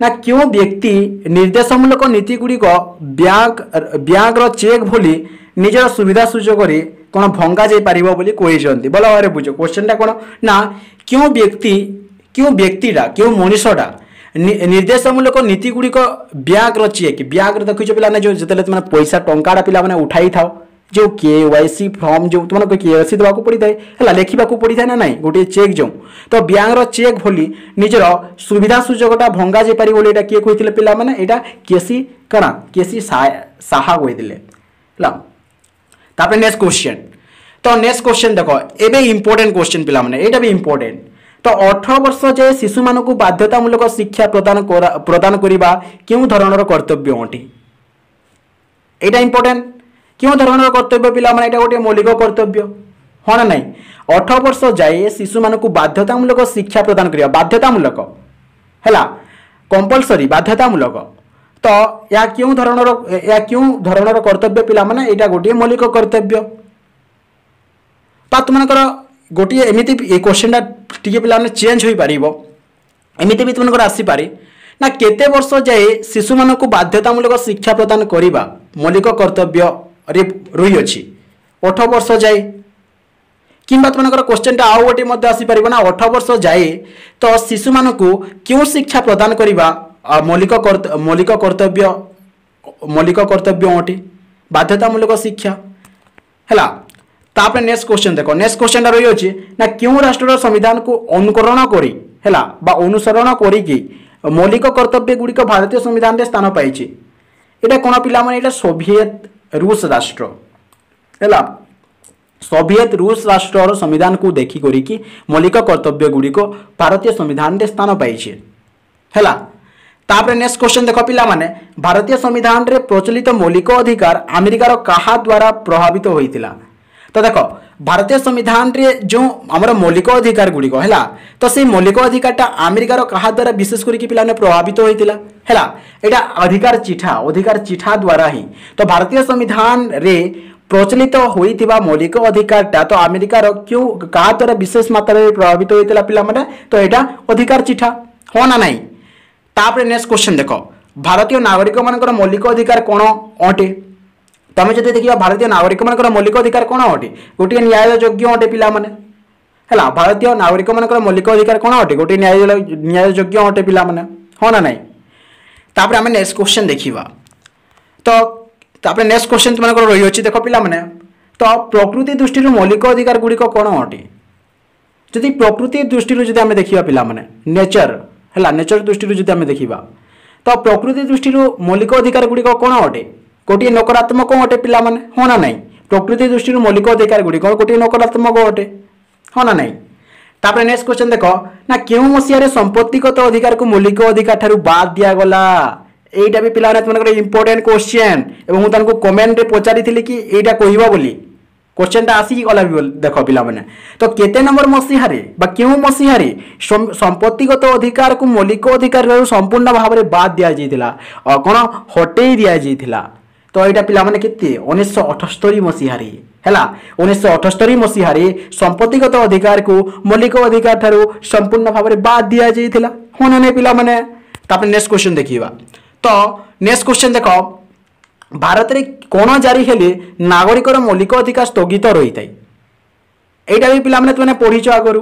A: ନା କେଉଁ ବ୍ୟକ୍ତି ନିର୍ଦ୍ଦେଶମୂଳକ ନୀତିଗୁଡ଼ିକ ବ୍ୟାଙ୍କ ବ୍ୟାଙ୍କର ଚେକ୍ ଭଳି ନିଜର ସୁବିଧା ସୁଯୋଗରେ କ'ଣ ଭଙ୍ଗାଯାଇପାରିବ ବୋଲି କହିଛନ୍ତି ଭଲ ଭାବରେ ବୁଝ କୋଶ୍ଚିନ୍ଟା କ'ଣ ନା କେଉଁ ବ୍ୟକ୍ତି କେଉଁ ବ୍ୟକ୍ତିଟା କେଉଁ ମଣିଷଟା ନିର୍ଦ୍ଦେଶମୂଳକ ନୀତିଗୁଡ଼ିକ ବ୍ୟାଙ୍କର ଚେକ୍ ବ୍ୟାଙ୍କର ଦେଖୁଛ ପିଲାମାନେ ଯେଉଁ ଯେତେବେଳେ ତୁମେ ପଇସା ଟଙ୍କାଟା ପିଲାମାନେ ଉଠାଇଥାଅ ଯେଉଁ କେ ୱାଇ ସି ଫର୍ମ ଯେଉଁ ତୁମମାନଙ୍କୁ କେ ୱାଇ ସି ଦେବାକୁ ପଡ଼ିଥାଏ ହେଲା ଲେଖିବାକୁ ପଡ଼ିଥାଏ ନା ନାହିଁ ଗୋଟିଏ ଚେକ୍ ଯେଉଁ ତ ବ୍ୟାଙ୍କର ଚେକ୍ ଭଲି ନିଜର ସୁବିଧା ସୁଯୋଗଟା ଭଙ୍ଗା ଯାଇପାରିବ ବୋଲି ଏଇଟା କିଏ କହିଥିଲେ ପିଲାମାନେ ଏଇଟା କେ କେସି କାଣା ସି ସାହା କହିଥିଲେ ହେଲା ତାପରେ ନେକ୍ସଟ କୋଶ୍ଚିନ୍ ତ ନେକ୍ସଟ କୋଶ୍ଚିନ୍ ଦେଖ ଏବେ ଇମ୍ପୋର୍ଟାଣ୍ଟ କୋଶ୍ଚିନ୍ ପିଲାମାନେ ଏଇଟା ବି ଇମ୍ପୋର୍ଟାଣ୍ଟ ତ ଅଠର ବର୍ଷ ଯାଏ ଶିଶୁମାନଙ୍କୁ ବାଧ୍ୟତାମୂଳକ ଶିକ୍ଷା ପ୍ରଦାନ ପ୍ରଦାନ କରିବା କେଉଁ ଧରଣର କର୍ତ୍ତବ୍ୟ ଅଟେ ଏଇଟା ଇମ୍ପୋର୍ଟାଣ୍ଟ କେଉଁ ଧରଣର କର୍ତ୍ତବ୍ୟ ପିଲାମାନେ ଏଇଟା ଗୋଟିଏ ମୌଳିକ କର୍ତ୍ତବ୍ୟ ହଁ ନା ନାହିଁ ଅଠର ବର୍ଷ ଯାଏ ଶିଶୁମାନଙ୍କୁ ବାଧ୍ୟତାମୂଳକ ଶିକ୍ଷା ପ୍ରଦାନ କରିବା ବାଧ୍ୟତାମୂଳକ ହେଲା କମ୍ପଲସରି ବାଧ୍ୟତାମୂଳକ ତ ଏହା କେଉଁ ଧରଣର ଏହା କେଉଁ ଧରଣର କର୍ତ୍ତବ୍ୟ ପିଲାମାନେ ଏଇଟା ଗୋଟିଏ ମୌଳିକ କର୍ତ୍ତବ୍ୟ ବା ତୁମମାନଙ୍କର ଗୋଟିଏ ଏମିତି ଏ କୋଶ୍ଚିନ୍ଟା ଟିକେ ପିଲାମାନେ ଚେଞ୍ଜ ହୋଇପାରିବ ଏମିତି ବି ତୁମମାନଙ୍କର ଆସିପାରେ ନା କେତେ ବର୍ଷ ଯାଏ ଶିଶୁମାନଙ୍କୁ ବାଧ୍ୟତାମୂଳକ ଶିକ୍ଷା ପ୍ରଦାନ କରିବା ମୌଳିକ କର୍ତ୍ତବ୍ୟ ରହିଅଛି ଅଠ ବର୍ଷ ଯାଏ କିମ୍ବା ତୁମମାନଙ୍କର କୋଶ୍ଚେନ୍ଟା ଆଉ ଗୋଟିଏ ମଧ୍ୟ ଆସିପାରିବ ନା ଅଠର ବର୍ଷ ଯାଏ ତ ଶିଶୁମାନଙ୍କୁ କେଉଁ ଶିକ୍ଷା ପ୍ରଦାନ କରିବା ମୌଳିକ ମୌଳିକ କର୍ତ୍ତବ୍ୟ ମୌଳିକ କର୍ତ୍ତବ୍ୟ ଅଟେ ବାଧ୍ୟତାମୂଳକ ଶିକ୍ଷା ହେଲା ତାପରେ ନେକ୍ସଟ କୋଶ୍ଚେନ୍ ଦେଖ ନେକ୍ସଟ କୋଶ୍ଚେନ୍ଟା ରହିଅଛି ନା କେଉଁ ରାଷ୍ଟ୍ରର ସମ୍ବିଧାନକୁ ଅନୁକରଣ କରି ହେଲା ବା ଅନୁସରଣ କରିକି ମୌଳିକ କର୍ତ୍ତବ୍ୟ ଗୁଡ଼ିକ ଭାରତୀୟ ସମ୍ବିଧାନରେ ସ୍ଥାନ ପାଇଛି এটা কোনো পিলা মানে এটা সোভিয়েত ରୁଷ ରାଷ୍ଟ୍ର ହେଲା সোভিয়েত রুশ রাষ্ট্রর সংবিধানকে দেখি করিকি মৌলিক কর্তব্যগুড়ি ভারতীয় সংবিধানে স্থান পাইছে হেলা তাপরে নেক্সট কোশ্চেন দেখ পিলা মানে ভারতীয় সংবিধানের প্রচলিত মৌলিক অধিকার আমেরিকার কাহা দ্বারা প্রভাবিত হয়েছিল তো দেখ ভারতীয় সংবিধানরে যে আমার মৌলিক অধিকার গুড়ি হল তো সেই মৌলিক অধিকারটা আমেরিকার কাহা দ্বারা বিশেষ করি পিলানে প্রভাবিত হয়েছিল হল এটা অধিকার চিঠা অধিকার চিঠা দ্বারা হি তো ভারতীয় সংবিধান রে প্রচলিত হয়ে মৌলিক অধিকারটা তো আমেরিকার কেউ কাহা দ্বারা বিশেষ মাত্রায় প্রভাবিত হয়েছিল পিলামানে তো এটা অধিকার চিঠা হ্যাঁ না নাই তাপরে নেক্সট কোশ্চেন দেখ ভারতীয় নাগরিক মানকর মৌলিক অধিকার কোণ অটে তুমি যদি দেখিবা ভারতীয় নাগরিকমানଙ୍କର মৌলিক ଅଧିକାର କ'ଣ ଅଟେ ଗୋଟିଏ ନ୍ୟାୟ ଯୋଗ୍ୟ ଅଟେ ପିଲାମାନେ ହେଲା ଭାରତୀୟ ନାଗରିକମାନଙ୍କର ମୌଲିକ ଅଧିକାର କ'ଣ ଅଟେ ଗୋଟିଏ ନ୍ୟାୟ ନ୍ୟାୟ ଯୋଗ୍ୟ ଅଟେ ପିଲାମାନେ ହଁ ନା ନାହିଁ ତାପରେ ଆମେ ନେକ୍ସଟ କ୍ୱେଶ୍ଚନ୍ ଦେଖିବା ତ ତାପରେ ନେକ୍ସଟ କ୍ୱେଶ୍ଚନ୍ ତୁମମାନଙ୍କର ରହିଅଛି ଦେଖ ପିଲାମାନେ ତ ପ୍ରକୃତି ଦୃଷ୍ଟିରୁ ମୌଲିକ ଅଧିକାର ଗୁଡ଼ିକ କ'ଣ ଅଟେ ଯଦି ପ୍ରକୃତି ଦୃଷ୍ଟିରୁ ଯଦି ଆମେ ଦେଖିବା ପିଲାମାନେ ନେଚର ହେଲା ନେଚର ଦୃଷ୍ଟିରୁ ଯଦି ଆମେ ଦେଖିବା ତ ପ୍ରକୃତି ଦୃଷ୍ଟିରୁ ମୌଲିକ ଅଧିକାର ଗୁଡ଼ିକ କ'ଣ ଅଟେ ଗୋଟିଏ ନକାରାତ୍ମକ ଅଟେ ପିଲାମାନେ ହଁ ନା ନାହିଁ ପ୍ରକୃତି ଦୃଷ୍ଟିରୁ ମୌଳିକ ଅଧିକାର ଗୁଡ଼ିକ ଗୋଟିଏ ନକାରାତ୍ମକ ଅଟେ ହଁ ନା ନାହିଁ ତାପରେ ନେକ୍ସଟ କ୍ୱେଶ୍ଚନ୍ ଦେଖ ନା କେଉଁ ମସିହାରେ ସମ୍ପତ୍ତିଗତ ଅଧିକାରକୁ ମୌଳିକ ଅଧିକାର ଠାରୁ ବାଦ ଦିଆଗଲା এইটা বি পিলানে তোমাদের ইম্পর্টেন্ট কোশ্চেন এবং মু তাকে কমেন্টে পচারি কি এইটা কহব বলে কোশ্চেনটা আসিকি গলা দেখ পিলামানে তো কেতে নম্বর মসিহারে বা কেউ মসিহারে সম্পত্তিগত অধিকারকে মৌলিক অধিকার সম্পূর্ণ ভাবে বাদ দিয়া যাই কোণ হটেই দিয়া যাই ତ ଏଇଟା ପିଲାମାନେ କେତେ ଉଣେଇଶହ ଅଠସ୍ତରୀ ମସିହାରେ ହେଲା ଉଣେଇଶହ ଅଠସ୍ତରୀ ମସିହାରେ ସମ୍ପତ୍ତିଗତ ଅଧିକାରକୁ ମୌଳିକ ଅଧିକାର ଠାରୁ ସମ୍ପୂର୍ଣ୍ଣ ଭାବରେ ବାଦ୍ ଦିଆଯାଇଥିଲା ହଁ ନା ନାହିଁ ପିଲାମାନେ ତାପରେ ନେକ୍ସଟ କ୍ୱେଶ୍ଚନ୍ ଦେଖିବା ତ ନେକ୍ସଟ କ୍ୱେଶ୍ଚନ୍ ଦେଖ ଭାରତରେ କ'ଣ ଜାରି ହେଲେ ନାଗରିକର ମୌଳିକ ଅଧିକାର ସ୍ଥଗିତ ରହିଥାଏ ଏଇଟା ବି ପିଲାମାନେ ତୁମେ ପଢ଼ିଛ ଆଗରୁ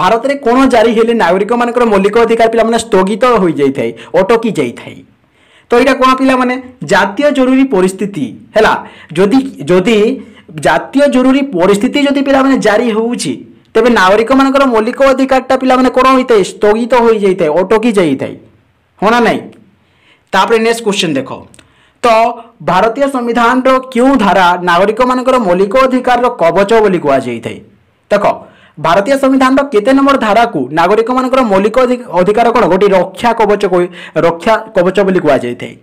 A: ଭାରତରେ କ'ଣ ଜାରି ହେଲେ ନାଗରିକମାନଙ୍କର ମୌଳିକ ଅଧିକାର ପିଲାମାନେ ସ୍ଥଗିତ ହୋଇଯାଇଥାଏ ଅଟକି ଯାଇଥାଏ ତ ଏଇଟା କ'ଣ ପିଲାମାନେ ଜାତୀୟ ଜରୁରୀ ପରିସ୍ଥିତି ହେଲା ଯଦି ଯଦି ଜାତୀୟ ଜରୁରୀ ପରିସ୍ଥିତି ଯଦି ପିଲାମାନେ ଜାରି ହେଉଛି ତେବେ ନାଗରିକମାନଙ୍କର ମୌଳିକ ଅଧିକାରଟା ପିଲାମାନେ କ'ଣ ହୋଇଥାଏ ସ୍ଥଗିତ ହୋଇଯାଇଥାଏ ଅଟକି ଯାଇଥାଏ ହଁ ନା ନାହିଁ ତାପରେ ନେକ୍ସଟ କ୍ୱେଶ୍ଚନ୍ ଦେଖ ତ ଭାରତୀୟ ସମ୍ବିଧାନର କେଉଁ ଧାରା ନାଗରିକମାନଙ୍କର ମୌଳିକ ଅଧିକାରର କବଚ ବୋଲି କୁହାଯାଇଥାଏ ଦେଖ ଭାରତୀୟ ସମ୍ବିଧାନର କେତେ ନମ୍ବର ଧାରାକୁ ନାଗରିକମାନଙ୍କର ମୌଳିକ ଅଧିକାର କ'ଣ ଗୋଟିଏ ରକ୍ଷା କବଚ ରକ୍ଷା କବଚ ବୋଲି କୁହାଯାଇଥାଏ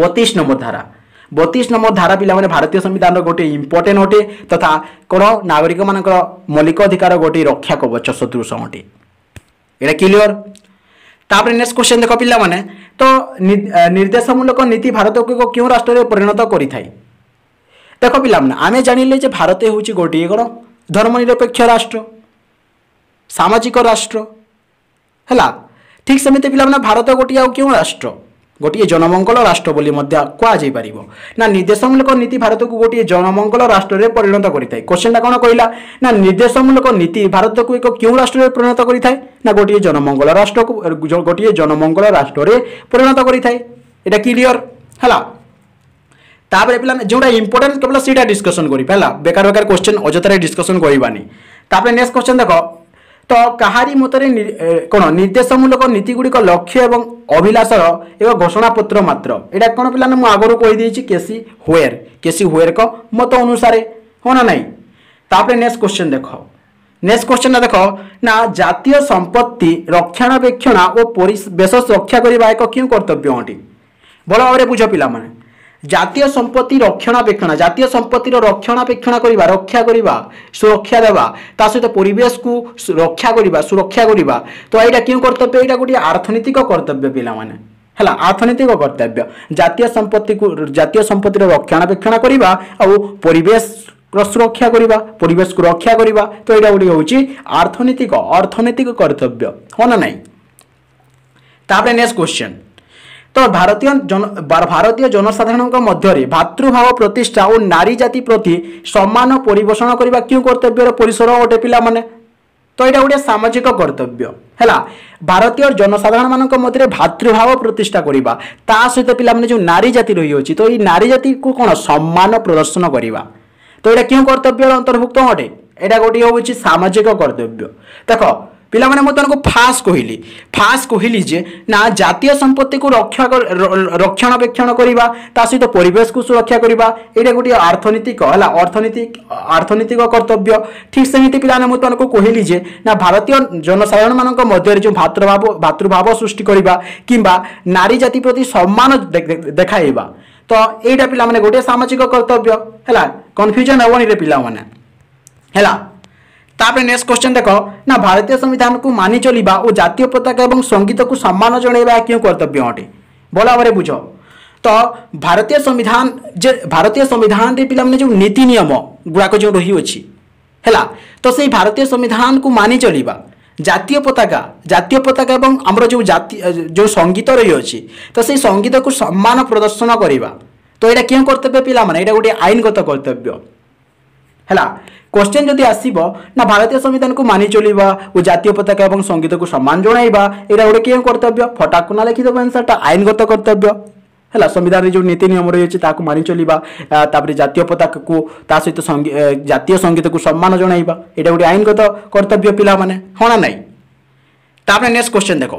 A: ବତିଶ ନମ୍ବର ଧାରା বতিশ নম্বর ধারা পিলামানে ভারতীয় সংবিধানর গোটে ইম্পর্টেন্ট অটে তথা কোণ নাগরিক মানকর মৌলিক অধিকার গোটে রক্ষা কবচ সদৃশ অটে এটা ক্লিয়র তাপরে নেক্সট কোশ্চেন দেখ পিলামানে তো নির্দেশমূলক নীতি ভারতকে কেউ রাষ্ট্রে পরিণত করে থাকে দেখ পিলামানে আমি জাঁলে যে ভারত হচ্ছে গোটিয়ে কোণ ଧର୍ମନିରପେକ୍ଷ ରାଷ୍ଟ୍ର ସାମାଜିକ ରାଷ୍ଟ୍ର ହେଲା ଠିକ୍ ସେମିତି ପିଲାମାନେ ଭାରତ ଗୋଟିଏ ଆଉ କେଉଁ ରାଷ୍ଟ୍ର ଗୋଟିଏ ଜନମଙ୍ଗଳ ରାଷ୍ଟ୍ର ବୋଲି ମଧ୍ୟ କୁହାଯାଇପାରିବ ନା ନିର୍ଦ୍ଦେଶମୂଳକ ନୀତି ଭାରତକୁ ଗୋଟିଏ ଜନମଙ୍ଗଳ ରାଷ୍ଟ୍ରରେ ପରିଣତ କରିଥାଏ କୋଶ୍ଚିନ୍ଟା କ'ଣ କହିଲା ନା ନିର୍ଦ୍ଦେଶମୂଳକ ନୀତି ଭାରତକୁ ଏକ କେଉଁ ରାଷ୍ଟ୍ରରେ ପରିଣତ କରିଥାଏ ନା ଗୋଟିଏ ଜନମଙ୍ଗଳ ରାଷ୍ଟ୍ରକୁ ଗୋଟିଏ ଜନମଙ୍ଗଳ ରାଷ୍ଟ୍ରରେ ପରିଣତ କରିଥାଏ এটা ক্লিয়র হ্যাঁ ତାପରେ ପିଲାମାନେ ଯେଉଁଟା ଇମ୍ପୋର୍ଟାଣ୍ଟ କେବଳ ସେଇଟା ଡିସ୍କସନ୍ କରିବା ହେଲା ବେକାର ବେକାର କୋଶ୍ଚିନ୍ ଅଯଥାରେ ଡିସ୍କସନ୍ କରିବାନି ତାପରେ ନେକ୍ସଟ କୋଶ୍ଚିନ୍ ଦେଖ ତ କାହାରି ମତରେ କ'ଣ ନିର୍ଦ୍ଦେଶମୂଳକ ନୀତିଗୁଡ଼ିକ ଲକ୍ଷ୍ୟ ଏବଂ ଅଭିଳାଷର ଏକ ଘୋଷଣାପତ୍ର ମାତ୍ର ଏଇଟା କ'ଣ ପିଲାମାନେ ମୁଁ ଆଗରୁ କହିଦେଇଛି କେସି ହୁଏର କେସି ହୁଏରଙ୍କ ମତ ଅନୁସାରେ ହଁ ନା ନାହିଁ ତାପରେ ନେକ୍ସଟ କୋଶ୍ଚିନ୍ ଦେଖ ନେକ୍ସଟ କୋଶ୍ଚିନ୍ଟା ଦେଖ ନା ଜାତୀୟ ସମ୍ପତ୍ତି ରକ୍ଷଣାବେକ୍ଷଣ ଓ ପରିବେଶ ରକ୍ଷା କରିବା ଏକ କେଉଁ କର୍ତ୍ତବ୍ୟ ଅଟେ ଭଲ ଭାବରେ ବୁଝ ପିଲାମାନେ ଜାତୀୟ ସମ୍ପତ୍ତି ରକ୍ଷଣାବେକ୍ଷଣ ଜାତୀୟ ସମ୍ପତ୍ତିର ରକ୍ଷଣାବେକ୍ଷଣ କରିବା ରକ୍ଷା କରିବା ସୁରକ୍ଷା ଦେବା ତା ସହିତ ପରିବେଶକୁ ରକ୍ଷା କରିବା ସୁରକ୍ଷା କରିବା ତ ଏଇଟା କେଉଁ କର୍ତ୍ତବ୍ୟ ଏଇଟା ଗୋଟିଏ ଅର୍ଥନୈତିକ କର୍ତ୍ତବ୍ୟ ପିଲାମାନେ ହେଲା ଅର୍ଥନୈତିକ କର୍ତ୍ତବ୍ୟ ଜାତୀୟ ସମ୍ପତ୍ତିକୁ ଜାତୀୟ ସମ୍ପତ୍ତିର ରକ୍ଷଣାବେକ୍ଷଣ କରିବା ଆଉ ପରିବେଶ ସୁରକ୍ଷା କରିବା ପରିବେଶକୁ ରକ୍ଷା କରିବା ତ ଏଇଟା ଗୋଟିଏ ହେଉଛି ଅର୍ଥନୈତିକ ଅର୍ଥନୈତିକ କର୍ତ୍ତବ୍ୟ ହଁ ନା ନାହିଁ ତାପରେ ନେକ୍ସଟ କ୍ୱେଶ୍ଚନ୍ ତ ଭାରତୀୟ ଜନ ଭାରତୀୟ ଜନସାଧାରଣଙ୍କ ମଧ୍ୟରେ ଭାତୃଭାବ ପ୍ରତିଷ୍ଠା ଓ ନାରୀ ଜାତି ପ୍ରତି ସମ୍ମାନ ପରିବେଷଣ କରିବା କେଉଁ କର୍ତ୍ତବ୍ୟର ପରିସର ଅଟେ ପିଲାମାନେ ତ ଏଇଟା ଗୋଟିଏ ସାମାଜିକ କର୍ତ୍ତବ୍ୟ ହେଲା ଭାରତୀୟ ଜନସାଧାରଣମାନଙ୍କ ମଧ୍ୟରେ ଭାତୃଭାବ ପ୍ରତିଷ୍ଠା କରିବା ତା ସହିତ ପିଲାମାନେ ଯେଉଁ ନାରୀ ଜାତି ରହିଅଛି ତ ଏଇ ନାରୀ ଜାତିକୁ କ'ଣ ସମ୍ମାନ ପ୍ରଦର୍ଶନ କରିବା ତ ଏଇଟା କେଉଁ କର୍ତ୍ତବ୍ୟର ଅନ୍ତର୍ଭୁକ୍ତ ଅଟେ ଏଇଟା ଗୋଟିଏ ହେଉଛି ସାମାଜିକ କର୍ତ୍ତବ୍ୟ ଦେଖ ପିଲାମାନେ ମୁଁ ତାଙ୍କୁ ଫାଷ୍ଟ କହିଲି ଫାଷ୍ଟ କହିଲି ଯେ ନା ଜାତୀୟ ସମ୍ପତ୍ତିକୁ ରକ୍ଷା ରକ୍ଷଣାବେକ୍ଷଣ କରିବା ତା ସହିତ ପରିବେଶକୁ ସୁରକ୍ଷା କରିବା ଏଇଟା ଗୋଟିଏ ଅର୍ଥନୀତିକ ହେଲା ଅର୍ଥନୀତି ଅର୍ଥନୈତିକ କର୍ତ୍ତବ୍ୟ ଠିକ୍ ସେମିତି ପିଲାମାନେ ମୁଁ ତୁମକୁ କହିଲି ଯେ ନା ଭାରତୀୟ ଜନସାଧାରଣମାନଙ୍କ ମଧ୍ୟରେ ଯେଉଁ ଭାତୃଭାବ ଭାତୃଭାବ ସୃଷ୍ଟି କରିବା କିମ୍ବା ନାରୀ ଜାତି ପ୍ରତି ସମ୍ମାନ ଦେଖାଇବା ତ ଏଇଟା ପିଲାମାନେ ଗୋଟିଏ ସାମାଜିକ କର୍ତ୍ତବ୍ୟ ହେଲା କନଫ୍ୟୁଜନ୍ ହେବନି ରେ ପିଲାମାନେ ହେଲା তাপরে নেক্সট কোশ্চেন দেখ না ভারতীয় সংবিধানକୁ ମାନି ଚଳିବା ଓ ଜାତୀୟ ପତାକା ଏବଂ ସଙ୍ଗୀତକୁ ସମ୍ମାନ ଜଣାଇବା କେଉଁ କର୍ତ୍ତବ୍ୟ ଅଟେ ଭଲ ଭାବରେ ବୁଝ ତ ଭାରତୀୟ ସମ୍ବିଧାନ ଯେ ଭାରତୀୟ ସମ୍ବିଧାନରେ ପିଲାମାନେ ଯେଉଁ ନୀତି ନିୟମ ଗୁଡ଼ାକ ଯେଉଁ ରହିଅଛି ହେଲା ତ ସେଇ ଭାରତୀୟ ସମ୍ବିଧାନକୁ ମାନି ଚଳିବା ଜାତୀୟ ପତାକା ଜାତୀୟ ପତାକା ଏବଂ ଆମର ଯେଉଁ ଜାତି ଯେଉଁ ସଙ୍ଗୀତ ରହିଅଛି ତ ସେଇ ସଙ୍ଗୀତକୁ ସମ୍ମାନ ପ୍ରଦର୍ଶନ କରିବା ତ ଏଇଟା କେଉଁ କର୍ତ୍ତବ୍ୟ ପିଲାମାନେ ଏଇଟା ଗୋଟିଏ ଆଇନଗତ କର୍ତ୍ତବ୍ୟ ହେଲା কোশ্চেন যদি আসব না ভারতীয় সংবিধানকে মানি চলিবা ও জাতীয় পতাকা এবং সঙ্গীতকে সম্মান জনাইবা এটা গোটে কেউ কর্তব্য ফটাকু না লিখিদেব আনসারটা আইনগত কর্তব্য ହେଲା ସମ୍ବିଧାନରେ ଯେଉଁ ନୀତି ନିୟମ ରହିଅଛି ତାହାକୁ ମାନି ଚଳିବା ତାପରେ ଜାତୀୟ ପତାକାକୁ ତା ସହିତ ଜାତୀୟ ସଙ୍ଗୀତକୁ ସମ୍ମାନ ଜଣାଇବା ଏଇଟା ଗୋଟେ ଆଇନଗତ କର୍ତ୍ତବ୍ୟ ପିଲାମାନେ ହଁ ନା ନାହିଁ ତାପରେ ନେକ୍ସଟ କ୍ୱେଶ୍ଚନ୍ ଦେଖ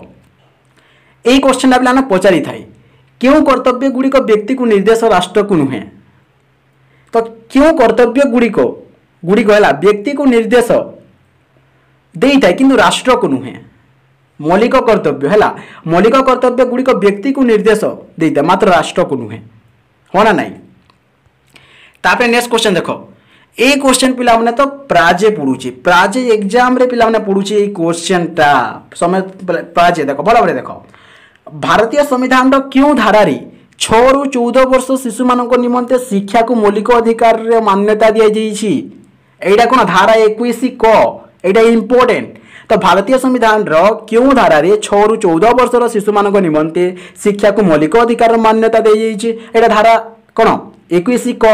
A: ଏଇ କ୍ୱେଶ୍ଚନ୍ଟା ପିଲାମାନେ ପଚାରିଥାଏ କେଉଁ କର୍ତ୍ତବ୍ୟ ଗୁଡ଼ିକ ବ୍ୟକ୍ତିକୁ ନିର୍ଦ୍ଦେଶ ରାଷ୍ଟ୍ରକୁ ନୁହେଁ ତ କେଉଁ କର୍ତ୍ତବ୍ୟ ଗୁଡ଼ିକ ଗୁଡ଼ିକ ହେଲା ବ୍ୟକ୍ତିକୁ ନିର୍ଦ୍ଦେଶ ଦେଇଥାଏ କିନ୍ତୁ ରାଷ୍ଟ୍ରକୁ ନୁହେଁ ମୌଳିକ କର୍ତ୍ତବ୍ୟ ହେଲା ମୌଳିକ କର୍ତ୍ତବ୍ୟ ଗୁଡ଼ିକ ବ୍ୟକ୍ତିକୁ ନିର୍ଦ୍ଦେଶ ଦେଇଥାଏ ମାତ୍ର ରାଷ୍ଟ୍ରକୁ ନୁହେଁ ହଁ ନା ନାହିଁ ତାପରେ ନେକ୍ସଟ କ୍ୱେଶ୍ଚନ୍ ଦେଖ এই কোশ্চেন ପିଲାମାନେ ତ ପ୍ରାଜେ পড়ুছি প্রাজে এক্সামে ପିଲାମାନେ পড়ুছি ଏଇ কোশ্চেনটা সময় প্রাজে ଦେଖ ভালো ভাবে ଦେଖ ଭାରତୀୟ ସମ୍ବିଧାନର କେଉଁ ଧାରାରେ ଛଅରୁ ଚଉଦ ବର୍ଷ ଶିଶୁମାନଙ୍କ ନିମନ୍ତେ ଶିକ୍ଷାକୁ ମୌଳିକ ଅଧିକାରରେ ମାନ୍ୟତା ଦିଆଯାଇଛି ଏଇଟା କ'ଣ ଧାରା ଏକୋଇଶ କ ଏଇଟା ଇମ୍ପୋର୍ଟାଣ୍ଟ ତ ଭାରତୀୟ ସମ୍ବିଧାନର କେଉଁ ଧାରାରେ ଛଅରୁ ଚଉଦ ବର୍ଷର ଶିଶୁମାନଙ୍କ ନିମନ୍ତେ ଶିକ୍ଷାକୁ ମୌଳିକ ଅଧିକାରର ମାନ୍ୟତା ଦିଆଯାଇଛି ଏଇଟା ଧାରା କ'ଣ ଏକୋଇଶ କ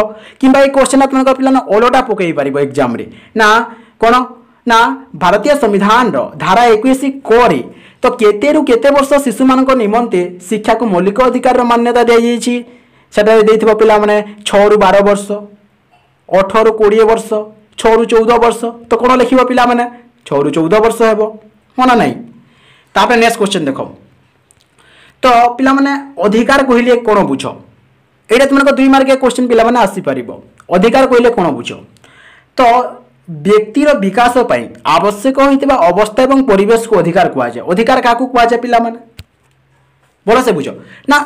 A: କିମ୍ବା ଏ କ୍ୱେଶ୍ଚନ୍ ଆପଣଙ୍କ ପିଲାମାନେ ଓଲଟା ପକାଇ ପାରିବ ଏକ୍ଜାମ୍ରେ ନା କ'ଣ ନା ଭାରତୀୟ ସମ୍ବିଧାନର ଧାରା ଏକୋଇଶ କରେ ତ କେତେରୁ କେତେ ବର୍ଷ ଶିଶୁମାନଙ୍କ ନିମନ୍ତେ ଶିକ୍ଷାକୁ ମୌଳିକ ଅଧିକାରର ମାନ୍ୟତା ଦିଆଯାଇଛି ସେଠାରେ ଦେଇଥିବ ପିଲାମାନେ ଛଅରୁ ବାର ବର୍ଷ ଅଠରରୁ କୋଡ଼ିଏ ବର୍ଷ ଛଅରୁ ଚଉଦ ବର୍ଷ ତ କ'ଣ ଲେଖିବ ପିଲାମାନେ ଛଅରୁ ଚଉଦ ବର୍ଷ ହେବ ହଁ ନା ନାହିଁ ତାପରେ ନେକ୍ସଟ କ୍ୱେଶ୍ଚନ୍ ଦେଖ ତ ପିଲାମାନେ ଅଧିକାର କହିଲେ କ'ଣ ବୁଝ ଏଇଟା ତୁମମାନଙ୍କ ଦୁଇ ମାର୍କିଆ କ୍ୱେଶ୍ଚିନ୍ ପିଲାମାନେ ଆସିପାରିବ ଅଧିକାର କହିଲେ କ'ଣ ବୁଝ ତ ব্যক্তির বিকাশ পাই আবশ্যক হয়ে অবস্থা এবং পরিবেশকে অধিকার কুযায় অধিকার কাহু কুযায় পিলামানে ভালসে বুঝ না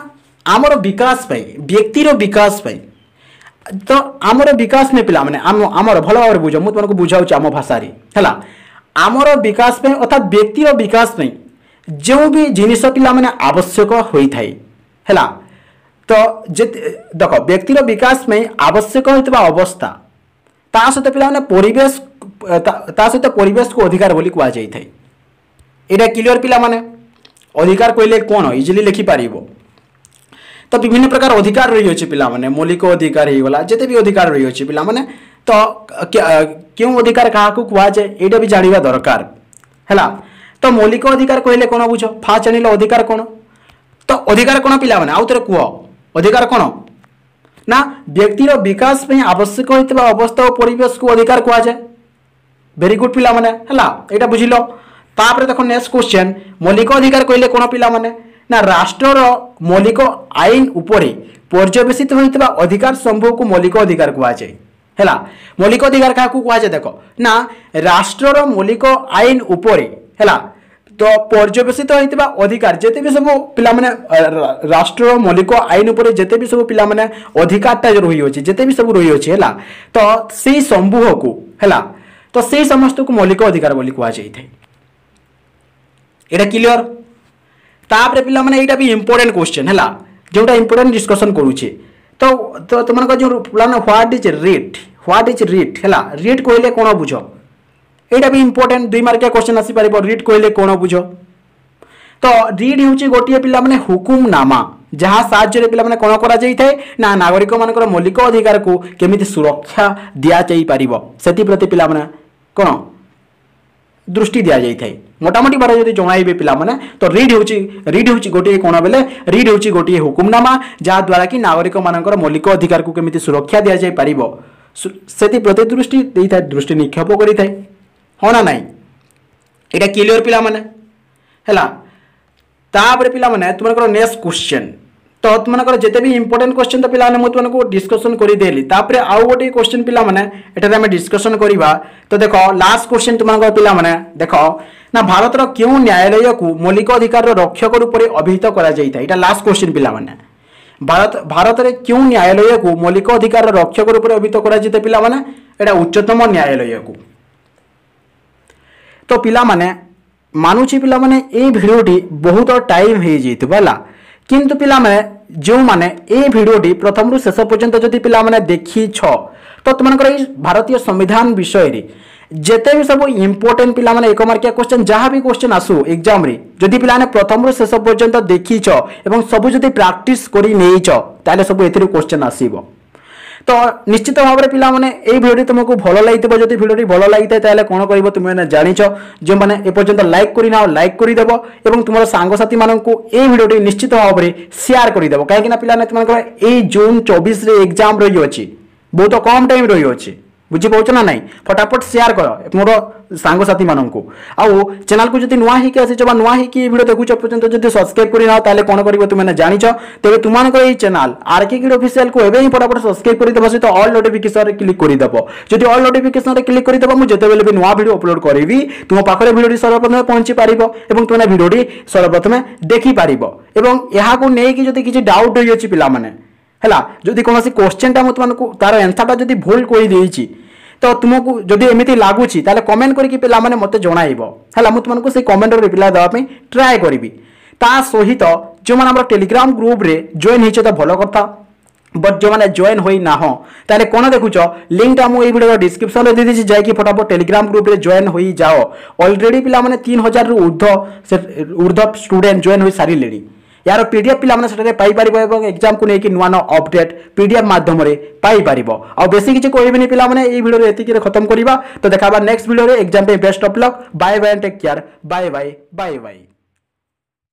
A: আমার বিকাশ পাই ব্যক্তির বিকাশ পাই তো আমার বিকাশ নিয়ে পিলামানে আমার ভাল ভাবে বুঝ মু তোমাকে বুঝাউছি আমার ভাষার হলা আমার বিকাশ পাই অর্থাৎ ব্যক্তির বিকাশ পাই যে বি জিনিস পিলামানে আবশ্যক হয়ে থাকে হলা তো যে দেখ ব্যক্তির বিকাশ পাই আবশ্যক হয়ে অবস্থা सहित पे सहित परेश को अधिकार बोली कह जाए यहाँ क्लीयर पे अधिकार कहले कौन इजिली लिखिपार तो विभिन्न प्रकार अधिकार रही अच्छे पे मौलिक अधिकार हो गला जिते भी अधिकार रही अच्छे पे तो क्यों अधिकार क्या कुछ कहुए ये भी जाना दरकार है तो मौलिक अधिकार कहले कौन बुझ फास्ट जान लधिकार कौन तो अधिकार कौन पे आउ थे कह अधिकार कौन ନା ବ୍ୟକ୍ତିର ବିକାଶ ପାଇଁ ଆବଶ୍ୟକ ହୋଇଥିବା ଅବସ୍ଥା ଓ ପରିବେଶକୁ ଅଧିକାର କୁହାଯାଏ ଭେରି ଗୁଡ୍ ପିଲାମାନେ ହେଲା ଏଇଟା ବୁଝିଲ ତାପରେ ଦେଖ ନେକ୍ସଟ କ୍ୱେଶ୍ଚନ୍ ମୌଳିକ ଅଧିକାର କହିଲେ କ'ଣ ପିଲାମାନେ ନା ରାଷ୍ଟ୍ରର ମୌଳିକ ଆଇନ ଉପରେ ପର୍ଯ୍ୟବେସିତ ହୋଇଥିବା ଅଧିକାର ସମ୍ଭବକୁ ମୌଳିକ ଅଧିକାର କୁହାଯାଏ ହେଲା ମୌଳିକ ଅଧିକାର କାହାକୁ କୁହାଯାଏ ଦେଖ ନା ରାଷ୍ଟ୍ରର ମୌଳିକ ଆଇନ ଉପରେ ହେଲା तो पर्यवेक्षित होता अधिकार जिते भी सब पे राष्ट्र मौलिक आईन जिते भी सब पे अधिकार रही अच्छे जिते भी सब रही अच्छे तो से समूह को है तो से समस्त को मौलिक अधिकार बोली कह जाए यह क्लीअर तापर पे यहाँ भी इम्पोर्टाट क्वेश्चन है जो इम्पोर्टाट डिस्कशन करुचे तो तुमको जो पे what is writ what is writ है रिट कह कौन बुझ এইটা ବି ଇମ୍ପୋର୍ଟାଣ୍ଟ ଦୁଇ ମାର୍କିଆ କ୍ୱେଶ୍ଚନ୍ ଆସିପାରିବ ରିଡ୍ କହିଲେ କ'ଣ ବୁଝ ତ ରିଡ୍ ହେଉଛି ଗୋଟିଏ ପିଲାମାନେ ହୁକୁମନାମା ଯାହା ସାହାଯ୍ୟରେ ପିଲାମାନେ କ'ଣ କରାଯାଇଥାଏ ନା ନାଗରିକମାନଙ୍କର ମୌଳିକ ଅଧିକାରକୁ କେମିତି ସୁରକ୍ଷା ଦିଆଯାଇପାରିବ ସେଥିପ୍ରତି ପିଲାମାନେ କ'ଣ ଦୃଷ୍ଟି ଦିଆଯାଇଥାଏ মোটামুটি ভাবে যদি জনাইবে পিলামানে তো রিড হচ্ছে রিড হচ্ছে গোটিয়ে কোণ বেলে রিড হচ্ছে গোটিয়ে হুকুমনামা যাদ্বারা কি নাগরিক মানকর মৌলিক অধিকারকে কেমিতি সুরক্ষা দিয়া যাই পারিব সেপ্রতি দৃষ্টি দিয়ে দৃষ্টি নিক্ষেপ করে থাকে ହଁ ନା ନାହିଁ ଏଇଟା କ୍ଲିଅର୍ ପିଲାମାନେ ହେଲା ତାପରେ ପିଲାମାନେ ତୁମମାନଙ୍କର ନେକ୍ସଟ କ୍ୱେଶ୍ଚନ୍ ତ ତୁମମାନଙ୍କର ଯେତେ ବି ଇମ୍ପୋର୍ଟାଣ୍ଟ କ୍ୱେଶ୍ଚନ୍ ତ ପିଲାମାନେ ମୁଁ ତୁମମାନଙ୍କୁ ଡିସ୍କସନ୍ କରିଦେଲି ତାପରେ ଆଉ ଗୋଟେ କ୍ୱେଶ୍ଚନ୍ ପିଲାମାନେ ଏଠାରେ ଆମେ ଡିସ୍କସନ୍ କରିବା ତ ଦେଖ ଲାଷ୍ଟ କ୍ୱେଶ୍ଚନ୍ ତୁମମାନଙ୍କର ପିଲାମାନେ ଦେଖ ନା ଭାରତର କେଉଁ ନ୍ୟାୟାଳୟକୁ ମୌଳିକ ଅଧିକାରର ରକ୍ଷକ ରୂପରେ ଅଭିହିତ କରାଯାଇଥାଏ ଏଇଟା ଲାଷ୍ଟ କ୍ୱେଶ୍ଚନ୍ ପିଲାମାନେ ଭାରତ ଭାରତରେ କେଉଁ ନ୍ୟାୟାଳୟକୁ ମୌଳିକ ଅଧିକାରର ରକ୍ଷକ ରୂପରେ ଅଭିହିତ କରାଯାଇଥାଏ ପିଲାମାନେ ଏଇଟା ଉଚ୍ଚତମ ନ୍ୟାୟାଳୟକୁ তো ପିଲାମାନେ ମାନୁଛି ପିଲାମାନେ ଏଇ ଭିଡ଼ିଓଟି ବହୁତ ଟାଇମ୍ ହେଇଯାଇଥିବ ହେଲା କିନ୍ତୁ ପିଲାମାନେ ଯେଉଁମାନେ ଏଇ ଭିଡ଼ିଓଟି ପ୍ରଥମରୁ ଶେଷ ପର୍ଯ୍ୟନ୍ତ ଯଦି ପିଲାମାନେ ଦେଖିଛ ତ ତୁମମାନଙ୍କର ଏଇ ଭାରତୀୟ ସମ୍ବିଧାନ ବିଷୟରେ ଯେତେ ବି ସବୁ ଇମ୍ପୋର୍ଟାଣ୍ଟ ପିଲାମାନେ ଏକ ମାର୍କିଆ କ୍ୱେଶ୍ଚନ୍ ଯାହା ବି କ୍ୱେଶ୍ଚନ୍ ଆସୁ ଏକ୍ଜାମ୍ରେ ଯଦି ପିଲାମାନେ ପ୍ରଥମରୁ ଶେଷ ପର୍ଯ୍ୟନ୍ତ ଦେଖିଛ ଏବଂ ସବୁ ଯଦି ପ୍ରାକ୍ଟିସ୍ କରି ନେଇଛ ତାହେଲେ ସବୁ ଏଥିରୁ କ୍ୱେଶ୍ଚନ୍ ଆସିବ ତ ନିଶ୍ଚିତ ଭାବରେ ପିଲାମାନେ ଏଇ ଭିଡ଼ିଓଟି ତୁମକୁ ଭଲ ଲାଗିଥିବ ଯଦି ଭିଡ଼ିଓଟି ଭଲ ଲାଗିଥାଏ ତାହେଲେ କ'ଣ କରିବ ତୁମେମାନେ ଜାଣିଛ ଯେଉଁମାନେ ଏପର୍ଯ୍ୟନ୍ତ ଲାଇକ୍ କରିନାଅ ଲାଇକ୍ କରିଦେବ ଏବଂ ତୁମର ସାଙ୍ଗସାଥିମାନଙ୍କୁ ଏଇ ଭିଡ଼ିଓଟି ନିଶ୍ଚିତ ଭାବରେ ସେୟାର କରିଦେବ କାହିଁକିନା ପିଲାମାନେ ତୁମମାନଙ୍କର ଏଇ ଜୁନ୍ ଚବିଶରେ ଏକ୍ଜାମ୍ ରହିଅଛି ବହୁତ କମ୍ ଟାଇମ୍ ରହିଅଛି ବୁଝିପାରୁଛ ନା ନାହିଁ ଫଟାଫଟ ସେୟାର କର ମୋର ସାଙ୍ଗସାଥିମାନଙ୍କୁ ଆଉ ଚ୍ୟାନେଲକୁ ଯଦି ନୂଆ ହେଇକି ଆସିଛ ବା ନୂଆ ହେଇକି ଭିଡ଼ିଓ ଦେଖୁଛ ପର୍ଯ୍ୟନ୍ତ ଯଦି ସବସ୍କ୍ରାଇବ୍ କରିନାଅ ତାହେଲେ କ'ଣ କରିବ ତୁମେ ଜାଣିଛ ତେବେ ତୁମମାନଙ୍କର ଏହି ଚ୍ୟାନେଲ ଆର୍ କେ କିଡ଼ ଅଫିସିଆଲକୁ ଏବେ ହିଁ ଫଟାଫଟ ସବସ୍କ୍ରାଇବ୍ କରିଦେବ ସହିତ ଅଲ୍ ନୋଟିଫିକେସନରେ କ୍ଲିକ୍ କରିଦେବ ଯଦି ଅଲ୍ ନୋଟିଫିକେସନରେ କ୍ଲିକ୍ କରିଦେବ ମୁଁ ଯେତେବେଳେ ବି ନୂଆ ଭିଡ଼ିଓ ଅପଲୋଡ଼ କରିବି ତୁମ ପାଖରେ ଭିଡ଼ିଓଟି ସର୍ବପ୍ରଥମେ ପହଞ୍ଚି ପାରିବ ଏବଂ ତୁମେ ଭିଡ଼ିଓଟି ସର୍ବପ୍ରଥମେ ଦେଖିପାରିବ ଏବଂ ଏହାକୁ ନେଇକି ଯଦି କିଛି ଡାଉଟ୍ ହୋଇଅଛି ପିଲାମାନେ ହେଲା ଯଦି କୌଣସି କୋଶ୍ଚିନ୍ଟା ମୁଁ ତୁମକୁ ତାର ଆନ୍ସର୍ଟା ଯଦି ଭୁଲ କହିଦେଇଛି ତ ତୁମକୁ ଯଦି ଏମିତି ଲାଗୁଛି ତାହେଲେ କମେଣ୍ଟ କରିକି ପିଲାମାନେ ମୋତେ ଜଣାଇବ ହେଲା ମୁଁ ତୁମକୁ ସେଇ କମେଣ୍ଟର ରିପ୍ଲାଏ ଦେବା ପାଇଁ ଟ୍ରାଏ କରିବି ତା ସହିତ ଯେଉଁମାନେ ଆମର ଟେଲିଗ୍ରାମ ଗ୍ରୁପରେ ଜଏନ୍ ହେଇଛ ତ ଭଲ କଥା বট যে জয়েন হয়ে না তাহলে কোণ দেখুছ লিঙ্কটা মু এই ভিডিওর ডিসক্রিপশনে দিয়ে দিয়েছি যাই ফটাফট টেলিগ্রাম গ্রুপে জয়েন হয়ে যাও অলরেডি পিলা মানে তিন হাজার ঊর্ধ্ব ঊর্ধ্ব স্টুডেন্ট জয়েন হয়ে সারিলে यार पीडीएफ पिला सेठे पाइपर और एक्जाम को लेकिन नुआ नुआ अपडेट पीडीएफ माध्यम पाइपर आसी किसी कहबे पाने भिडियो ये खत्म करवा तो देखा next video exam best of luck bye bye take care bye bye bye bye